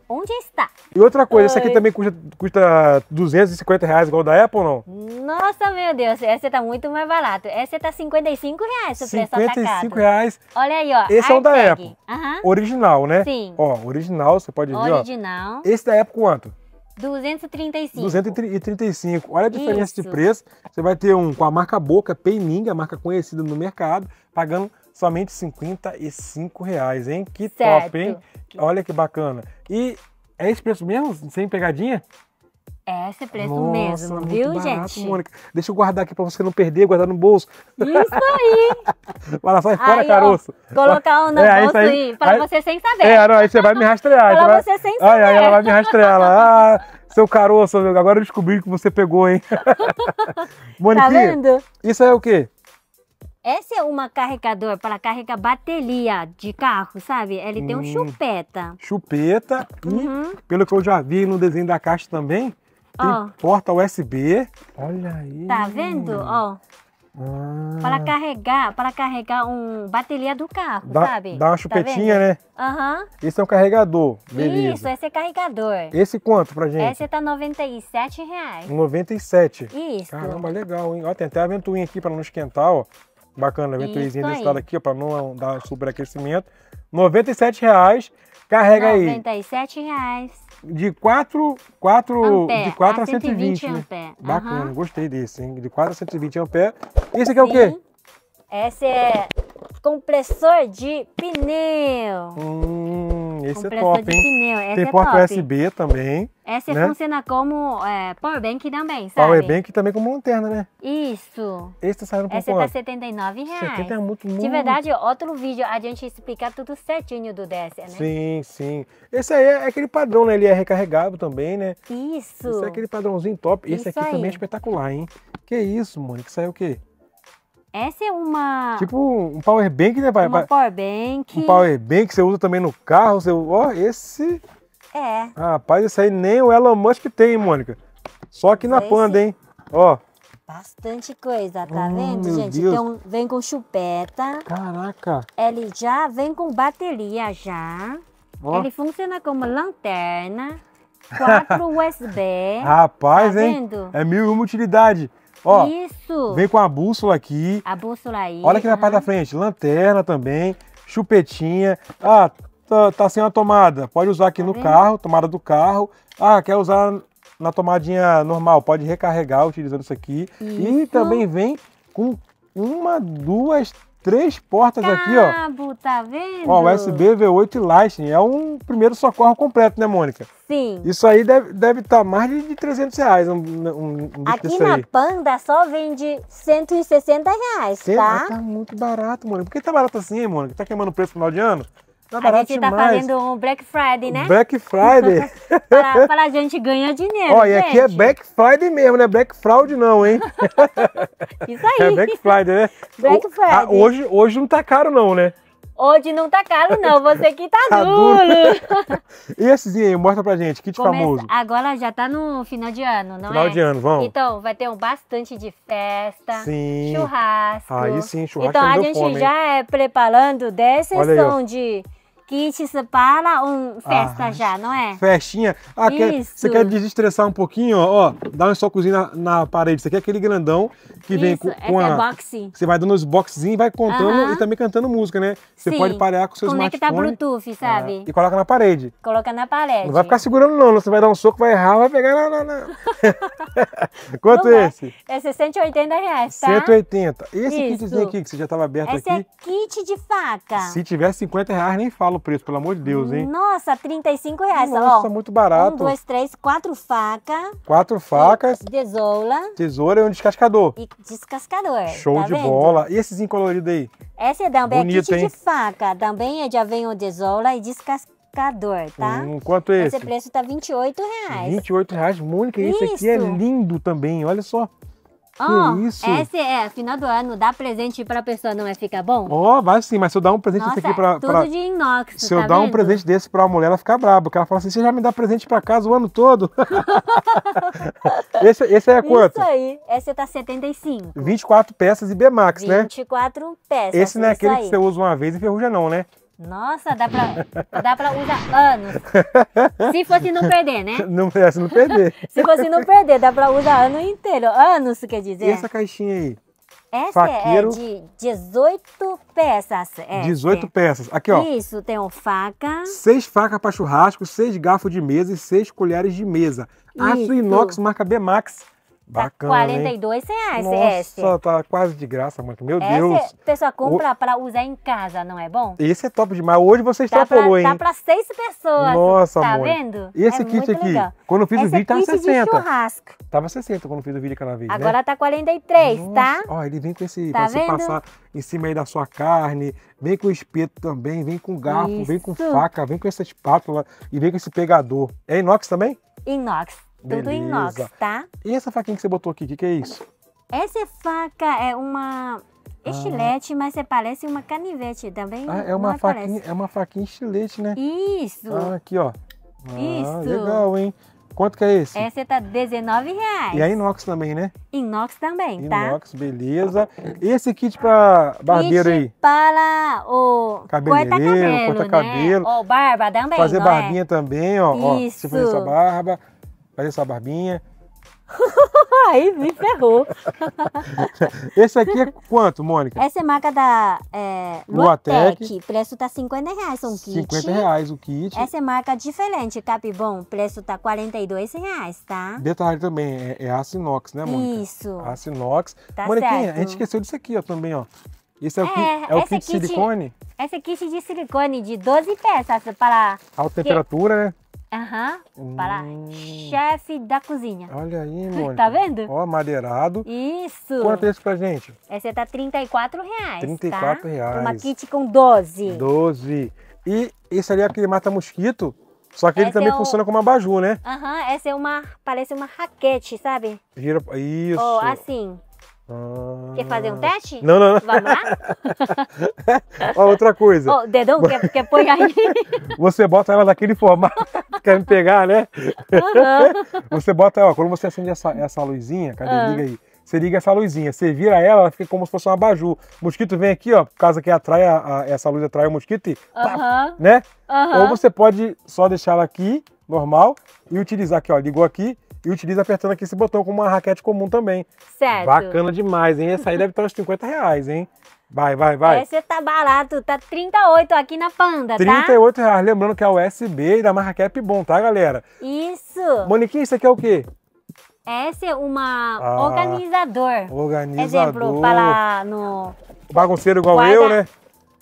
onde está. E outra coisa, Oi. essa aqui também custa, custa 250 reais igual da Apple ou não? Nossa, meu Deus, essa tá muito mais barato. Essa tá 55 reais o preço 55 reais. Olha aí, ó. Esse é o da Apple. Original, né? Sim. Ó, original, você pode original. ver, ó. Original. Esse da Apple quanto? 235. 235. Olha a diferença Isso. de preço. Você vai ter um com a marca Boca, Peining, a marca conhecida no mercado, pagando somente 55 reais, hein? Que certo. top, hein? Olha que bacana. E é esse preço mesmo? Sem pegadinha? É esse preço Nossa, mesmo, muito viu, barato, gente? Mônica. Deixa eu guardar aqui para você não perder, guardar no bolso. Isso aí! Vai lá, sai fora, aí, caroço. Ó, colocar um no é, bolso aí, aí, para você sem saber. É, não, aí você vai me rastrear. Para você vai... sem saber. Aí, aí ela vai me rastrear. ah, seu caroço, agora eu descobri que você pegou, hein? Mônica, tá vendo? isso é o quê? Essa é uma carregador para carregar bateria de carro, sabe? Ele hum, tem um hum. chupeta. Chupeta. Uhum. E, pelo que eu já vi no desenho da caixa também, tem oh. porta USB. Olha aí. Tá vendo? Ó. Ah. Para carregar, para carregar um bateria do carro, dá, sabe? Dá uma tá chupetinha, tá né? Aham. Uhum. Esse é um carregador, beleza. Isso, esse é carregador. Esse quanto pra gente? Esse tá R$ 97 reais. 97. Isso. Caramba, legal, hein? Ó, tem até a ventoinha aqui para não esquentar, ó. Bacana, a ventoinha desse lado aqui, ó, para não dar sobreaquecimento. R$ 97 reais. Carrega aí. 97 reais. De 4, 4 ampere, de 4 a 120. Ah, 120 né? Bacana, uhum. gostei desse, hein? De 4 a 120 ampere. Esse aqui é Sim. o quê? Esse é compressor de pneu. Hum, esse é compressor é top, de Pneu. Esse Tem é porta top. USB também. Essa né? funciona como é, powerbank também, sabe? Powerbank também como lanterna, né? Isso. Esse tá saindo por Essa quanto? Essa tá R$79,00. R$70,00 é muito, muito. De verdade, outro vídeo a gente explicar tudo certinho do DS, né? Sim, sim. Esse aí é aquele padrão, né? Ele é recarregável também, né? Isso. Esse é aquele padrãozinho top. Esse isso aqui aí. também é espetacular, hein? Que isso, Mônica? Saiu é o quê? Essa é uma. Tipo um power bank, né, pai? um power bank. Um power bank que você usa também no carro. Você... Ó, oh, esse. É. Rapaz, esse aí nem o Elon Musk tem, hein, Mônica? Só aqui na esse... Panda, hein? Ó. Bastante coisa, tá oh, vendo, gente? Deus. Então vem com chupeta. Caraca. Ele já vem com bateria já. Oh. Ele funciona como lanterna. Quatro USB. Rapaz, tá hein? Vendo? É mil e uma utilidade. Ó, Isso. Vem com a bússola aqui. A bússola aí. Olha aqui na uhum. parte da frente. Lanterna também. Chupetinha. Ah, tá, tá sem a tomada. Pode usar aqui tá no vendo? carro, tomada do carro. Ah, quer usar na tomadinha normal. Pode recarregar utilizando isso aqui. Isso. E também vem com uma, duas, três portas Cabo, aqui, ó. Cabo, tá vendo? Ó, USB, V8 e Lightning. É um primeiro socorro completo, né, Mônica? Sim. Isso aí deve estar deve tá mais de 300 reais um, um, um Aqui na aí. Panda só vende 160 reais, tá? Cê, ah, tá muito barato, Mônica. Por que tá barato assim, hein, Mônica? Tá queimando o preço no final de ano? Tá a gente tá fazendo um Black Friday, né? Black Friday. para, para, a gente ganhar dinheiro, Olha, aqui é Black Friday mesmo, né? Black Fraud não, hein? Isso aí. É Black Friday, né? Black Friday. O, a, hoje, hoje não tá caro não, né? Hoje não tá caro não, você que tá, tá duro. e essezinho aí, mostra pra gente, kit Começa, famoso. Agora já tá no final de ano, não final é? Final de ano, vamos. Então, vai ter um bastante de festa, sim. churrasco. Aí sim, churrasco Então, a gente fome, já hein? é preparando 10 sessões de kits para um festa ah, já, não é? Festinha. Ah, quer, você quer desestressar um pouquinho, ó, ó dá um socozinho na, na parede. Isso aqui é aquele grandão que Isso, vem com, é com é a... é boxing. Você vai dando os boxzinhos e vai contando uh -huh. e também cantando música, né? Você Sim. pode parear com o seu Como smartphone. Como é que tá Bluetooth, é, sabe? É, e coloca na parede. Coloca na parede. Não vai ficar segurando não, você vai dar um soco, vai errar, vai pegar... Não, não, não. Quanto é esse? Esse é 180 reais, tá? 180. Esse Isso. kitzinho aqui que você já estava aberto Esse aqui... Esse é kit de faca. Se tiver 50 reais, nem fala fala o preço, pelo amor de Deus, hein? Nossa, 35 reais. Nossa, ó, muito barato. Um, dois, três, quatro facas. Quatro facas. Tesoura. Tesoura e um descascador. E descascador. Show tá de vendo? bola. E esses incoloridos aí? Essa é também é Bonito, é kit hein? de faca. Também é de avenho tesoura e descascador tá? Hum, quanto é esse? Esse preço tá 28 reais. 28 reais, Mônica, isso. esse aqui é lindo também, olha só. Que isso? Essa é, final do ano, dá presente pra pessoa não é ficar bom? Ó, oh, vai sim, mas se eu dar um presente Nossa, desse aqui pra. Tudo pra... de inox. Se tá eu vendo? dar um presente desse pra uma mulher, ela fica braba, porque ela fala assim: você já me dá presente pra casa o ano todo? esse, esse aí é quanto? Isso aí, esse tá 75. 24 peças e B-Max, né? 24 peças. Esse não é aquele que você usa uma vez e ferruja, não, né? Nossa, dá pra, dá pra usar anos. Se fosse não perder, né? Não, fosse não perder. se fosse não perder, dá pra usar ano inteiro. Anos, quer dizer. E essa caixinha aí? Essa é Faqueiro. é de 18 peças. É, 18 é. peças. Aqui, ó. Isso, tem uma faca. Seis facas para churrasco, seis garfos de mesa e seis colheres de mesa. Aço inox marca Bemax. Bacana, tá 42 tá hein? reais Nossa, esse. Nossa, tá quase de graça, mano. Meu esse Deus. Esse, compra o... pra usar em casa, não é bom? Esse é top demais. Hoje você tá extrapolou, hein? Tá pra seis pessoas. Nossa, Tá amor. vendo? Esse é kit aqui, legal. quando eu fiz esse o vídeo, tava 60. churrasco. Tava 60 quando eu fiz o vídeo aquela vez, né? Agora né? tá 43, Nossa. tá? Ó, ele vem com esse, tá pra vendo? você passar em cima aí da sua carne, vem com espeto também, vem com garfo, Isso. vem com faca, vem com essa espátula e vem com esse pegador. É inox também? Inox. Beleza. Tudo inox, tá? E essa faquinha que você botou aqui, o que, que é isso? Essa faca é uma ah. estilete, ah. mas você parece uma canivete também. Tá ah, é uma faquinha, parece. é uma faquinha estilete, né? Isso. Ah, aqui, ó. Ah, Isso. Legal, hein? Quanto que é esse? Essa tá R$19,00. E a inox também, né? Inox também, tá? Inox, beleza. Esse kit para barbeiro kit aí? para o... corta cabelo, corta cabelo. Né? Ou barba também, Fazer é? barbinha é? também, ó. Isso. Ó, você fazer sua barba. Fazer essa barbinha. Aí me ferrou. Esse aqui é quanto, Mônica? Essa é marca da é, Luatec. O Preço tá 50 reais um kit. 50 reais o kit. Essa é marca diferente, Capibon. Preço tá 42 reais, tá? Detalhe também, é, é aço inox, né, Mônica? Isso. Aço inox. Tá Mônica, a gente esqueceu disso aqui, ó, também, ó. Esse é o, é, kit, é o kit, de silicone? Essa é kit de silicone de 12 peças para... Alta temperatura, que... né? Aham, uhum, para hum. chefe da cozinha. Olha aí, mano. tá vendo? Ó, madeirado. Isso. Quanto é isso pra gente? Esse tá 34 reais, 34 tá? reais. Uma kit com 12. 12. E esse ali é aquele mata-mosquito, só que ele é também é o... funciona como abajur, né? Aham, uhum, essa é uma, parece uma raquete, sabe? Gira, isso. Ou oh, assim. Quer fazer um ah. teste? Não, não, não. Vamos lá? Ó, outra coisa. Ó, oh, dedão, quer, quer pôr aí? Você bota ela naquele formato quer me pegar, né? Uhum. Você bota, ó, quando você acende essa, essa luzinha, cadê? Uhum. Liga aí. Você liga essa luzinha, você vira ela, ela fica como se fosse uma baju. O mosquito vem aqui, ó, por causa que atrai a, a, essa luz atrai o mosquito e pá, né? Ou você pode só deixar ela aqui, normal, e utilizar aqui, ó, ligou aqui, e utiliza apertando aqui esse botão como uma raquete comum também. Certo. Bacana demais, hein? Essa aí deve estar uns 50 reais, hein? Vai, vai, vai. Essa tá barato, tá 38 aqui na Panda, 38 tá? reais, lembrando que é USB e da marca Cap Bom, tá, galera? Isso. Moniquinha, isso aqui é o quê? Essa é uma ah, organizador. Organizador. Exemplo, para no... Bagunceiro igual guarda... eu, né?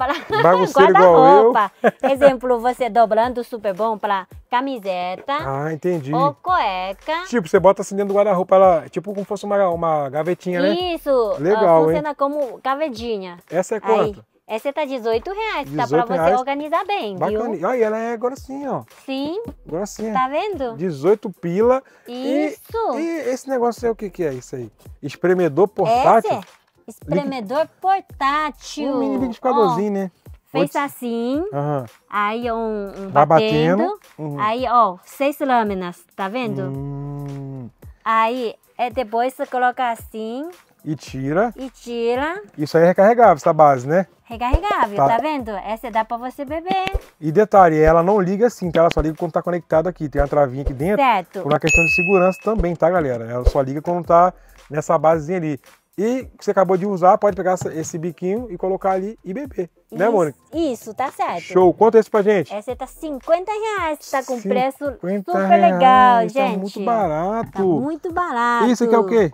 para guarda-roupa. Exemplo, você dobrando super bom para camiseta. Ah, entendi. Ou cueca. Tipo, você bota assim dentro do guarda-roupa, ela tipo como fosse uma, uma gavetinha, né? Isso. Legal, uh, funciona hein? como gavetinha. Essa é quanto? Aí. É, Essa tá 18 reais, 18 tá pra você organizar bem, Bacana. viu? Aí ela é grossinha, ó. Sim. Grossinha. Tá vendo? 18 pila. Isso. E, e esse negócio é o que que é isso aí? Espremedor é portátil? Esse? Espremedor Liqui... portátil. Um mini liquidificadorzinho, ó, né? Fez assim, uhum. aí um, um Vai batendo, batendo. Uhum. aí ó, seis lâminas, tá vendo? Hum. Aí é, depois você coloca assim. E tira. E tira. Isso aí é recarregável, essa base, né? Recarregável, tá, tá vendo? Essa dá pra você beber. E detalhe, ela não liga assim, tá? Ela só liga quando tá conectado aqui. Tem uma travinha aqui dentro. Certo. Por uma questão de segurança também, tá, galera? Ela só liga quando tá nessa basezinha ali. E que você acabou de usar, pode pegar esse biquinho e colocar ali e beber. Né, isso, né, Mônica? Isso, tá certo. Show. Quanto é esse pra gente? Essa é tá 50 reais. Tá com preço tá super reais, legal, gente. Tá muito barato. Tá muito barato. Isso aqui é o quê?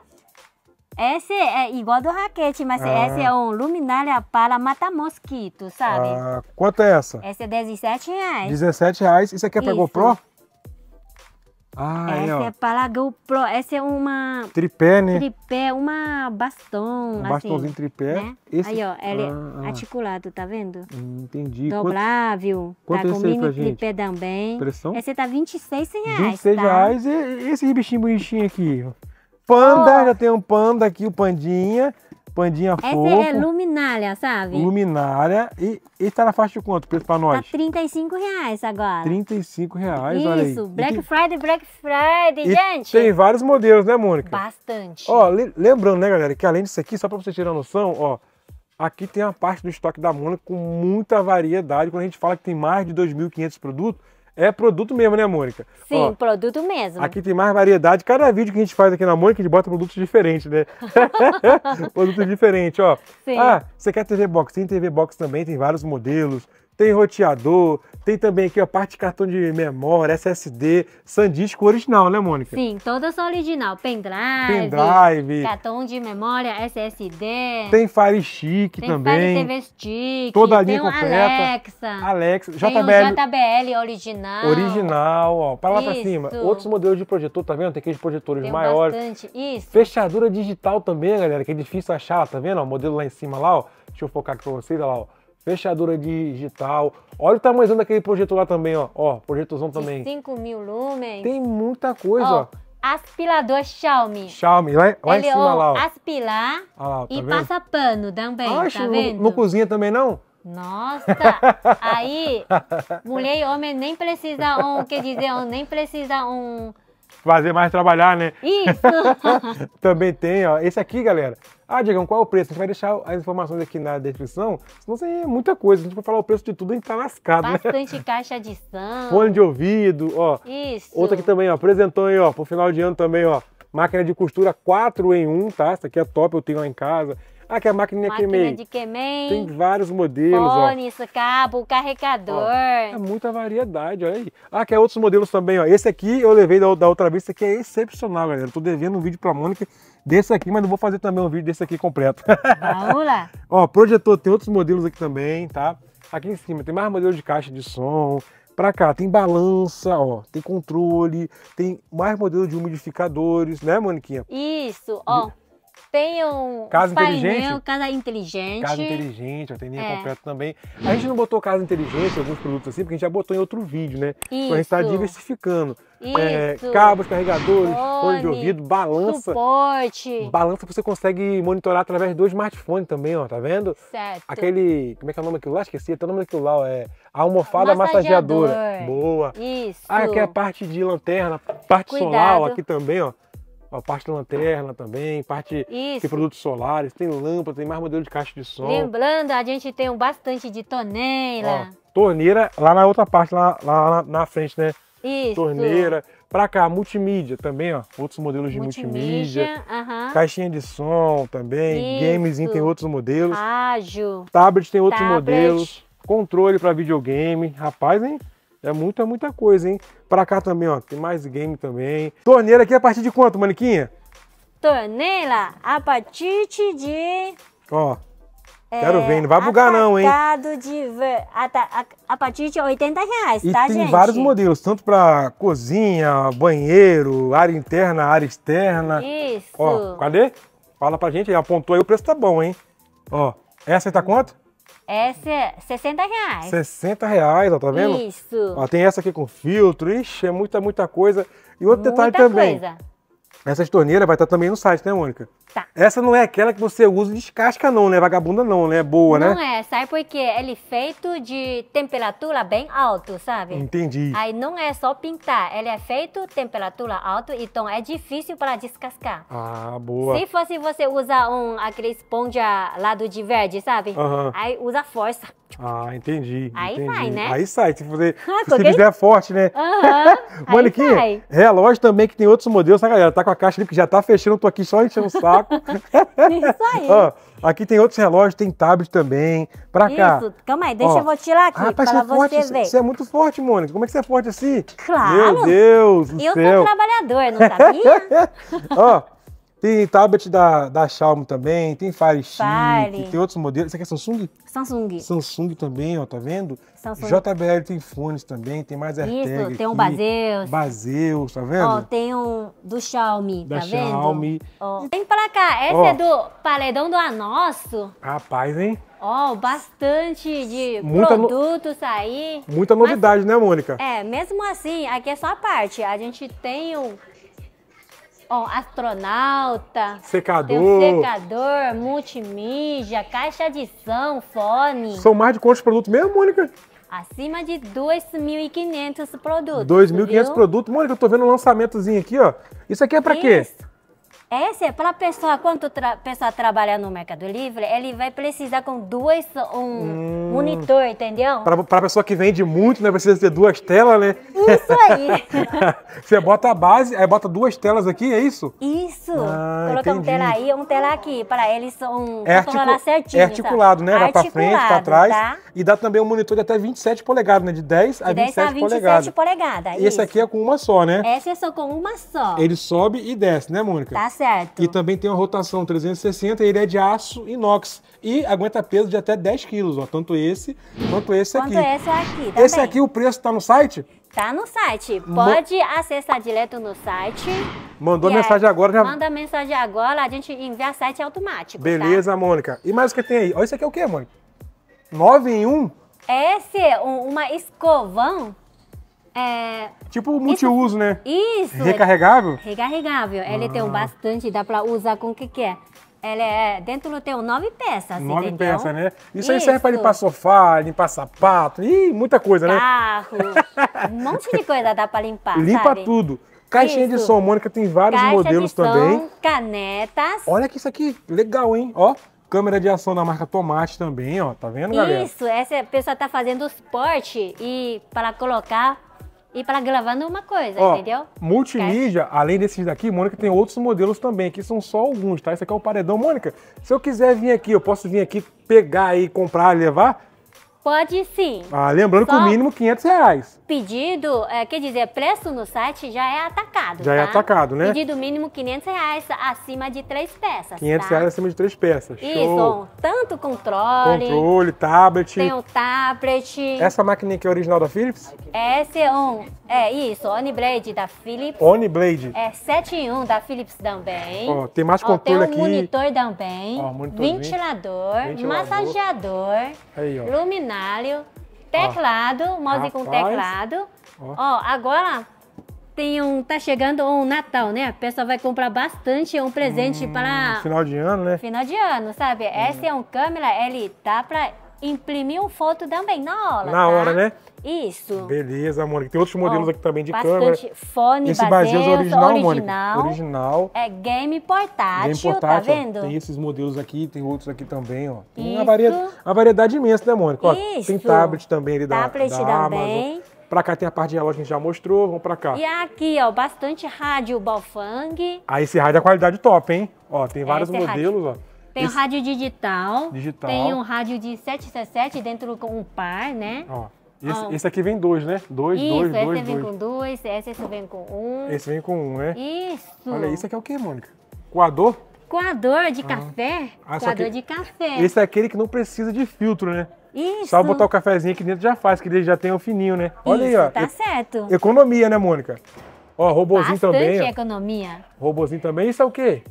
Esse é igual do raquete, mas ah. esse é um luminária para matar mosquito, sabe? Ah, quanto é essa? Essa é 17 reais. 17 reais. Isso aqui é pra isso. GoPro? Ah, essa é, ó. é Palagão Pro. Essa é uma. Tripé, né? Tripé, uma bastão. Um assim, bastãozinho tripé. Né? Esse... Aí, ó, ela é ah, é articulado, tá vendo? Hum, entendi. Dobrável. Quanto, tá quanto com é mini tripé também. Pressão? Essa tá 26 reais. 26 tá? reais e esse bichinho bonitinho aqui. Panda, oh. já tem um panda aqui, o pandinha. Pandinha Essa fofo. Essa é luminária, sabe? Luminária. E, e tá na faixa de quanto preço pra nós? Tá 35 reais agora. 35 reais, Isso, olha aí. Isso, Black tem... Friday, Black Friday, e gente. tem vários modelos, né, Mônica? Bastante. Ó, lembrando, né, galera, que além disso aqui, só pra vocês terem a noção, ó, aqui tem uma parte do estoque da Mônica com muita variedade. Quando a gente fala que tem mais de 2.500 produtos, é produto mesmo, né, Mônica? Sim, Ó, produto mesmo. Aqui tem mais variedade. Cada vídeo que a gente faz aqui na Mônica, a gente bota produtos diferentes, né? produto diferente, ó. Sim. Ah, você quer TV Box? Tem TV Box também, tem vários modelos tem roteador, tem também aqui a parte de cartão de memória, SSD, SanDisco original, né, Mônica? Sim, todas são original. Pendrive, Pendrive, cartão de memória, SSD. Tem Fire Stick tem também. Tem Fire TV Stick. Toda a linha tem completa. Alexa. Alexa. JBL. Tem um JBL original. Original, ó. Para lá para cima. Outros modelos de projetor, tá vendo? Tem aqueles projetores tem maiores. Bastante. Isso. Fechadura digital também, galera, que é difícil achar, tá vendo? O modelo lá em cima lá, ó. Deixa eu focar aqui para vocês, olha lá, ó fechadura digital. Olha o tamanho daquele projeto lá também, ó. Ó, projetorzão também. 5 mil lumens. Tem muita coisa, ó. ó. Aspirador Xiaomi. Xiaomi, lá, lá Ele, em cima ó, lá, ó. Aspirar ah, lá, tá e vendo? passa pano também, tá Acho, tá vendo? Não cozinha também, não? Nossa! Aí, mulher e homem nem precisa um, quer dizer, um, nem precisa um... Fazer mais trabalhar, né? Isso! também tem, ó. Esse aqui, galera, ah, Diego, qual é o preço? A gente vai deixar as informações aqui na descrição, senão tem é muita coisa. A gente vai falar o preço de tudo, a gente tá lascado, né? Bastante né? caixa de som. Fone de ouvido, ó. Isso. Outra aqui também, ó, apresentou aí, ó, pro final de ano também, ó. Máquina de costura 4 em 1, tá? Essa aqui é top, eu tenho lá em casa. Ah, que é a maquininha Máquina de Kemei. Tem vários modelos, Fone, ó. cabo, carregador. Ó, é muita variedade, olha aí. Ah, que é outros modelos também, ó. Esse aqui eu levei da, da outra vez, esse aqui é excepcional, galera. Eu tô devendo um vídeo pra Mônica desse aqui, mas não vou fazer também um vídeo desse aqui completo. Vamos lá. Ó, projetor tem outros modelos aqui também, tá? Aqui em cima tem mais modelos de caixa de som. Pra cá tem balança, ó, tem controle, tem mais modelo de umidificadores, né, Maniquinha? Isso, ó tenham casa inteligente, casa inteligente. Casa inteligente, a teninha é. completa também. A gente não botou casa inteligente, alguns produtos assim, porque a gente já botou em outro vídeo, né? Tá Isso. Então a gente está diversificando. É, cabos, carregadores, fone, de ouvido, balança. Suporte. Balança você consegue monitorar através do smartphone também, ó, tá vendo? Certo. Aquele, como é que é o nome daquilo lá? Esqueci, até o nome daquilo lá, ó, é a almofada massageadora. Boa. Ah, Isso. Ah, aqui é a parte de lanterna, parte Cuidado. solar ó, aqui também, ó a parte da lanterna também, parte Isso. de produtos solares, tem lâmpada, tem mais modelo de caixa de som. Lembrando, a gente tem um bastante de torneira. Ó, torneira lá na outra parte, lá, lá na frente, né? Isso. Torneira. Pra cá, multimídia também, ó. Outros modelos de multimídia. multimídia uh -huh. Caixinha de som também. Isso. Gamezinho tem outros modelos. Ágil. Tablet tem outros Tablet. modelos. Controle para videogame. Rapaz, hein? É muita, é muita coisa, hein? Pra cá também, ó, tem mais game também. Torneira aqui é a partir de quanto, Maniquinha? Torneira a partir de... Ó, Quero ver, não vai é, bugar não, hein? De, a, a, a, partir de 80 reais, e tá, tem gente? tem vários modelos, tanto para cozinha, banheiro, área interna, área externa. Isso. Ó, cadê? Fala pra gente aí, apontou aí, o preço tá bom, hein? Ó, essa aí tá quanto? É essa, 60 reais. 60 reais, ó, tá vendo? Isso. Ó, tem essa aqui com filtro, ixi, é muita, muita coisa. E outro muita detalhe também. Coisa. Essas torneiras vai estar também no site, né, Mônica? Tá. Essa não é aquela que você usa e descasca não, né? Vagabunda não, né? Boa, não né? Não é, sabe porque ele é feito de temperatura bem alto, sabe? Entendi. Aí não é só pintar, ele é feito temperatura alta, então é difícil para descascar. Ah, boa. Se fosse você usar um, aquele esponja lado de verde, sabe? Uhum. Aí usa força. Ah, entendi. Aí entendi. sai, né? Aí sai, se você, ah, se fizer é forte, né? Uhum, Manequim, relógio também que tem outros modelos, A tá, galera? Tá com a caixa ali que já tá fechando, tô aqui só enchendo o saco. Isso aí. Ó, aqui tem outros relógios, tem tablet também. Pra cá. Isso, calma aí, deixa Ó. eu vou tirar aqui ah, rapaz, pra você, é forte, você ver. Você é muito forte, Mônica. Como é que você é forte assim? Claro. Meu Deus do eu céu. Eu sou trabalhador, não sabia? Ó, tem tablet da, da Xiaomi também, tem Fire, Fire. tem outros modelos. Você aqui é Samsung? Samsung. Samsung também, ó, tá vendo? Samsung. JBL tem fones também, tem mais AirTag Isso, tem um Baseus. Baseus, tá vendo? Ó, tem um do Xiaomi, da tá vendo? vendo? Xiaomi. Ó. Vem pra cá, essa ó. é do Paredão do Anosso. Rapaz, hein? Ó, bastante de muita produtos no... aí. Muita novidade, Mas, né, Mônica? É, mesmo assim, aqui é só a parte. A gente tem um Ó, astronauta. Secador. Um secador, multimídia, caixa de som, fone. São mais de quantos produtos mesmo, Mônica? Acima de 2.500 produtos. 2.500 produtos. Mônica, eu tô vendo um lançamentozinho aqui, ó. Isso aqui é para quê? Isso essa é, é para a pessoa, quando a pessoa trabalha no Mercado Livre, ele vai precisar com dois, um hum, monitor, entendeu? Para a pessoa que vende muito, né, precisa ter duas telas, né? Isso aí! Você bota a base, aí bota duas telas aqui, é isso? Isso! Ah, Coloca entendi. um tela aí, um tela aqui, para eles são é articul... certinho. É tá? articulado, sabe? né? Para frente, para trás. Tá? E dá também um monitor de até 27 polegadas, né? De 10 a 27 polegadas. 27 polegadas, Esse aqui é com uma só, né? Essa é só com uma só. Ele sobe e desce, né, Mônica? Tá certo. E também tem uma rotação 360, ele é de aço inox e aguenta peso de até 10 quilos, ó, tanto esse quanto esse quanto aqui. Quanto esse aqui tá Esse aqui, o preço tá no site? Tá no site. Pode acessar direto no site. Mandou mensagem agora. Já... Manda mensagem agora, a gente envia site automático. Tá? Beleza, tá? Mônica. E mais o que tem aí? Olha, isso aqui é o quê, Mônica? 9 em 1? Esse é uma escovão é... Tipo multiuso, né? Isso! Recarregável? Recarregável. Ah. Ele tem ah. bastante, dá pra usar com o que quer. É. Ele é dentro tem nove peças. Nove peças, né? Isso, Isso, aí serve para limpar sofá, limpar sapato, e muita coisa, Carro, né? Carro, um monte de coisa dá para limpar. Limpa sabe? tudo. Caixinha isso. de som, Mônica, tem vários Caixa modelos de som, Canetas. Olha que isso aqui, legal, hein? Ó, câmera de ação da marca Tomate também, ó. Tá vendo, galera? Isso, essa pessoa tá fazendo esporte e para colocar e para gravando é uma coisa, Ó, entendeu? Multimídia, além desses daqui, Mônica tem outros modelos também, que são só alguns, tá? Esse aqui é o paredão. Mônica, se eu quiser vir aqui, eu posso vir aqui pegar e comprar e levar? Pode sim. Ah, lembrando só... que o mínimo 500 reais pedido, é, quer dizer, preço no site já é atacado. Já é tá? é atacado, né? Pedido mínimo 500 reais acima de três peças. 500 tá? reais acima de três peças. Isso, Show. tanto controle. Controle, tablet. Tem o tablet. Essa máquina que é original da Philips? Essa é um. É isso, Oniblade da Philips. Oniblade. É 7 em 1 da Philips também. Ó, tem mais controle Ó, tem um aqui. monitor também. Ó, monitor ventilador, ventilador, massageador, aí, luminário. Teclado, ah, mouse rapaz. com teclado. Ó, agora tem um, tá chegando um Natal, né? A pessoa vai comprar bastante é um presente hum, para... Final de ano, né? Final de ano, sabe? Hum. Essa é um câmera, ele dá tá para imprimir uma foto também na hora, Na tá? hora, né? Isso. Beleza, Mônica. Tem outros modelos aqui também de câmera. fone Esse baseio é original, original, Mônica. Original. É game portátil, game tá portátil tá vendo? tem esses modelos aqui, tem outros aqui também, ó. Tem uma, variedade, uma variedade imensa, né, Mônica? Ó, Isso. Tem tablet também ali da, tablet da também. Pra cá tem a parte de relógio que a gente já mostrou, vamos pra cá. E aqui, ó, bastante rádio Balfang. Ah, esse rádio é qualidade top, hein? Ó, tem é, vários esse é modelos, ó. Tem esse... um rádio digital, digital. Tem um rádio de 767 dentro com um par, né? Ó. Esse, ah, esse aqui vem dois, né? Dois, isso, dois, dois, dois. Esse vem com dois, esse, vem com um. Esse vem com um, né? Isso. Olha, isso aqui é o que, Mônica? Coador? Coador de ah. café? Ah, Coador de café. Esse é aquele que não precisa de filtro, né? Isso. Só botar o cafezinho aqui dentro já faz, que ele já tem o fininho, né? Olha isso, aí, ó. tá e, certo. Economia, né, Mônica? Ó, robozinho Bastante também. Bastante economia. Robozinho também. Isso é o quê?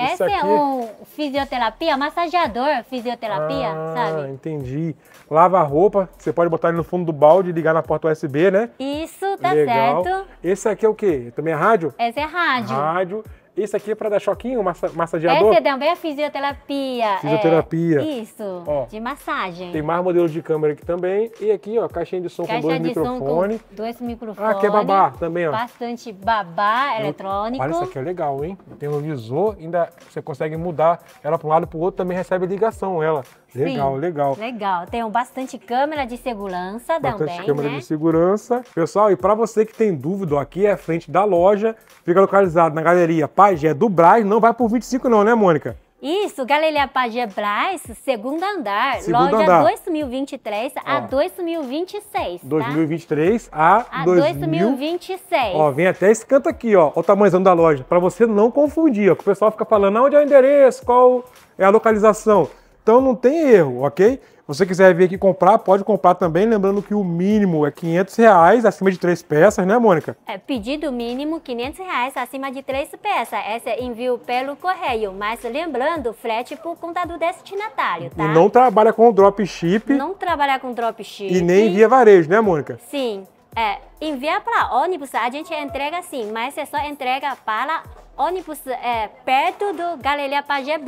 Essa é aqui... é um fisioterapia, massageador fisioterapia, ah, sabe? entendi. Lava a roupa, você pode botar ele no fundo do balde e ligar na porta USB, né? Isso, tá Legal. certo. Esse aqui é o quê? Também é rádio? Esse é rádio. Rádio. Isso aqui é para dar choquinho, massa, massageador? Essa é também é fisioterapia. Fisioterapia. É, isso, ó, de massagem. Tem mais modelos de câmera aqui também. E aqui, ó, caixinha de som Caixa com dois microfones. dois microfones. Ah, aqui é babá também, ó. Bastante babá eletrônico. Olha, isso aqui é legal, hein? Tem um visor, ainda você consegue mudar ela para um lado e para o outro, também recebe ligação ela. Legal, Sim. legal. Legal. Tem bastante câmera de segurança bastante também. Bastante né? câmera né? de segurança. Pessoal, e para você que tem dúvida, aqui é a frente da loja, fica localizado na galeria Pagé do Braz. Não vai por 25, não, né, Mônica? Isso, Galeria Pagé Braz, segundo andar, segundo loja andar. 2023 ó. a 2026, tá? 2023 a, a 2026. Ó, vem até esse canto aqui, ó, o tamanhozão da loja, para você não confundir, ó, que o pessoal fica falando, ah, onde é o endereço, qual é a localização. Então não tem erro, ok? Você quiser vir aqui comprar, pode comprar também, lembrando que o mínimo é 500 reais acima de três peças, né, Mônica? É pedido mínimo 500 reais acima de três peças. Essa é envio pelo correio, mas lembrando, frete por conta do destinatário, tá? E não trabalha com dropship. Não trabalha com dropship. E nem via varejo, né, Mônica? Sim. É, enviar para ônibus a gente entrega sim, mas é só entrega para ônibus é, perto do Galeria Pajé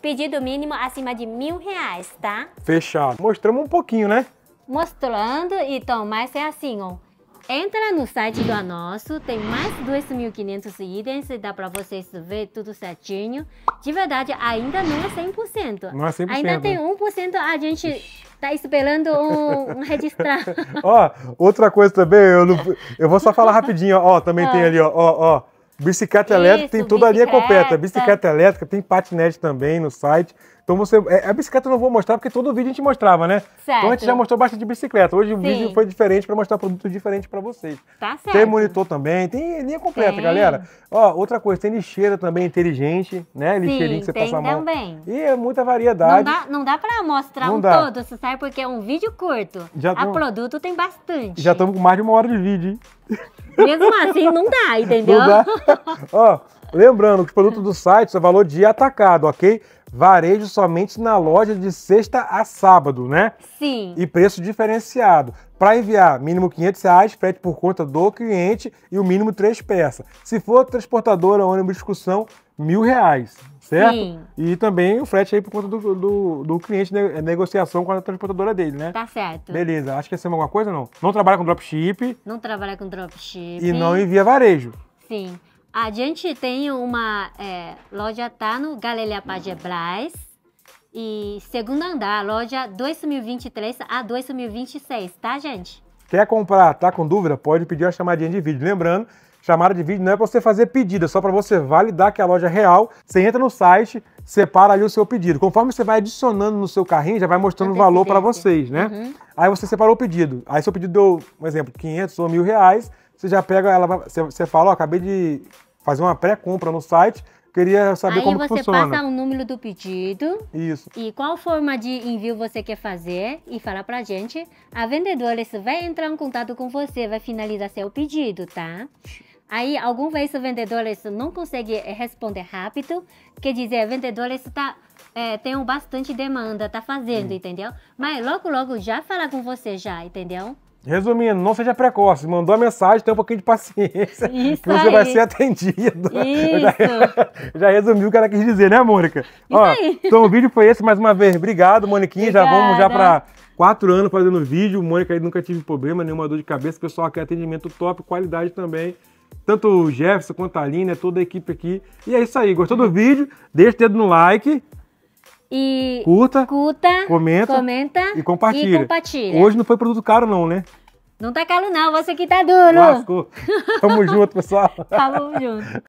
Pedido mínimo acima de mil reais, tá? Fechado. Mostramos um pouquinho, né? Mostrando, então, mas é assim, ó. Entra no site do Anosso, tem mais 2.500 itens e dá para vocês ver tudo certinho. De verdade, ainda não é 100%. Não é 100%. Ainda né? tem 1% a gente tá esperando um, um registrar. ó, outra coisa também, eu, não, eu vou só falar rapidinho, ó, também ó. tem ah. ali, ó, ó, ó bicicleta Isso, elétrica, tem toda a linha é completa. Bicicleta elétrica, tem patinete também no site. Então você. É, a bicicleta eu não vou mostrar, porque todo vídeo a gente mostrava, né? Certo. Então a gente já mostrou bastante de bicicleta. Hoje Sim. o vídeo foi diferente para mostrar produtos diferentes para vocês. Tá certo. Tem monitor também, tem linha completa, tem. galera. Ó, outra coisa, tem lixeira também inteligente, né? Lixeirinho que você passa a mão. Também. E é muita variedade. Não dá, não dá para mostrar não um dá. todo, você sabe, porque é um vídeo curto. Já a tô... produto tem bastante. Já estamos com mais de uma hora de vídeo, hein? Mesmo assim, não dá, entendeu? Não dá. Ó, lembrando que o produto do site é valor de atacado, ok? Varejo somente na loja de sexta a sábado, né? Sim. E preço diferenciado. Para enviar, mínimo 500 reais, frete por conta do cliente e o mínimo três peças. Se for transportadora, ônibus de discussão, mil reais, certo? Sim. E também o frete aí por conta do, do, do cliente, né? É negociação com a transportadora dele, né? Tá certo. Beleza. Acho que é alguma coisa não? Não trabalha com dropship. Não trabalha com dropship. E não envia varejo. Sim. A gente tem uma é, loja tá no Galeria Page Brás. e segundo andar, loja 2023 a 2026, tá, gente? Quer comprar, tá com dúvida? Pode pedir uma chamadinha de vídeo. Lembrando, chamada de vídeo não é para você fazer pedido, é só para você validar que a loja é real. Você entra no site, separa ali o seu pedido. Conforme você vai adicionando no seu carrinho, já vai mostrando o valor para vocês, né? Uhum. Aí você separou o pedido. Aí seu pedido deu, um exemplo, 500 ou mil reais. Você já pega ela, você fala, ó, acabei de fazer uma pré-compra no site. Queria saber Aí como que funciona. Aí você passa o número do pedido. Isso. E qual forma de envio você quer fazer e fala pra gente. A vendedora vai entrar em contato com você, vai finalizar seu pedido, tá? Aí, vez o vendedor não consegue eh, responder rápido. Quer dizer, vendedores está é, eh, tem bastante demanda, tá fazendo, entendeu? Mas logo, logo já fala com você já, entendeu? Resumindo, não seja precoce. Mandou a mensagem, tem um pouquinho de paciência. Isso que você aí. vai ser atendido. Isso. já, resumiu já o que ela quis dizer, né, Mônica? Isso Ó, aí. Então o vídeo foi esse mais uma vez. Obrigado, Moniquinha. Obrigada. Já vamos já para quatro anos fazendo vídeo. Mônica aí nunca tive problema, nenhuma dor de cabeça. O pessoal quer atendimento top, qualidade também. Tanto o Jefferson quanto a Aline, né? toda a equipe aqui. E é isso aí. Gostou do vídeo? Deixa o dedo no like. E curta, curta comenta, comenta e, compartilha. e compartilha. Hoje não foi produto caro não, né? Não tá caro não, você que tá duro. Lascou. Tamo junto, pessoal. Tamo junto.